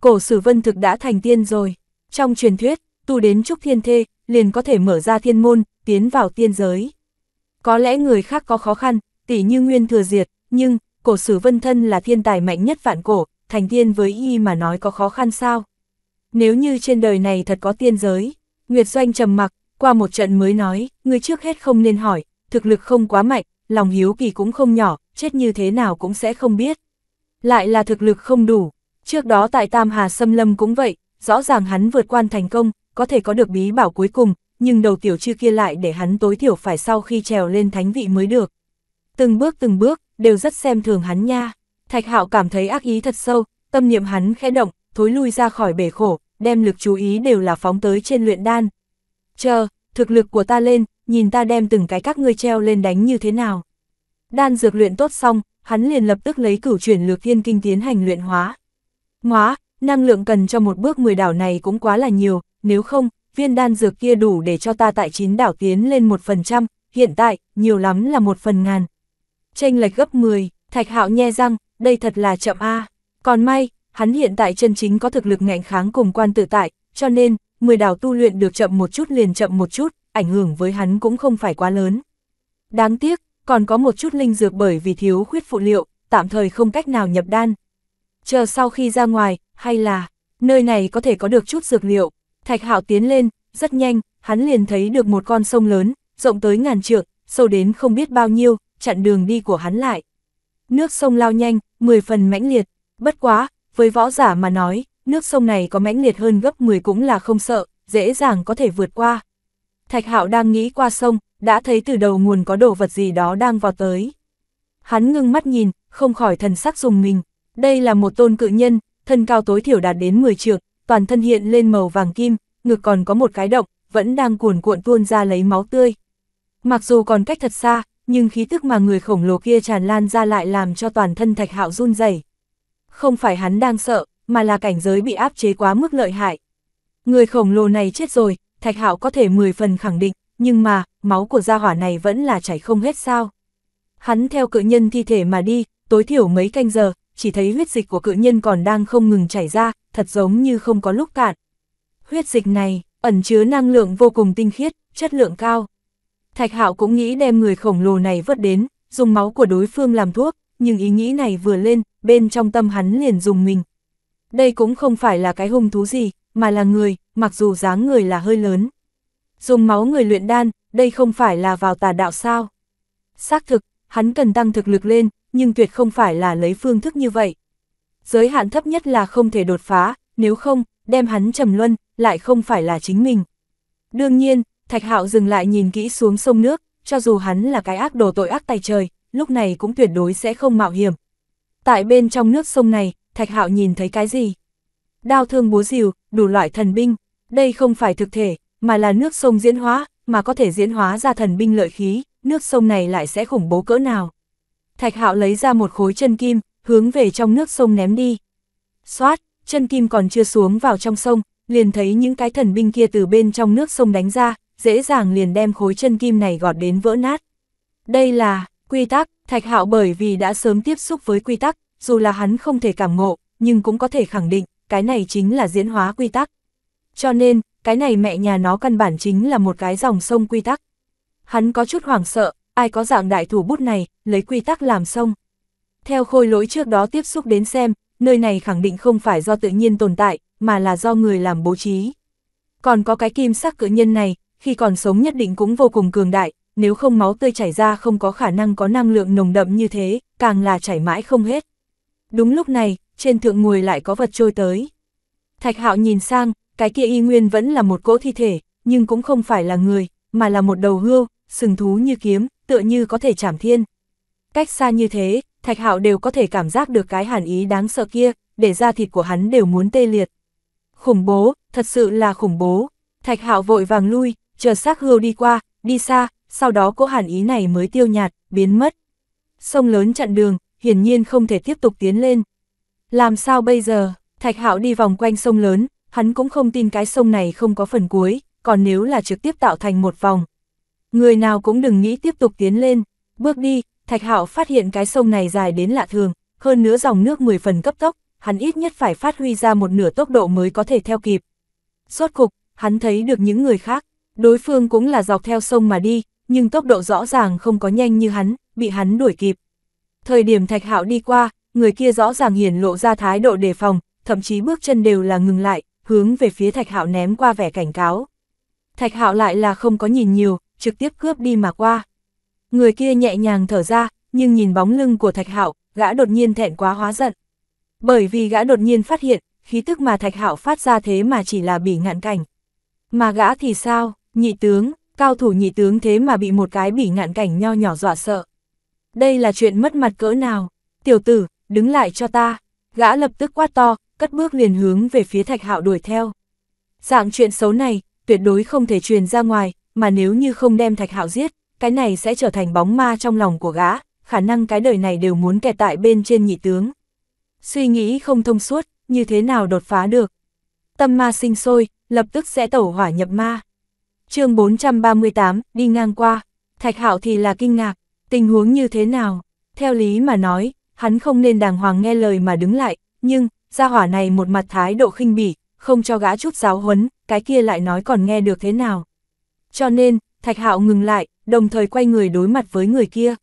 Cổ sử vân thực đã thành tiên rồi. Trong truyền thuyết, tu đến trúc thiên thê, liền có thể mở ra thiên môn, tiến vào tiên giới. Có lẽ người khác có khó khăn, tỉ như nguyên thừa diệt, nhưng, cổ sử vân thân là thiên tài mạnh nhất vạn cổ, thành tiên với y mà nói có khó khăn sao? Nếu như trên đời này thật có tiên giới, Nguyệt Doanh trầm mặc, qua một trận mới nói, người trước hết không nên hỏi, thực lực không quá mạnh, lòng hiếu kỳ cũng không nhỏ, chết như thế nào cũng sẽ không biết. Lại là thực lực không đủ, trước đó tại Tam Hà Sâm Lâm cũng vậy, rõ ràng hắn vượt quan thành công, có thể có được bí bảo cuối cùng, nhưng đầu tiểu chư kia lại để hắn tối thiểu phải sau khi trèo lên thánh vị mới được. Từng bước từng bước, đều rất xem thường hắn nha. Thạch Hạo cảm thấy ác ý thật sâu, tâm niệm hắn khẽ động, thối lui ra khỏi bể khổ, đem lực chú ý đều là phóng tới trên luyện đan, chờ, thực lực của ta lên, nhìn ta đem từng cái các ngươi treo lên đánh như thế nào. Đan dược luyện tốt xong, hắn liền lập tức lấy cửu chuyển lược thiên kinh tiến hành luyện hóa. Hóa, năng lượng cần cho một bước 10 đảo này cũng quá là nhiều, nếu không, viên đan dược kia đủ để cho ta tại 9 đảo tiến lên 1%, hiện tại, nhiều lắm là một phần ngàn. Tranh lệch gấp 10, thạch hạo nhe răng, đây thật là chậm a Còn may, hắn hiện tại chân chính có thực lực ngạnh kháng cùng quan tự tại, cho nên, mười đảo tu luyện được chậm một chút liền chậm một chút, ảnh hưởng với hắn cũng không phải quá lớn. Đáng tiếc, còn có một chút linh dược bởi vì thiếu khuyết phụ liệu, tạm thời không cách nào nhập đan. Chờ sau khi ra ngoài, hay là, nơi này có thể có được chút dược liệu. Thạch hạo tiến lên, rất nhanh, hắn liền thấy được một con sông lớn, rộng tới ngàn trượng, sâu đến không biết bao nhiêu, chặn đường đi của hắn lại. Nước sông lao nhanh, 10 phần mãnh liệt, bất quá, với võ giả mà nói, nước sông này có mãnh liệt hơn gấp 10 cũng là không sợ, dễ dàng có thể vượt qua. Thạch Hạo đang nghĩ qua sông, đã thấy từ đầu nguồn có đồ vật gì đó đang vào tới. Hắn ngưng mắt nhìn, không khỏi thần sắc dùng mình. Đây là một tôn cự nhân, thân cao tối thiểu đạt đến 10 trượng, toàn thân hiện lên màu vàng kim, ngực còn có một cái động, vẫn đang cuồn cuộn tuôn ra lấy máu tươi. Mặc dù còn cách thật xa, nhưng khí tức mà người khổng lồ kia tràn lan ra lại làm cho toàn thân Thạch Hạo run rẩy. Không phải hắn đang sợ, mà là cảnh giới bị áp chế quá mức lợi hại. Người khổng lồ này chết rồi, Thạch Hạo có thể 10 phần khẳng định, nhưng mà, máu của gia hỏa này vẫn là chảy không hết sao. Hắn theo cự nhân thi thể mà đi, tối thiểu mấy canh giờ, chỉ thấy huyết dịch của cự nhân còn đang không ngừng chảy ra, thật giống như không có lúc cạn. Huyết dịch này, ẩn chứa năng lượng vô cùng tinh khiết, chất lượng cao. Thạch Hạo cũng nghĩ đem người khổng lồ này vớt đến, dùng máu của đối phương làm thuốc, nhưng ý nghĩ này vừa lên, bên trong tâm hắn liền dùng mình, đây cũng không phải là cái hung thú gì, mà là người, mặc dù dáng người là hơi lớn. Dùng máu người luyện đan, đây không phải là vào tà đạo sao. Xác thực, hắn cần tăng thực lực lên, nhưng tuyệt không phải là lấy phương thức như vậy. Giới hạn thấp nhất là không thể đột phá, nếu không, đem hắn trầm luân, lại không phải là chính mình. Đương nhiên, Thạch Hạo dừng lại nhìn kỹ xuống sông nước, cho dù hắn là cái ác đồ tội ác tay trời, lúc này cũng tuyệt đối sẽ không mạo hiểm. Tại bên trong nước sông này, Thạch Hạo nhìn thấy cái gì? Đao thương búa rìu, đủ loại thần binh, đây không phải thực thể, mà là nước sông diễn hóa, mà có thể diễn hóa ra thần binh lợi khí, nước sông này lại sẽ khủng bố cỡ nào. Thạch Hạo lấy ra một khối chân kim, hướng về trong nước sông ném đi. Xoát, chân kim còn chưa xuống vào trong sông, liền thấy những cái thần binh kia từ bên trong nước sông đánh ra, dễ dàng liền đem khối chân kim này gọt đến vỡ nát. Đây là quy tắc, Thạch Hạo bởi vì đã sớm tiếp xúc với quy tắc, dù là hắn không thể cảm ngộ, nhưng cũng có thể khẳng định, cái này chính là diễn hóa quy tắc. Cho nên, cái này mẹ nhà nó căn bản chính là một cái dòng sông quy tắc. Hắn có chút hoảng sợ, ai có dạng đại thủ bút này, lấy quy tắc làm sông. Theo khôi lỗi trước đó tiếp xúc đến xem, nơi này khẳng định không phải do tự nhiên tồn tại, mà là do người làm bố trí. Còn có cái kim sắc cự nhân này, khi còn sống nhất định cũng vô cùng cường đại, nếu không máu tươi chảy ra không có khả năng có năng lượng nồng đậm như thế, càng là chảy mãi không hết. Đúng lúc này, trên thượng ngồi lại có vật trôi tới. Thạch hạo nhìn sang, cái kia y nguyên vẫn là một cỗ thi thể, nhưng cũng không phải là người, mà là một đầu hươu, sừng thú như kiếm, tựa như có thể chảm thiên. Cách xa như thế, thạch hạo đều có thể cảm giác được cái hàn ý đáng sợ kia, để da thịt của hắn đều muốn tê liệt. Khủng bố, thật sự là khủng bố. Thạch hạo vội vàng lui, chờ xác hươu đi qua, đi xa, sau đó cỗ hàn ý này mới tiêu nhạt, biến mất. Sông lớn chặn đường, hiển nhiên không thể tiếp tục tiến lên. Làm sao bây giờ, Thạch Hạo đi vòng quanh sông lớn, hắn cũng không tin cái sông này không có phần cuối, còn nếu là trực tiếp tạo thành một vòng. Người nào cũng đừng nghĩ tiếp tục tiến lên, bước đi, Thạch Hạo phát hiện cái sông này dài đến lạ thường, hơn nữa dòng nước 10 phần cấp tốc, hắn ít nhất phải phát huy ra một nửa tốc độ mới có thể theo kịp. Rốt cục, hắn thấy được những người khác, đối phương cũng là dọc theo sông mà đi, nhưng tốc độ rõ ràng không có nhanh như hắn, bị hắn đuổi kịp. Thời điểm Thạch Hạo đi qua, người kia rõ ràng hiển lộ ra thái độ đề phòng, thậm chí bước chân đều là ngừng lại, hướng về phía Thạch Hạo ném qua vẻ cảnh cáo. Thạch Hạo lại là không có nhìn nhiều, trực tiếp cướp đi mà qua. Người kia nhẹ nhàng thở ra, nhưng nhìn bóng lưng của Thạch Hạo, gã đột nhiên thẹn quá hóa giận. Bởi vì gã đột nhiên phát hiện, khí tức mà Thạch Hạo phát ra thế mà chỉ là bỉ ngạn cảnh. Mà gã thì sao, nhị tướng, cao thủ nhị tướng thế mà bị một cái bỉ ngạn cảnh nho nhỏ dọa sợ đây là chuyện mất mặt cỡ nào. Tiểu tử, đứng lại cho ta. Gã lập tức quát to, cất bước liền hướng về phía thạch hạo đuổi theo. Dạng chuyện xấu này, tuyệt đối không thể truyền ra ngoài, mà nếu như không đem thạch hạo giết, cái này sẽ trở thành bóng ma trong lòng của gã, khả năng cái đời này đều muốn kẹt tại bên trên nhị tướng. Suy nghĩ không thông suốt, như thế nào đột phá được. Tâm ma sinh sôi, lập tức sẽ tẩu hỏa nhập ma. chương 438, đi ngang qua, thạch hạo thì là kinh ngạc, Tình huống như thế nào? Theo lý mà nói, hắn không nên đàng hoàng nghe lời mà đứng lại, nhưng, gia hỏa này một mặt thái độ khinh bỉ, không cho gã chút giáo huấn, cái kia lại nói còn nghe được thế nào. Cho nên, Thạch Hạo ngừng lại, đồng thời quay người đối mặt với người kia.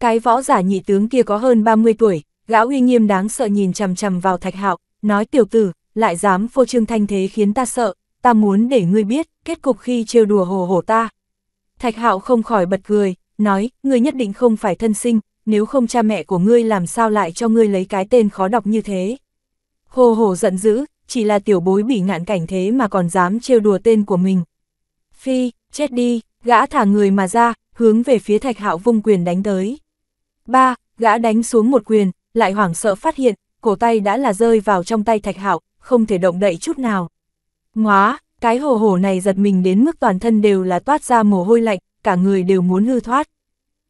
Cái võ giả nhị tướng kia có hơn 30 tuổi, gã uy nghiêm đáng sợ nhìn chằm chằm vào Thạch Hạo, nói tiểu tử, lại dám phô trương thanh thế khiến ta sợ, ta muốn để ngươi biết, kết cục khi trêu đùa hồ hổ ta. Thạch Hạo không khỏi bật cười, nói, ngươi nhất định không phải thân sinh, nếu không cha mẹ của ngươi làm sao lại cho ngươi lấy cái tên khó đọc như thế. Hồ hồ giận dữ, chỉ là tiểu bối bị ngạn cảnh thế mà còn dám trêu đùa tên của mình. Phi, chết đi, gã thả người mà ra, hướng về phía thạch hạo vung quyền đánh tới. Ba, gã đánh xuống một quyền, lại hoảng sợ phát hiện, cổ tay đã là rơi vào trong tay thạch hạo, không thể động đậy chút nào. ngoá cái hồ hồ này giật mình đến mức toàn thân đều là toát ra mồ hôi lạnh, cả người đều muốn hư thoát.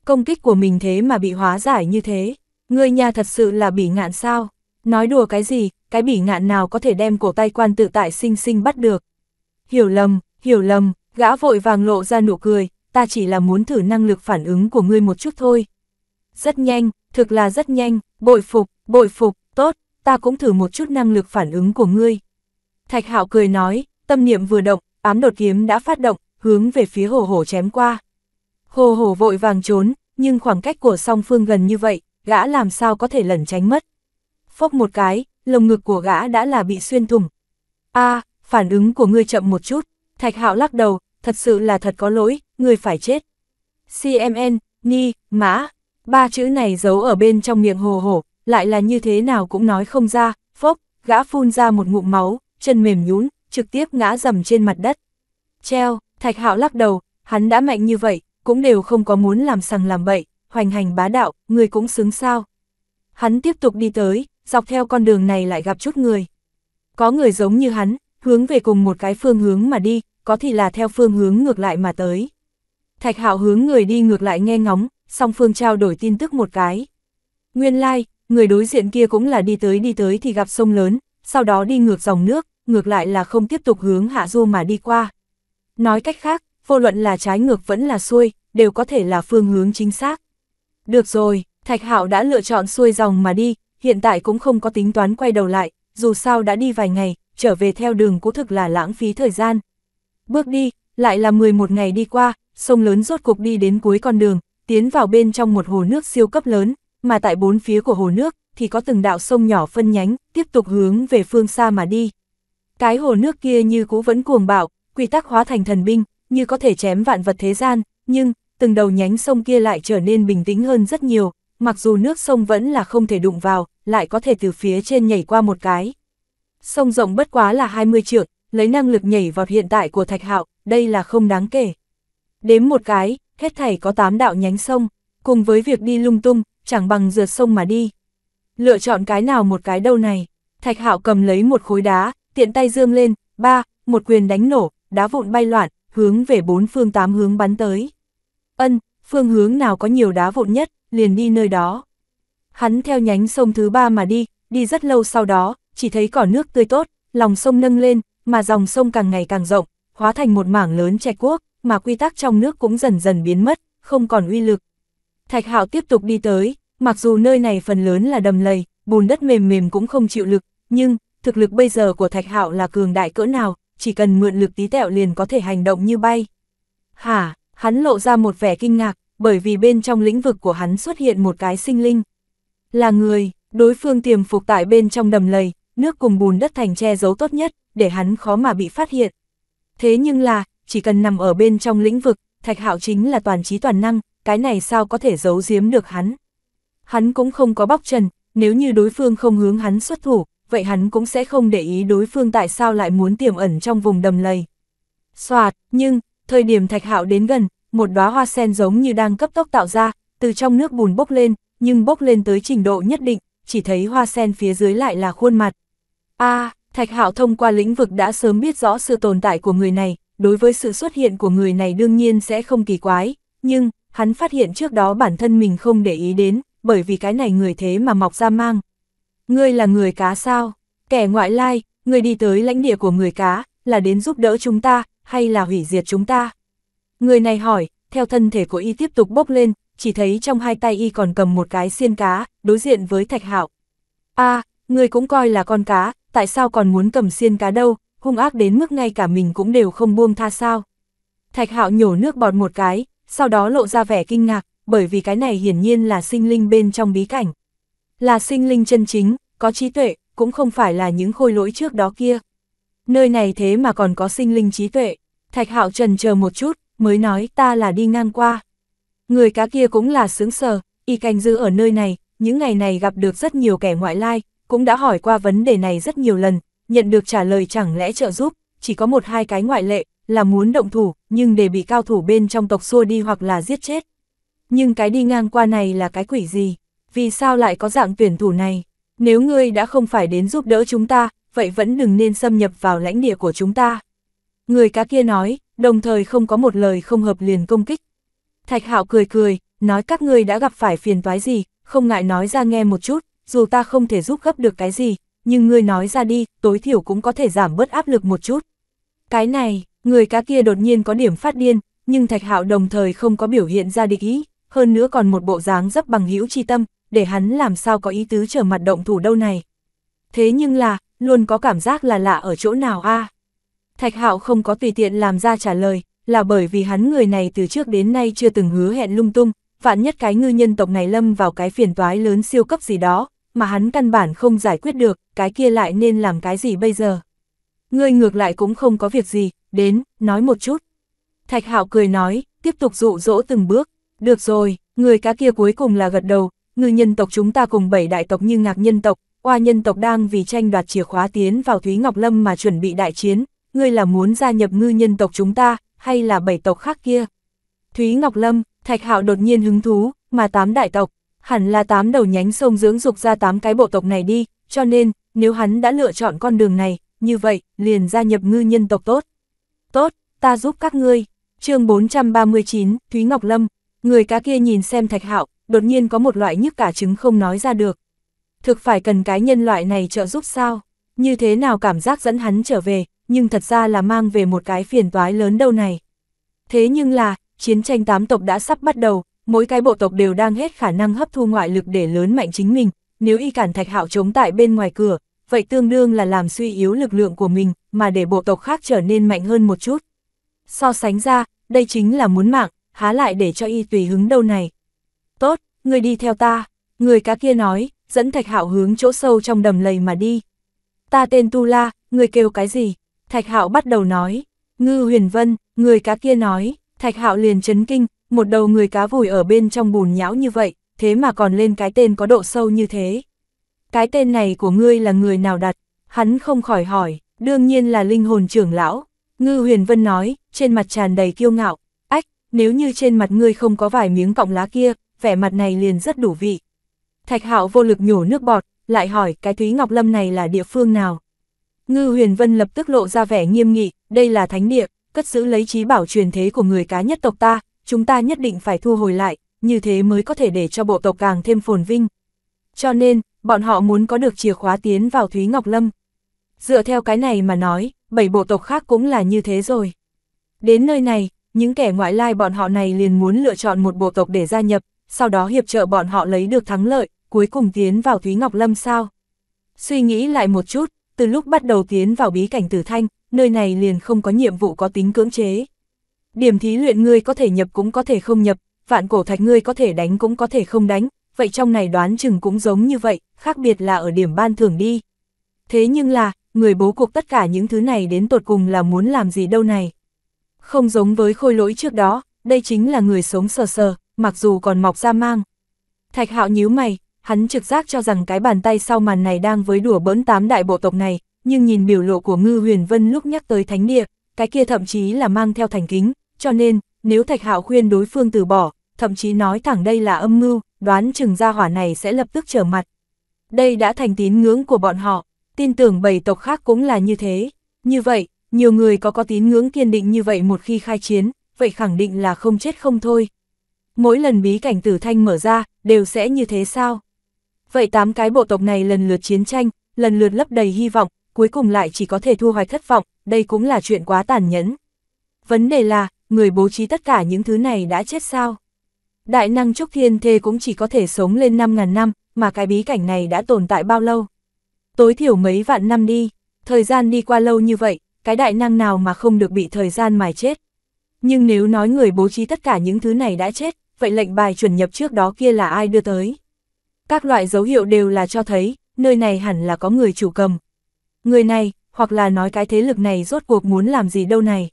Công kích của mình thế mà bị hóa giải như thế, người nhà thật sự là bỉ ngạn sao? Nói đùa cái gì, cái bỉ ngạn nào có thể đem cổ tay quan tự tại sinh sinh bắt được? Hiểu lầm, hiểu lầm, gã vội vàng lộ ra nụ cười, ta chỉ là muốn thử năng lực phản ứng của ngươi một chút thôi. Rất nhanh, thực là rất nhanh, bội phục, bội phục, tốt, ta cũng thử một chút năng lực phản ứng của ngươi. Thạch Hạo cười nói, tâm niệm vừa động, ám đột kiếm đã phát động, hướng về phía hồ hồ chém qua. Hồ hồ vội vàng trốn, nhưng khoảng cách của song phương gần như vậy, gã làm sao có thể lẩn tránh mất. Phốc một cái, lồng ngực của gã đã là bị xuyên thủng. a phản ứng của ngươi chậm một chút, thạch hạo lắc đầu, thật sự là thật có lỗi, ngươi phải chết. CMN, Ni, Mã, ba chữ này giấu ở bên trong miệng hồ hồ lại là như thế nào cũng nói không ra, phốc, gã phun ra một ngụm máu, chân mềm nhún, trực tiếp ngã rầm trên mặt đất. Treo. Thạch Hạo lắc đầu, hắn đã mạnh như vậy, cũng đều không có muốn làm sằng làm bậy, hoành hành bá đạo, người cũng xứng sao. Hắn tiếp tục đi tới, dọc theo con đường này lại gặp chút người. Có người giống như hắn, hướng về cùng một cái phương hướng mà đi, có thì là theo phương hướng ngược lại mà tới. Thạch Hạo hướng người đi ngược lại nghe ngóng, song phương trao đổi tin tức một cái. Nguyên lai, like, người đối diện kia cũng là đi tới đi tới thì gặp sông lớn, sau đó đi ngược dòng nước, ngược lại là không tiếp tục hướng hạ du mà đi qua. Nói cách khác, vô luận là trái ngược vẫn là xuôi, đều có thể là phương hướng chính xác. Được rồi, Thạch Hạo đã lựa chọn xuôi dòng mà đi, hiện tại cũng không có tính toán quay đầu lại, dù sao đã đi vài ngày, trở về theo đường cũ thực là lãng phí thời gian. Bước đi, lại là 11 ngày đi qua, sông lớn rốt cục đi đến cuối con đường, tiến vào bên trong một hồ nước siêu cấp lớn, mà tại bốn phía của hồ nước thì có từng đạo sông nhỏ phân nhánh, tiếp tục hướng về phương xa mà đi. Cái hồ nước kia như cũ vẫn cuồng bạo, quy tắc hóa thành thần binh, như có thể chém vạn vật thế gian, nhưng, từng đầu nhánh sông kia lại trở nên bình tĩnh hơn rất nhiều, mặc dù nước sông vẫn là không thể đụng vào, lại có thể từ phía trên nhảy qua một cái. Sông rộng bất quá là 20 trượng, lấy năng lực nhảy vọt hiện tại của Thạch Hạo, đây là không đáng kể. Đếm một cái, hết thảy có 8 đạo nhánh sông, cùng với việc đi lung tung, chẳng bằng rượt sông mà đi. Lựa chọn cái nào một cái đâu này, Thạch Hạo cầm lấy một khối đá, tiện tay dương lên, ba, một quyền đánh nổ, đá vụn bay loạn, hướng về bốn phương tám hướng bắn tới. Ân, phương hướng nào có nhiều đá vụn nhất, liền đi nơi đó. Hắn theo nhánh sông thứ ba mà đi, đi rất lâu sau đó, chỉ thấy cỏ nước tươi tốt, lòng sông nâng lên, mà dòng sông càng ngày càng rộng, hóa thành một mảng lớn chạch quốc, mà quy tắc trong nước cũng dần dần biến mất, không còn uy lực. Thạch hạo tiếp tục đi tới, mặc dù nơi này phần lớn là đầm lầy, bùn đất mềm mềm cũng không chịu lực, nhưng, thực lực bây giờ của thạch hạo là cường đại cỡ nào, chỉ cần mượn lực tí tẹo liền có thể hành động như bay. Hả, hắn lộ ra một vẻ kinh ngạc, bởi vì bên trong lĩnh vực của hắn xuất hiện một cái sinh linh. Là người, đối phương tiềm phục tại bên trong đầm lầy, nước cùng bùn đất thành che giấu tốt nhất, để hắn khó mà bị phát hiện. Thế nhưng là, chỉ cần nằm ở bên trong lĩnh vực, Thạch Hạo chính là toàn trí toàn năng, cái này sao có thể giấu giếm được hắn. Hắn cũng không có bóc trần, nếu như đối phương không hướng hắn xuất thủ, vậy hắn cũng sẽ không để ý đối phương tại sao lại muốn tiềm ẩn trong vùng đầm lầy. Xoạt, nhưng, thời điểm thạch hạo đến gần, một đóa hoa sen giống như đang cấp tốc tạo ra, từ trong nước bùn bốc lên, nhưng bốc lên tới trình độ nhất định, chỉ thấy hoa sen phía dưới lại là khuôn mặt. a thạch hạo thông qua lĩnh vực đã sớm biết rõ sự tồn tại của người này, đối với sự xuất hiện của người này đương nhiên sẽ không kỳ quái, nhưng, hắn phát hiện trước đó bản thân mình không để ý đến, bởi vì cái này người thế mà mọc ra mang, Ngươi là người cá sao? Kẻ ngoại lai, ngươi đi tới lãnh địa của người cá, là đến giúp đỡ chúng ta, hay là hủy diệt chúng ta? Người này hỏi, theo thân thể của y tiếp tục bốc lên, chỉ thấy trong hai tay y còn cầm một cái xiên cá, đối diện với thạch hạo. a à, ngươi cũng coi là con cá, tại sao còn muốn cầm xiên cá đâu, hung ác đến mức ngay cả mình cũng đều không buông tha sao. Thạch hạo nhổ nước bọt một cái, sau đó lộ ra vẻ kinh ngạc, bởi vì cái này hiển nhiên là sinh linh bên trong bí cảnh là sinh linh chân chính, có trí tuệ, cũng không phải là những khôi lỗi trước đó kia. Nơi này thế mà còn có sinh linh trí tuệ, Thạch Hạo trần chờ một chút, mới nói ta là đi ngang qua. Người cá kia cũng là sướng sờ, y canh giữ ở nơi này, những ngày này gặp được rất nhiều kẻ ngoại lai, cũng đã hỏi qua vấn đề này rất nhiều lần, nhận được trả lời chẳng lẽ trợ giúp, chỉ có một hai cái ngoại lệ, là muốn động thủ, nhưng để bị cao thủ bên trong tộc xua đi hoặc là giết chết. Nhưng cái đi ngang qua này là cái quỷ gì? vì sao lại có dạng tuyển thủ này? Nếu ngươi đã không phải đến giúp đỡ chúng ta, vậy vẫn đừng nên xâm nhập vào lãnh địa của chúng ta. Người cá kia nói, đồng thời không có một lời không hợp liền công kích. Thạch hạo cười cười, nói các ngươi đã gặp phải phiền toái gì, không ngại nói ra nghe một chút, dù ta không thể giúp gấp được cái gì, nhưng ngươi nói ra đi, tối thiểu cũng có thể giảm bớt áp lực một chút. Cái này, người cá kia đột nhiên có điểm phát điên, nhưng Thạch Hạo đồng thời không có biểu hiện ra địch ý, hơn nữa còn một bộ dáng rất bằng hữu tri tâm, để hắn làm sao có ý tứ trở mặt động thủ đâu này. Thế nhưng là, luôn có cảm giác là lạ ở chỗ nào a Thạch hạo không có tùy tiện làm ra trả lời, là bởi vì hắn người này từ trước đến nay chưa từng hứa hẹn lung tung, vạn nhất cái ngư nhân tộc này lâm vào cái phiền toái lớn siêu cấp gì đó, mà hắn căn bản không giải quyết được, cái kia lại nên làm cái gì bây giờ. Ngươi ngược lại cũng không có việc gì, đến, nói một chút. Thạch hạo cười nói, tiếp tục dụ dỗ từng bước, được rồi, người cá kia cuối cùng là gật đầu, ngư nhân tộc chúng ta cùng bảy đại tộc như ngạc nhân tộc, oa nhân tộc đang vì tranh đoạt chìa khóa tiến vào Thúy Ngọc Lâm mà chuẩn bị đại chiến, ngươi là muốn gia nhập ngư nhân tộc chúng ta, hay là bảy tộc khác kia? Thúy Ngọc Lâm, Thạch Hạo đột nhiên hứng thú, mà tám đại tộc, hẳn là tám đầu nhánh sông dưỡng dục ra tám cái bộ tộc này đi, cho nên, nếu hắn đã lựa chọn con đường này, như vậy, liền gia nhập ngư nhân tộc tốt. Tốt, ta giúp các ngươi. chương 439, Thúy Ngọc Lâm, người cá kia nhìn xem Thạch Hạo đột nhiên có một loại nhức cả trứng không nói ra được. Thực phải cần cái nhân loại này trợ giúp sao, như thế nào cảm giác dẫn hắn trở về, nhưng thật ra là mang về một cái phiền toái lớn đâu này. Thế nhưng là, chiến tranh tám tộc đã sắp bắt đầu, mỗi cái bộ tộc đều đang hết khả năng hấp thu ngoại lực để lớn mạnh chính mình, nếu y cản thạch hạo chống tại bên ngoài cửa, vậy tương đương là làm suy yếu lực lượng của mình, mà để bộ tộc khác trở nên mạnh hơn một chút. So sánh ra, đây chính là muốn mạng, há lại để cho y tùy hứng đâu này. Tốt, người đi theo ta, người cá kia nói, dẫn Thạch Hạo hướng chỗ sâu trong đầm lầy mà đi. Ta tên Tu La, người kêu cái gì? Thạch Hạo bắt đầu nói. Ngư Huyền Vân, người cá kia nói, Thạch Hạo liền chấn kinh, một đầu người cá vùi ở bên trong bùn nhão như vậy, thế mà còn lên cái tên có độ sâu như thế. Cái tên này của ngươi là người nào đặt? Hắn không khỏi hỏi, đương nhiên là linh hồn trưởng lão. Ngư Huyền Vân nói, trên mặt tràn đầy kiêu ngạo. Ách, nếu như trên mặt ngươi không có vài miếng cọng lá kia, vẻ mặt này liền rất đủ vị. Thạch hạo vô lực nhổ nước bọt, lại hỏi cái Thúy Ngọc Lâm này là địa phương nào. Ngư huyền vân lập tức lộ ra vẻ nghiêm nghị, đây là thánh địa, cất giữ lấy trí bảo truyền thế của người cá nhất tộc ta, chúng ta nhất định phải thu hồi lại, như thế mới có thể để cho bộ tộc càng thêm phồn vinh. Cho nên, bọn họ muốn có được chìa khóa tiến vào Thúy Ngọc Lâm. Dựa theo cái này mà nói, bảy bộ tộc khác cũng là như thế rồi. Đến nơi này, những kẻ ngoại lai bọn họ này liền muốn lựa chọn một bộ tộc để gia nhập, sau đó hiệp trợ bọn họ lấy được thắng lợi, cuối cùng tiến vào Thúy Ngọc Lâm sao? Suy nghĩ lại một chút, từ lúc bắt đầu tiến vào bí cảnh tử thanh, nơi này liền không có nhiệm vụ có tính cưỡng chế. Điểm thí luyện ngươi có thể nhập cũng có thể không nhập, vạn cổ thạch ngươi có thể đánh cũng có thể không đánh, vậy trong này đoán chừng cũng giống như vậy, khác biệt là ở điểm ban thưởng đi. Thế nhưng là, người bố cục tất cả những thứ này đến tột cùng là muốn làm gì đâu này. Không giống với khôi lỗi trước đó, đây chính là người sống sờ sờ, mặc dù còn mọc ra mang. Thạch hạo nhíu mày, hắn trực giác cho rằng cái bàn tay sau màn này đang với đùa bỡn tám đại bộ tộc này, nhưng nhìn biểu lộ của Ngư Huyền Vân lúc nhắc tới thánh địa, cái kia thậm chí là mang theo thành kính, cho nên, nếu Thạch Hạo khuyên đối phương từ bỏ, thậm chí nói thẳng đây là âm mưu, đoán chừng gia hỏa này sẽ lập tức trở mặt. Đây đã thành tín ngưỡng của bọn họ, tin tưởng bảy tộc khác cũng là như thế. Như vậy, nhiều người có có tín ngưỡng kiên định như vậy một khi khai chiến, vậy khẳng định là không chết không thôi mỗi lần bí cảnh tử thanh mở ra, đều sẽ như thế sao? Vậy tám cái bộ tộc này lần lượt chiến tranh, lần lượt lấp đầy hy vọng, cuối cùng lại chỉ có thể thu hoạch thất vọng, đây cũng là chuyện quá tàn nhẫn. Vấn đề là, người bố trí tất cả những thứ này đã chết sao? Đại năng Trúc Thiên Thê cũng chỉ có thể sống lên 5.000 năm, mà cái bí cảnh này đã tồn tại bao lâu? Tối thiểu mấy vạn năm đi, thời gian đi qua lâu như vậy, cái đại năng nào mà không được bị thời gian mài chết? Nhưng nếu nói người bố trí tất cả những thứ này đã chết, vậy lệnh bài chuẩn nhập trước đó kia là ai đưa tới? Các loại dấu hiệu đều là cho thấy, nơi này hẳn là có người chủ cầm. Người này, hoặc là nói cái thế lực này rốt cuộc muốn làm gì đâu này.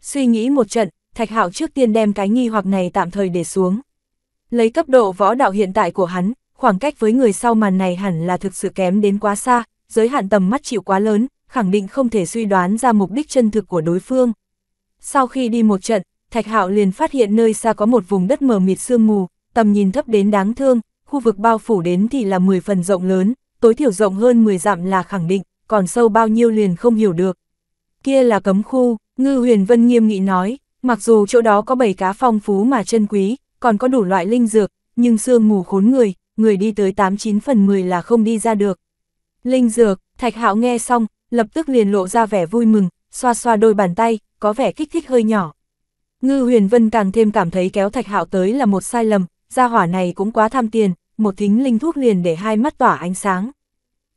Suy nghĩ một trận, Thạch Hạo trước tiên đem cái nghi hoặc này tạm thời để xuống. Lấy cấp độ võ đạo hiện tại của hắn, khoảng cách với người sau màn này hẳn là thực sự kém đến quá xa, giới hạn tầm mắt chịu quá lớn, khẳng định không thể suy đoán ra mục đích chân thực của đối phương. Sau khi đi một trận, Thạch Hạo liền phát hiện nơi xa có một vùng đất mờ mịt sương mù, tầm nhìn thấp đến đáng thương, khu vực bao phủ đến thì là 10 phần rộng lớn, tối thiểu rộng hơn 10 dặm là khẳng định, còn sâu bao nhiêu liền không hiểu được. Kia là cấm khu, Ngư Huyền Vân nghiêm nghị nói, mặc dù chỗ đó có bầy cá phong phú mà chân quý, còn có đủ loại linh dược, nhưng sương mù khốn người, người đi tới 89 phần 10 là không đi ra được. Linh dược, Thạch Hạo nghe xong, lập tức liền lộ ra vẻ vui mừng, xoa xoa đôi bàn tay, có vẻ kích thích hơi nhỏ. Ngư huyền vân càng thêm cảm thấy kéo thạch hạo tới là một sai lầm, gia hỏa này cũng quá tham tiền, một thính linh thuốc liền để hai mắt tỏa ánh sáng.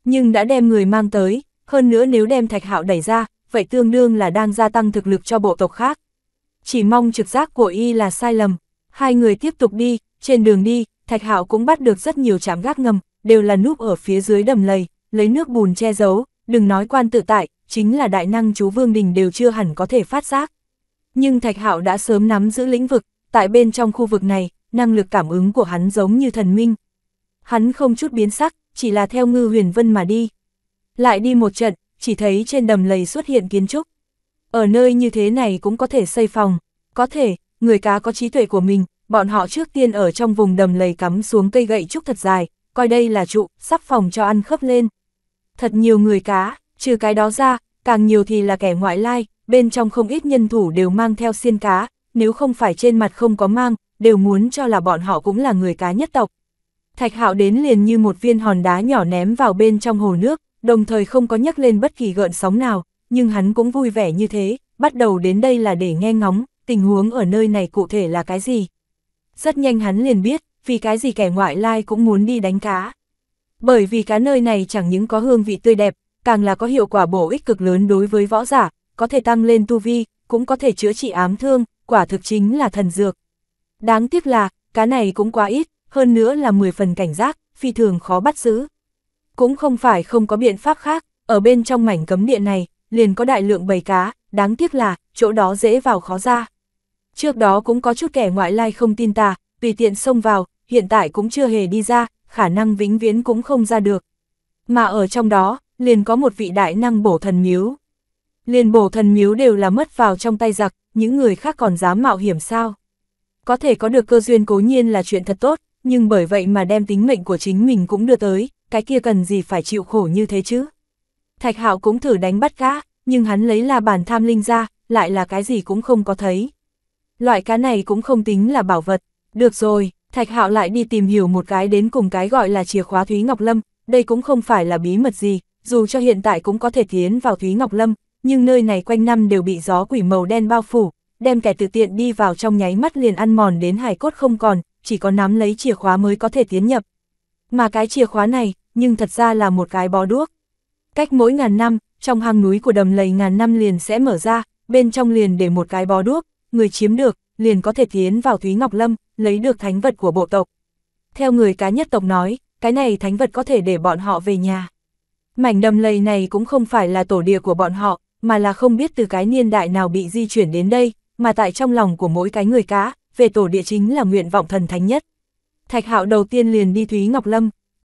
Nhưng đã đem người mang tới, hơn nữa nếu đem thạch hạo đẩy ra, vậy tương đương là đang gia tăng thực lực cho bộ tộc khác. Chỉ mong trực giác của y là sai lầm. Hai người tiếp tục đi, trên đường đi, thạch hạo cũng bắt được rất nhiều chạm gác ngầm, đều là núp ở phía dưới đầm lầy, lấy nước bùn che giấu, đừng nói quan tự tại, chính là đại năng chú Vương Đình đều chưa hẳn có thể phát giác. Nhưng Thạch Hạo đã sớm nắm giữ lĩnh vực, tại bên trong khu vực này, năng lực cảm ứng của hắn giống như thần minh. Hắn không chút biến sắc, chỉ là theo ngư huyền vân mà đi. Lại đi một trận, chỉ thấy trên đầm lầy xuất hiện kiến trúc. Ở nơi như thế này cũng có thể xây phòng, có thể, người cá có trí tuệ của mình, bọn họ trước tiên ở trong vùng đầm lầy cắm xuống cây gậy trúc thật dài, coi đây là trụ, sắp phòng cho ăn khớp lên. Thật nhiều người cá, Trừ cái đó ra, càng nhiều thì là kẻ ngoại lai, bên trong không ít nhân thủ đều mang theo xiên cá, nếu không phải trên mặt không có mang, đều muốn cho là bọn họ cũng là người cá nhất tộc. Thạch hạo đến liền như một viên hòn đá nhỏ ném vào bên trong hồ nước, đồng thời không có nhắc lên bất kỳ gợn sóng nào, nhưng hắn cũng vui vẻ như thế, bắt đầu đến đây là để nghe ngóng, tình huống ở nơi này cụ thể là cái gì. Rất nhanh hắn liền biết, vì cái gì kẻ ngoại lai cũng muốn đi đánh cá. Bởi vì cá nơi này chẳng những có hương vị tươi đẹp, càng là có hiệu quả bổ ích cực lớn đối với võ giả, có thể tăng lên tu vi, cũng có thể chữa trị ám thương, quả thực chính là thần dược. Đáng tiếc là, cá này cũng quá ít, hơn nữa là 10 phần cảnh giác, phi thường khó bắt giữ. Cũng không phải không có biện pháp khác, ở bên trong mảnh cấm địa này, liền có đại lượng bầy cá, đáng tiếc là, chỗ đó dễ vào khó ra. Trước đó cũng có chút kẻ ngoại lai không tin ta, tùy tiện xông vào, hiện tại cũng chưa hề đi ra, khả năng vĩnh viễn cũng không ra được. Mà ở trong đó, liền có một vị đại năng bổ thần miếu. Liền bổ thần miếu đều là mất vào trong tay giặc, những người khác còn dám mạo hiểm sao. Có thể có được cơ duyên cố nhiên là chuyện thật tốt, nhưng bởi vậy mà đem tính mệnh của chính mình cũng đưa tới, cái kia cần gì phải chịu khổ như thế chứ. Thạch Hạo cũng thử đánh bắt cá, nhưng hắn lấy là bản tham linh ra, lại là cái gì cũng không có thấy. Loại cá này cũng không tính là bảo vật. Được rồi, Thạch Hạo lại đi tìm hiểu một cái đến cùng cái gọi là chìa khóa Thúy Ngọc Lâm, đây cũng không phải là bí mật gì, dù cho hiện tại cũng có thể tiến vào Thúy Ngọc Lâm, nhưng nơi này quanh năm đều bị gió quỷ màu đen bao phủ, đem kẻ tự tiện đi vào trong nháy mắt liền ăn mòn đến hải cốt không còn, chỉ có nắm lấy chìa khóa mới có thể tiến nhập. Mà cái chìa khóa này, nhưng thật ra là một cái bó đuốc. Cách mỗi ngàn năm, trong hang núi của đầm lầy ngàn năm liền sẽ mở ra, bên trong liền để một cái bó đuốc, người chiếm được, liền có thể tiến vào Thúy Ngọc Lâm, lấy được thánh vật của bộ tộc. Theo người cá nhất tộc nói, cái này thánh vật có thể để bọn họ về nhà. Mảnh đầm lầy này cũng không phải là tổ địa của bọn họ, mà là không biết từ cái niên đại nào bị di chuyển đến đây, mà tại trong lòng của mỗi cái người cá, về tổ địa chính là nguyện vọng thần thánh nhất. Thạch hạo đầu tiên liền đi Thúy Ngọc Lâm,